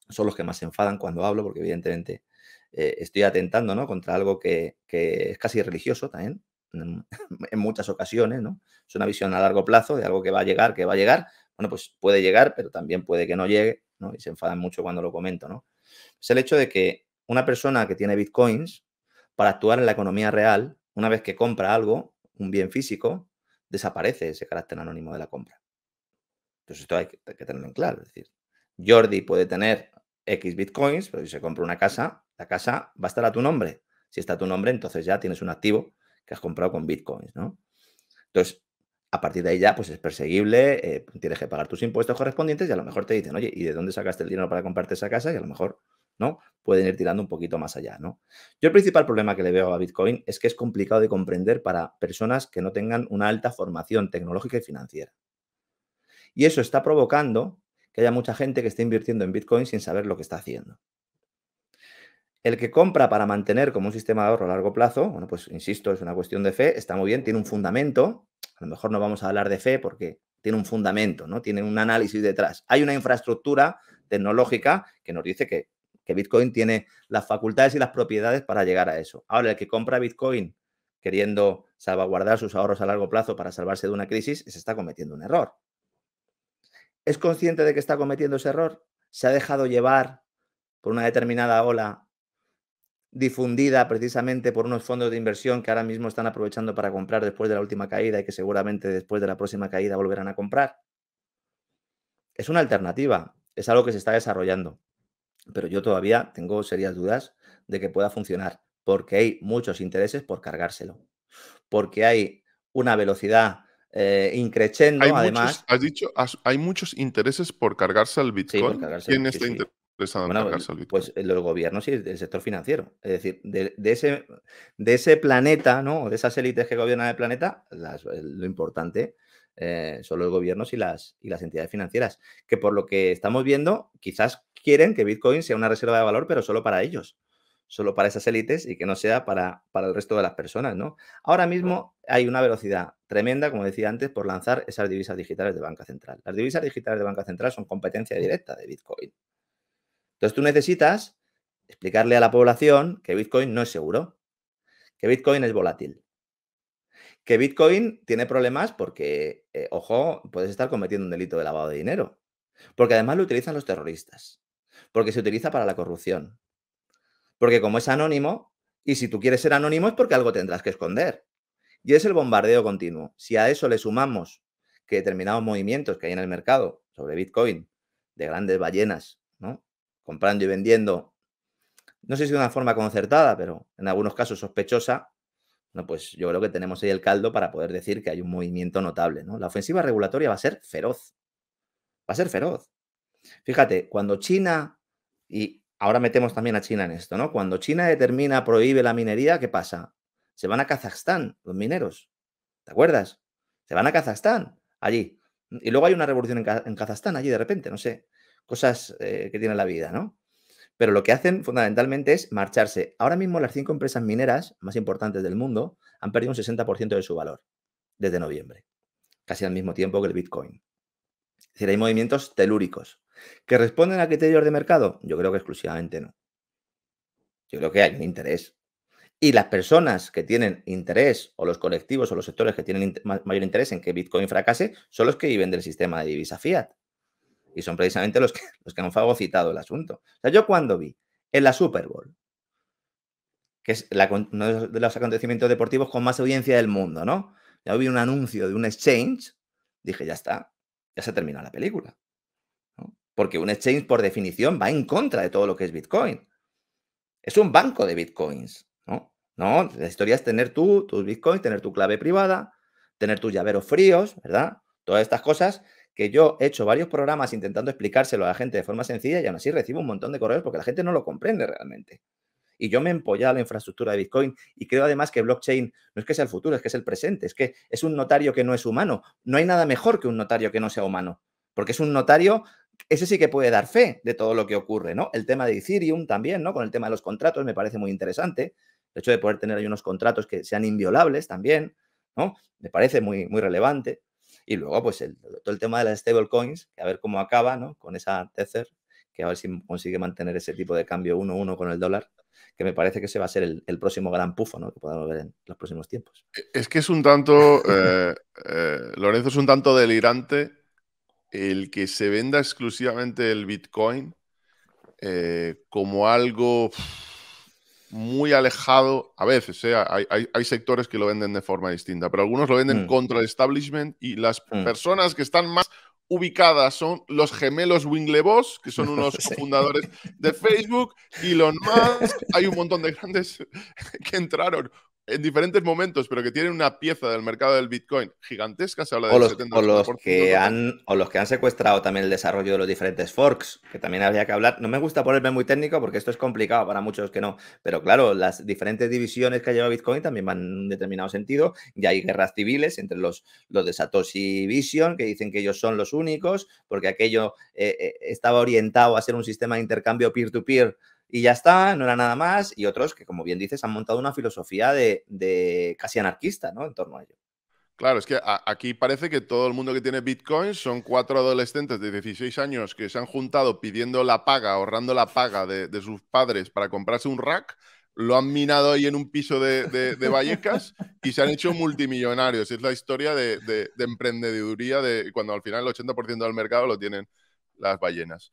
son los que más se enfadan cuando hablo, porque evidentemente eh, estoy atentando, Contra algo que, es casi religioso también, en, muchas ocasiones, ¿no? Es una visión a largo plazo de algo que va a llegar, que va a llegar. Bueno, pues puede llegar, pero también puede que no llegue, ¿no? Y se enfadan mucho cuando lo comento, Es el hecho de que una persona que tiene bitcoins, para actuar en la economía real, una vez que compra algo, un bien físico, desaparece ese carácter anónimo de la compra. Entonces esto hay que, tenerlo en claro. Es decir, Jordi puede tener X bitcoins, pero si se compra una casa, la casa va a estar a tu nombre. Si está a tu nombre, entonces ya tienes un activo que has comprado con bitcoins, ¿no? Entonces, a partir de ahí ya, pues es perseguible, eh, tienes que pagar tus impuestos correspondientes y a lo mejor te dicen, oye, ¿y de dónde sacaste el dinero para comprarte esa casa? Y a lo mejor Pueden ir tirando un poquito más allá, ¿no? Yo el principal problema que le veo a Bitcoin es que es complicado de comprender para personas que no tengan una alta formación tecnológica y financiera. Y eso está provocando que haya mucha gente que esté invirtiendo en Bitcoin sin saber lo que está haciendo. El que compra para mantener como un sistema de ahorro a largo plazo, bueno, pues insisto, es una cuestión de fe, está muy bien, tiene un fundamento. A lo mejor no vamos a hablar de fe porque tiene un fundamento, ¿no? Tiene un análisis detrás. Hay una infraestructura tecnológica que nos dice que Bitcoin tiene las facultades y las propiedades para llegar a eso. Ahora, el que compra Bitcoin queriendo salvaguardar sus ahorros a largo plazo para salvarse de una crisis, se está cometiendo un error. ¿Es consciente de que está cometiendo ese error? ¿Se ha dejado llevar por una determinada ola difundida precisamente por unos fondos de inversión que ahora mismo están aprovechando para comprar después de la última caída y que seguramente después de la próxima caída volverán a comprar? Es una alternativa, es algo que se está desarrollando pero yo todavía tengo serias dudas de que pueda funcionar, porque hay muchos intereses por cargárselo, porque hay una velocidad eh, increchendo, además. has dicho, hay muchos intereses por cargarse al Bitcoin. ¿Quién está interesado en cargarse al Bitcoin? Pues eh, los gobiernos y el sector financiero. Es decir, de, ese, de ese planeta, ¿no? De esas élites que gobiernan el planeta, eh, lo importante eh, son los gobiernos y las, y las entidades financieras, que por lo que estamos viendo, quizás quieren que Bitcoin sea una reserva de valor, pero solo para ellos, solo para esas élites y que no sea para, para el resto de las personas, ¿no? Ahora mismo hay una velocidad tremenda, como decía antes, por lanzar esas divisas digitales de banca central. Las divisas digitales de banca central son competencia directa de Bitcoin. Entonces tú necesitas explicarle a la población que Bitcoin no es seguro, que Bitcoin es volátil, que Bitcoin tiene problemas porque, eh, ojo, puedes estar cometiendo un delito de lavado de dinero. Porque además lo utilizan los terroristas. Porque se utiliza para la corrupción. Porque como es anónimo, y si tú quieres ser anónimo es porque algo tendrás que esconder. Y es el bombardeo continuo. Si a eso le sumamos que determinados movimientos que hay en el mercado sobre Bitcoin, de grandes ballenas, ¿no? comprando y vendiendo, no sé si de una forma concertada, pero en algunos casos sospechosa, no, pues yo creo que tenemos ahí el caldo para poder decir que hay un movimiento notable. ¿no? La ofensiva regulatoria va a ser feroz. Va a ser feroz. Fíjate, cuando China, y ahora metemos también a China en esto, ¿no? Cuando China determina, prohíbe la minería, ¿qué pasa? Se van a Kazajstán los mineros. ¿Te acuerdas? Se van a Kazajstán, allí. Y luego hay una revolución en, Kazajstán, allí de repente, no sé. Cosas eh, que tiene la vida, ¿no? Pero lo que hacen fundamentalmente es marcharse. Ahora mismo las cinco empresas mineras más importantes del mundo han perdido un 60% de su valor desde noviembre, casi al mismo tiempo que el Bitcoin. Es decir, hay movimientos telúricos. ¿Que responden a criterios de mercado? Yo creo que exclusivamente no. Yo creo que hay un interés. Y las personas que tienen interés, o los colectivos o los sectores que tienen mayor interés en que Bitcoin fracase, son los que viven del sistema de divisa fiat. Y son precisamente los que, los que han fagocitado el asunto. O sea, yo cuando vi en la Super Bowl, que es uno de los acontecimientos deportivos con más audiencia del mundo, ¿no? Ya vi un anuncio de un exchange, dije, ya está, ya se termina la película. Porque un exchange, por definición, va en contra de todo lo que es Bitcoin. Es un banco de Bitcoins, ¿no? No, la historia es tener tú, tus Bitcoins, tener tu clave privada, tener tus llaveros fríos, ¿verdad? Todas estas cosas que yo he hecho varios programas intentando explicárselo a la gente de forma sencilla y aún así recibo un montón de correos porque la gente no lo comprende realmente. Y yo me he empollado a la infraestructura de Bitcoin y creo además que blockchain no es que sea el futuro, es que es el presente, es que es un notario que no es humano. No hay nada mejor que un notario que no sea humano, porque es un notario ese sí que puede dar fe de todo lo que ocurre, ¿no? El tema de Ethereum también, ¿no? Con el tema de los contratos me parece muy interesante. El hecho de poder tener ahí unos contratos que sean inviolables también, ¿no? Me parece muy, muy relevante. Y luego, pues, todo el tema de las stablecoins, a ver cómo acaba, ¿no? Con esa Tether, que a ver si consigue mantener ese tipo de cambio 1-1 con el dólar, que me parece que ese va a ser el, próximo gran pufo, ¿no? Que podamos ver en los próximos tiempos. E, es que es un tanto, eh, eh, Lorenzo, es un tanto delirante el que se venda exclusivamente el Bitcoin eh, como algo muy alejado, a veces, ¿eh? hay, hay, sectores que lo venden de forma distinta, pero algunos lo venden mm. contra el establishment y las mm. personas que están más ubicadas son los gemelos Winglebos, que son unos fundadores de Facebook, Elon Musk, hay un montón de grandes que entraron en diferentes momentos, pero que tienen una pieza del mercado del Bitcoin gigantesca, se habla de los, los que han O los que han secuestrado también el desarrollo de los diferentes forks, que también había que hablar. No me gusta ponerme muy técnico porque esto es complicado para muchos que no, pero claro, las diferentes divisiones que lleva Bitcoin también van en un determinado sentido y hay guerras civiles entre los, los de Satoshi Vision, que dicen que ellos son los únicos, porque aquello eh, eh, estaba orientado a ser un sistema de intercambio peer-to-peer peer to peer y ya está, no era nada más, y otros que, como bien dices, han montado una filosofía de, casi anarquista, ¿no? En torno a ello. Claro, es que aquí parece que todo el mundo que tiene bitcoins son cuatro adolescentes de 16 años que se han juntado pidiendo la paga, ahorrando la paga de, sus padres para comprarse un rack, lo han minado ahí en un piso de, Vallecas y se han hecho multimillonarios. Es la historia de, de emprendeduría de cuando al final el 80% del mercado lo tienen las ballenas.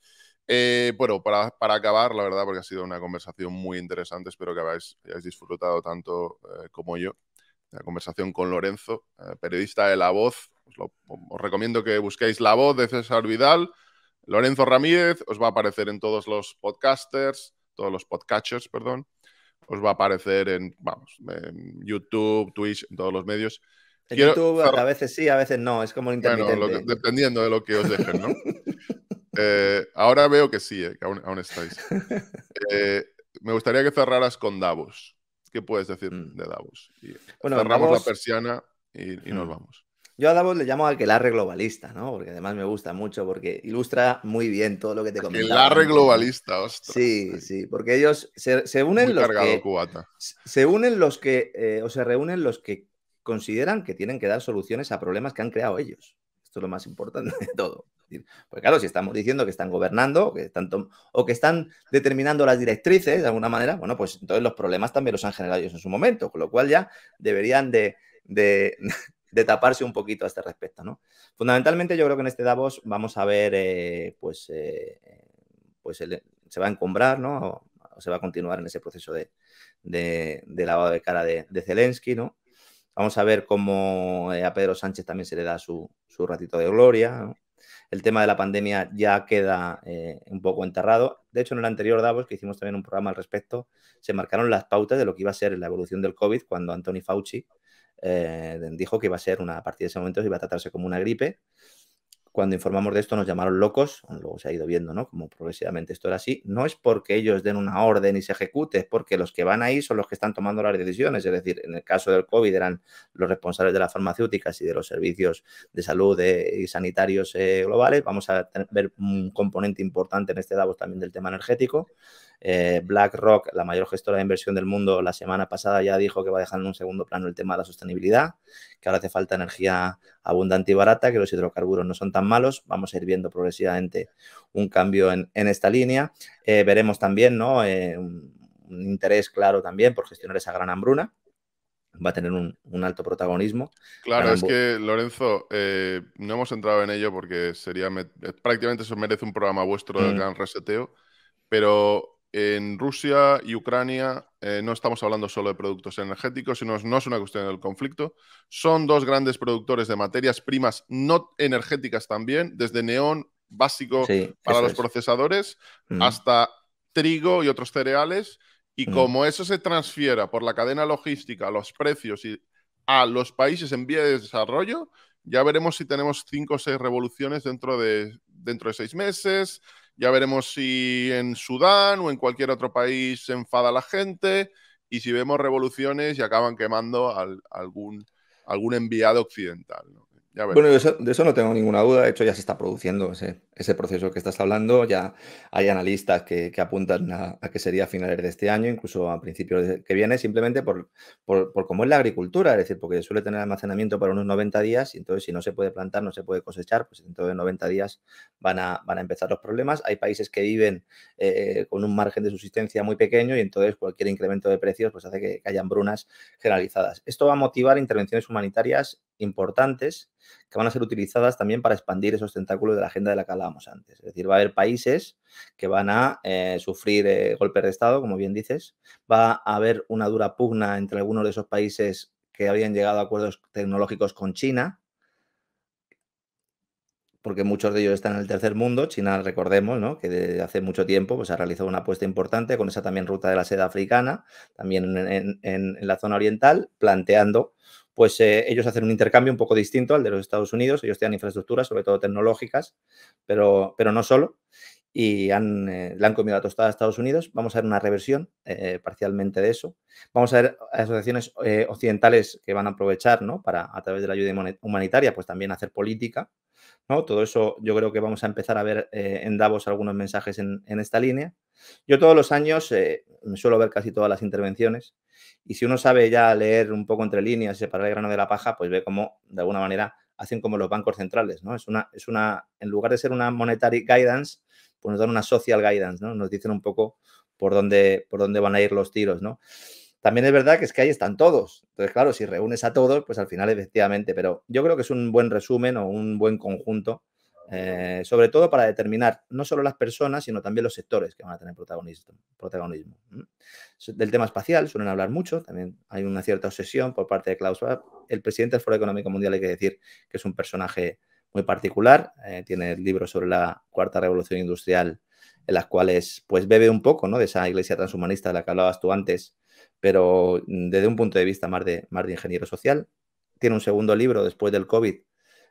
Eh, bueno, para, para, acabar, la verdad, porque ha sido una conversación muy interesante, espero que habéis, hayáis disfrutado tanto eh, como yo. La conversación con Lorenzo, eh, periodista de La Voz. Os, recomiendo que busquéis La Voz de César Vidal. Lorenzo Ramírez os va a aparecer en todos los podcasters, todos los podcatchers, perdón. Os va a aparecer en, vamos, en YouTube, Twitch, en todos los medios. En YouTube a veces sí, a veces no, es como intermitente. dependiendo de lo que os dejen, ¿no? Eh, ahora veo que sí, eh, que aún, estáis. Eh, me gustaría que cerraras con Davos. ¿Qué puedes decir mm. de Davos? cerramos la persiana y, nos mm. vamos. Yo a Davos le llamo al que arre globalista, ¿no? Porque además me gusta mucho, porque ilustra muy bien todo lo que te comentaba. arre globalista, hostia. Sí, sí, porque ellos se, unen los Se unen los que, o se reúnen los que consideran que tienen que dar soluciones a problemas que han creado ellos. Esto es lo más importante de todo pues porque claro, si estamos diciendo que están gobernando o que están, o que están determinando las directrices de alguna manera, bueno, pues entonces los problemas también los han generado ellos en su momento, con lo cual ya deberían de, de, taparse un poquito a este respecto, ¿no? Fundamentalmente yo creo que en este Davos vamos a ver, eh, pues, eh, pues se va a encombrar ¿no? O, se va a continuar en ese proceso de, de, lavado de cara de, Zelensky, ¿no? Vamos a ver cómo eh, a Pedro Sánchez también se le da su, su ratito de gloria el tema de la pandemia ya queda eh, un poco enterrado. De hecho, en el anterior Davos, que hicimos también un programa al respecto, se marcaron las pautas de lo que iba a ser la evolución del COVID cuando Anthony Fauci eh, dijo que iba a ser una, a partir de ese momento, iba a tratarse como una gripe cuando informamos de esto nos llamaron locos, luego se ha ido viendo, ¿no? Como progresivamente esto era así. No es porque ellos den una orden y se ejecute, es porque los que van ahí son los que están tomando las decisiones. Es decir, en el caso del COVID eran los responsables de las farmacéuticas y de los servicios de salud eh, y sanitarios eh, globales. Vamos a ver un componente importante en este Davos también del tema energético. Eh, BlackRock, la mayor gestora de inversión del mundo, la semana pasada ya dijo que va a dejar en un segundo plano el tema de la sostenibilidad, que ahora hace falta energía abundante y barata, que los hidrocarburos no son tan malos. Vamos a ir viendo progresivamente un cambio en, esta línea. Eh, veremos también ¿no? Eh, un, interés claro también por gestionar esa gran hambruna, va a tener un, alto protagonismo. Claro, es que Lorenzo, no hemos entrado en ello porque sería prácticamente eso merece un programa vuestro de mm. gran reseteo, pero en Rusia y Ucrania eh, no estamos hablando solo de productos energéticos, sino no es una cuestión del conflicto. Son dos grandes productores de materias primas no energéticas también, desde neón básico para los procesadores mm. hasta trigo y otros cereales. Y mm. como eso se transfiera por la cadena logística, a los precios y a los países en vía de desarrollo, ya veremos si tenemos cinco o seis revoluciones dentro de, dentro de seis meses, ya veremos si en Sudán o en cualquier otro país se enfada la gente y si vemos revoluciones y acaban quemando al, algún, algún enviado occidental. ¿no? bueno, de eso, no tengo ninguna duda. De hecho, ya se está produciendo ese, proceso que estás hablando. Ya hay analistas que, apuntan a, que sería a finales de este año, incluso a principios de, que viene, simplemente por, por, cómo es la agricultura. Es decir, porque suele tener almacenamiento para unos 90 días y entonces si no se puede plantar, no se puede cosechar, pues dentro de 90 días van a, empezar los problemas. Hay países que viven eh, eh, con un margen de subsistencia muy pequeño y entonces cualquier incremento de precios pues hace que, que haya hambrunas generalizadas. Esto va a motivar intervenciones humanitarias importantes que van a ser utilizadas también para expandir esos tentáculos de la agenda de la que hablábamos antes. Es decir, va a haber países que van a eh, sufrir eh, golpes de Estado, como bien dices, va a haber una dura pugna entre algunos de esos países que habían llegado a acuerdos tecnológicos con China, porque muchos de ellos están en el tercer mundo. China, recordemos, que desde hace mucho tiempo pues, ha realizado una apuesta importante con esa también ruta de la seda africana, también en la zona oriental, planteando pues eh, ellos hacen un intercambio un poco distinto al de los Estados Unidos. Ellos tienen infraestructuras, sobre todo tecnológicas, pero, pero no solo. Y han, eh, le han comido la tostada a Estados Unidos. Vamos a ver una reversión eh, parcialmente de eso. Vamos a ver asociaciones occidentales que van a aprovechar ¿no? para, a través de la ayuda humanitaria, pues también hacer política. ¿no? Todo eso yo creo que vamos a empezar a ver en Davos algunos mensajes en, esta línea. Yo todos los años suelo ver casi todas las intervenciones. Y si uno sabe ya leer un poco entre líneas separar el grano de la paja, pues ve cómo, de alguna manera, hacen como los bancos centrales, ¿no? Es una, es una, en lugar de ser una monetary guidance, pues nos dan una social guidance, ¿no? Nos dicen un poco por dónde, por dónde van a ir los tiros, ¿no? También es verdad que es que ahí están todos. Entonces, claro, si reúnes a todos, pues al final efectivamente, pero yo creo que es un buen resumen o un buen conjunto eh, sobre todo para determinar no solo las personas, sino también los sectores que van a tener protagonismo. Del tema espacial suelen hablar mucho, también hay una cierta obsesión por parte de Klaus Schwab. El presidente del Foro Económico Mundial hay que decir que es un personaje muy particular, eh, tiene libros sobre la cuarta revolución industrial en las cuales pues bebe un poco ¿no? de esa iglesia transhumanista de la que hablabas tú antes, pero mm, desde un punto de vista más de, más de ingeniero social. Tiene un segundo libro después del COVID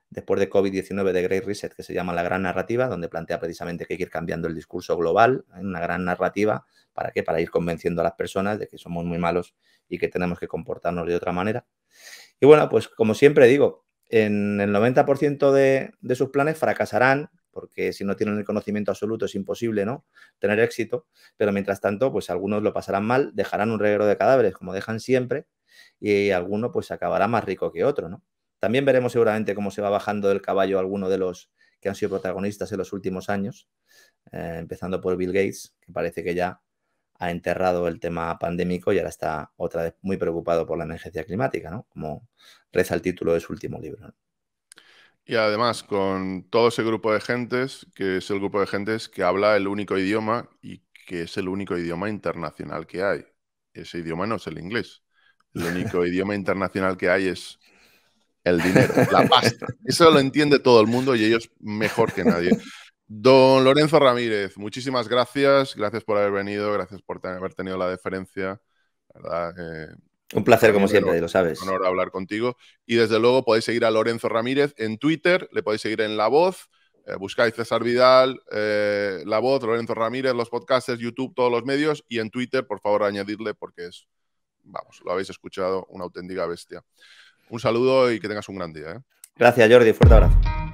después de COVID-19 de Great Reset, que se llama La Gran Narrativa, donde plantea precisamente que hay que ir cambiando el discurso global, ¿eh? una gran narrativa, ¿para qué? Para ir convenciendo a las personas de que somos muy malos y que tenemos que comportarnos de otra manera. Y bueno, pues como siempre digo, en el 90% de, de sus planes fracasarán, porque si no tienen el conocimiento absoluto es imposible, ¿no? Tener éxito, pero mientras tanto, pues algunos lo pasarán mal, dejarán un reguero de cadáveres, como dejan siempre, y alguno pues acabará más rico que otro, ¿no? También veremos seguramente cómo se va bajando del caballo alguno de los que han sido protagonistas en los últimos años, eh, empezando por Bill Gates, que parece que ya ha enterrado el tema pandémico y ahora está otra vez muy preocupado por la emergencia climática, ¿no? Como reza el título de su último libro. Y además, con todo ese grupo de gentes, que es el grupo de gentes que habla el único idioma y que es el único idioma internacional que hay. Ese idioma no es el inglés. El único idioma internacional que hay es el dinero, la pasta. Eso lo entiende todo el mundo y ellos mejor que nadie. Don Lorenzo Ramírez, muchísimas gracias. Gracias por haber venido, gracias por haber tenido la deferencia. Eh, un placer, como siempre, lo sabes. Un honor hablar contigo. Y desde luego podéis seguir a Lorenzo Ramírez en Twitter, le podéis seguir en La Voz. Eh, buscáis César Vidal, eh, La Voz, Lorenzo Ramírez, los podcasts, YouTube, todos los medios. Y en Twitter, por favor, añadirle porque es, vamos, lo habéis escuchado, una auténtica bestia. Un saludo y que tengas un gran día. ¿eh? Gracias, Jordi. Fuerte abrazo.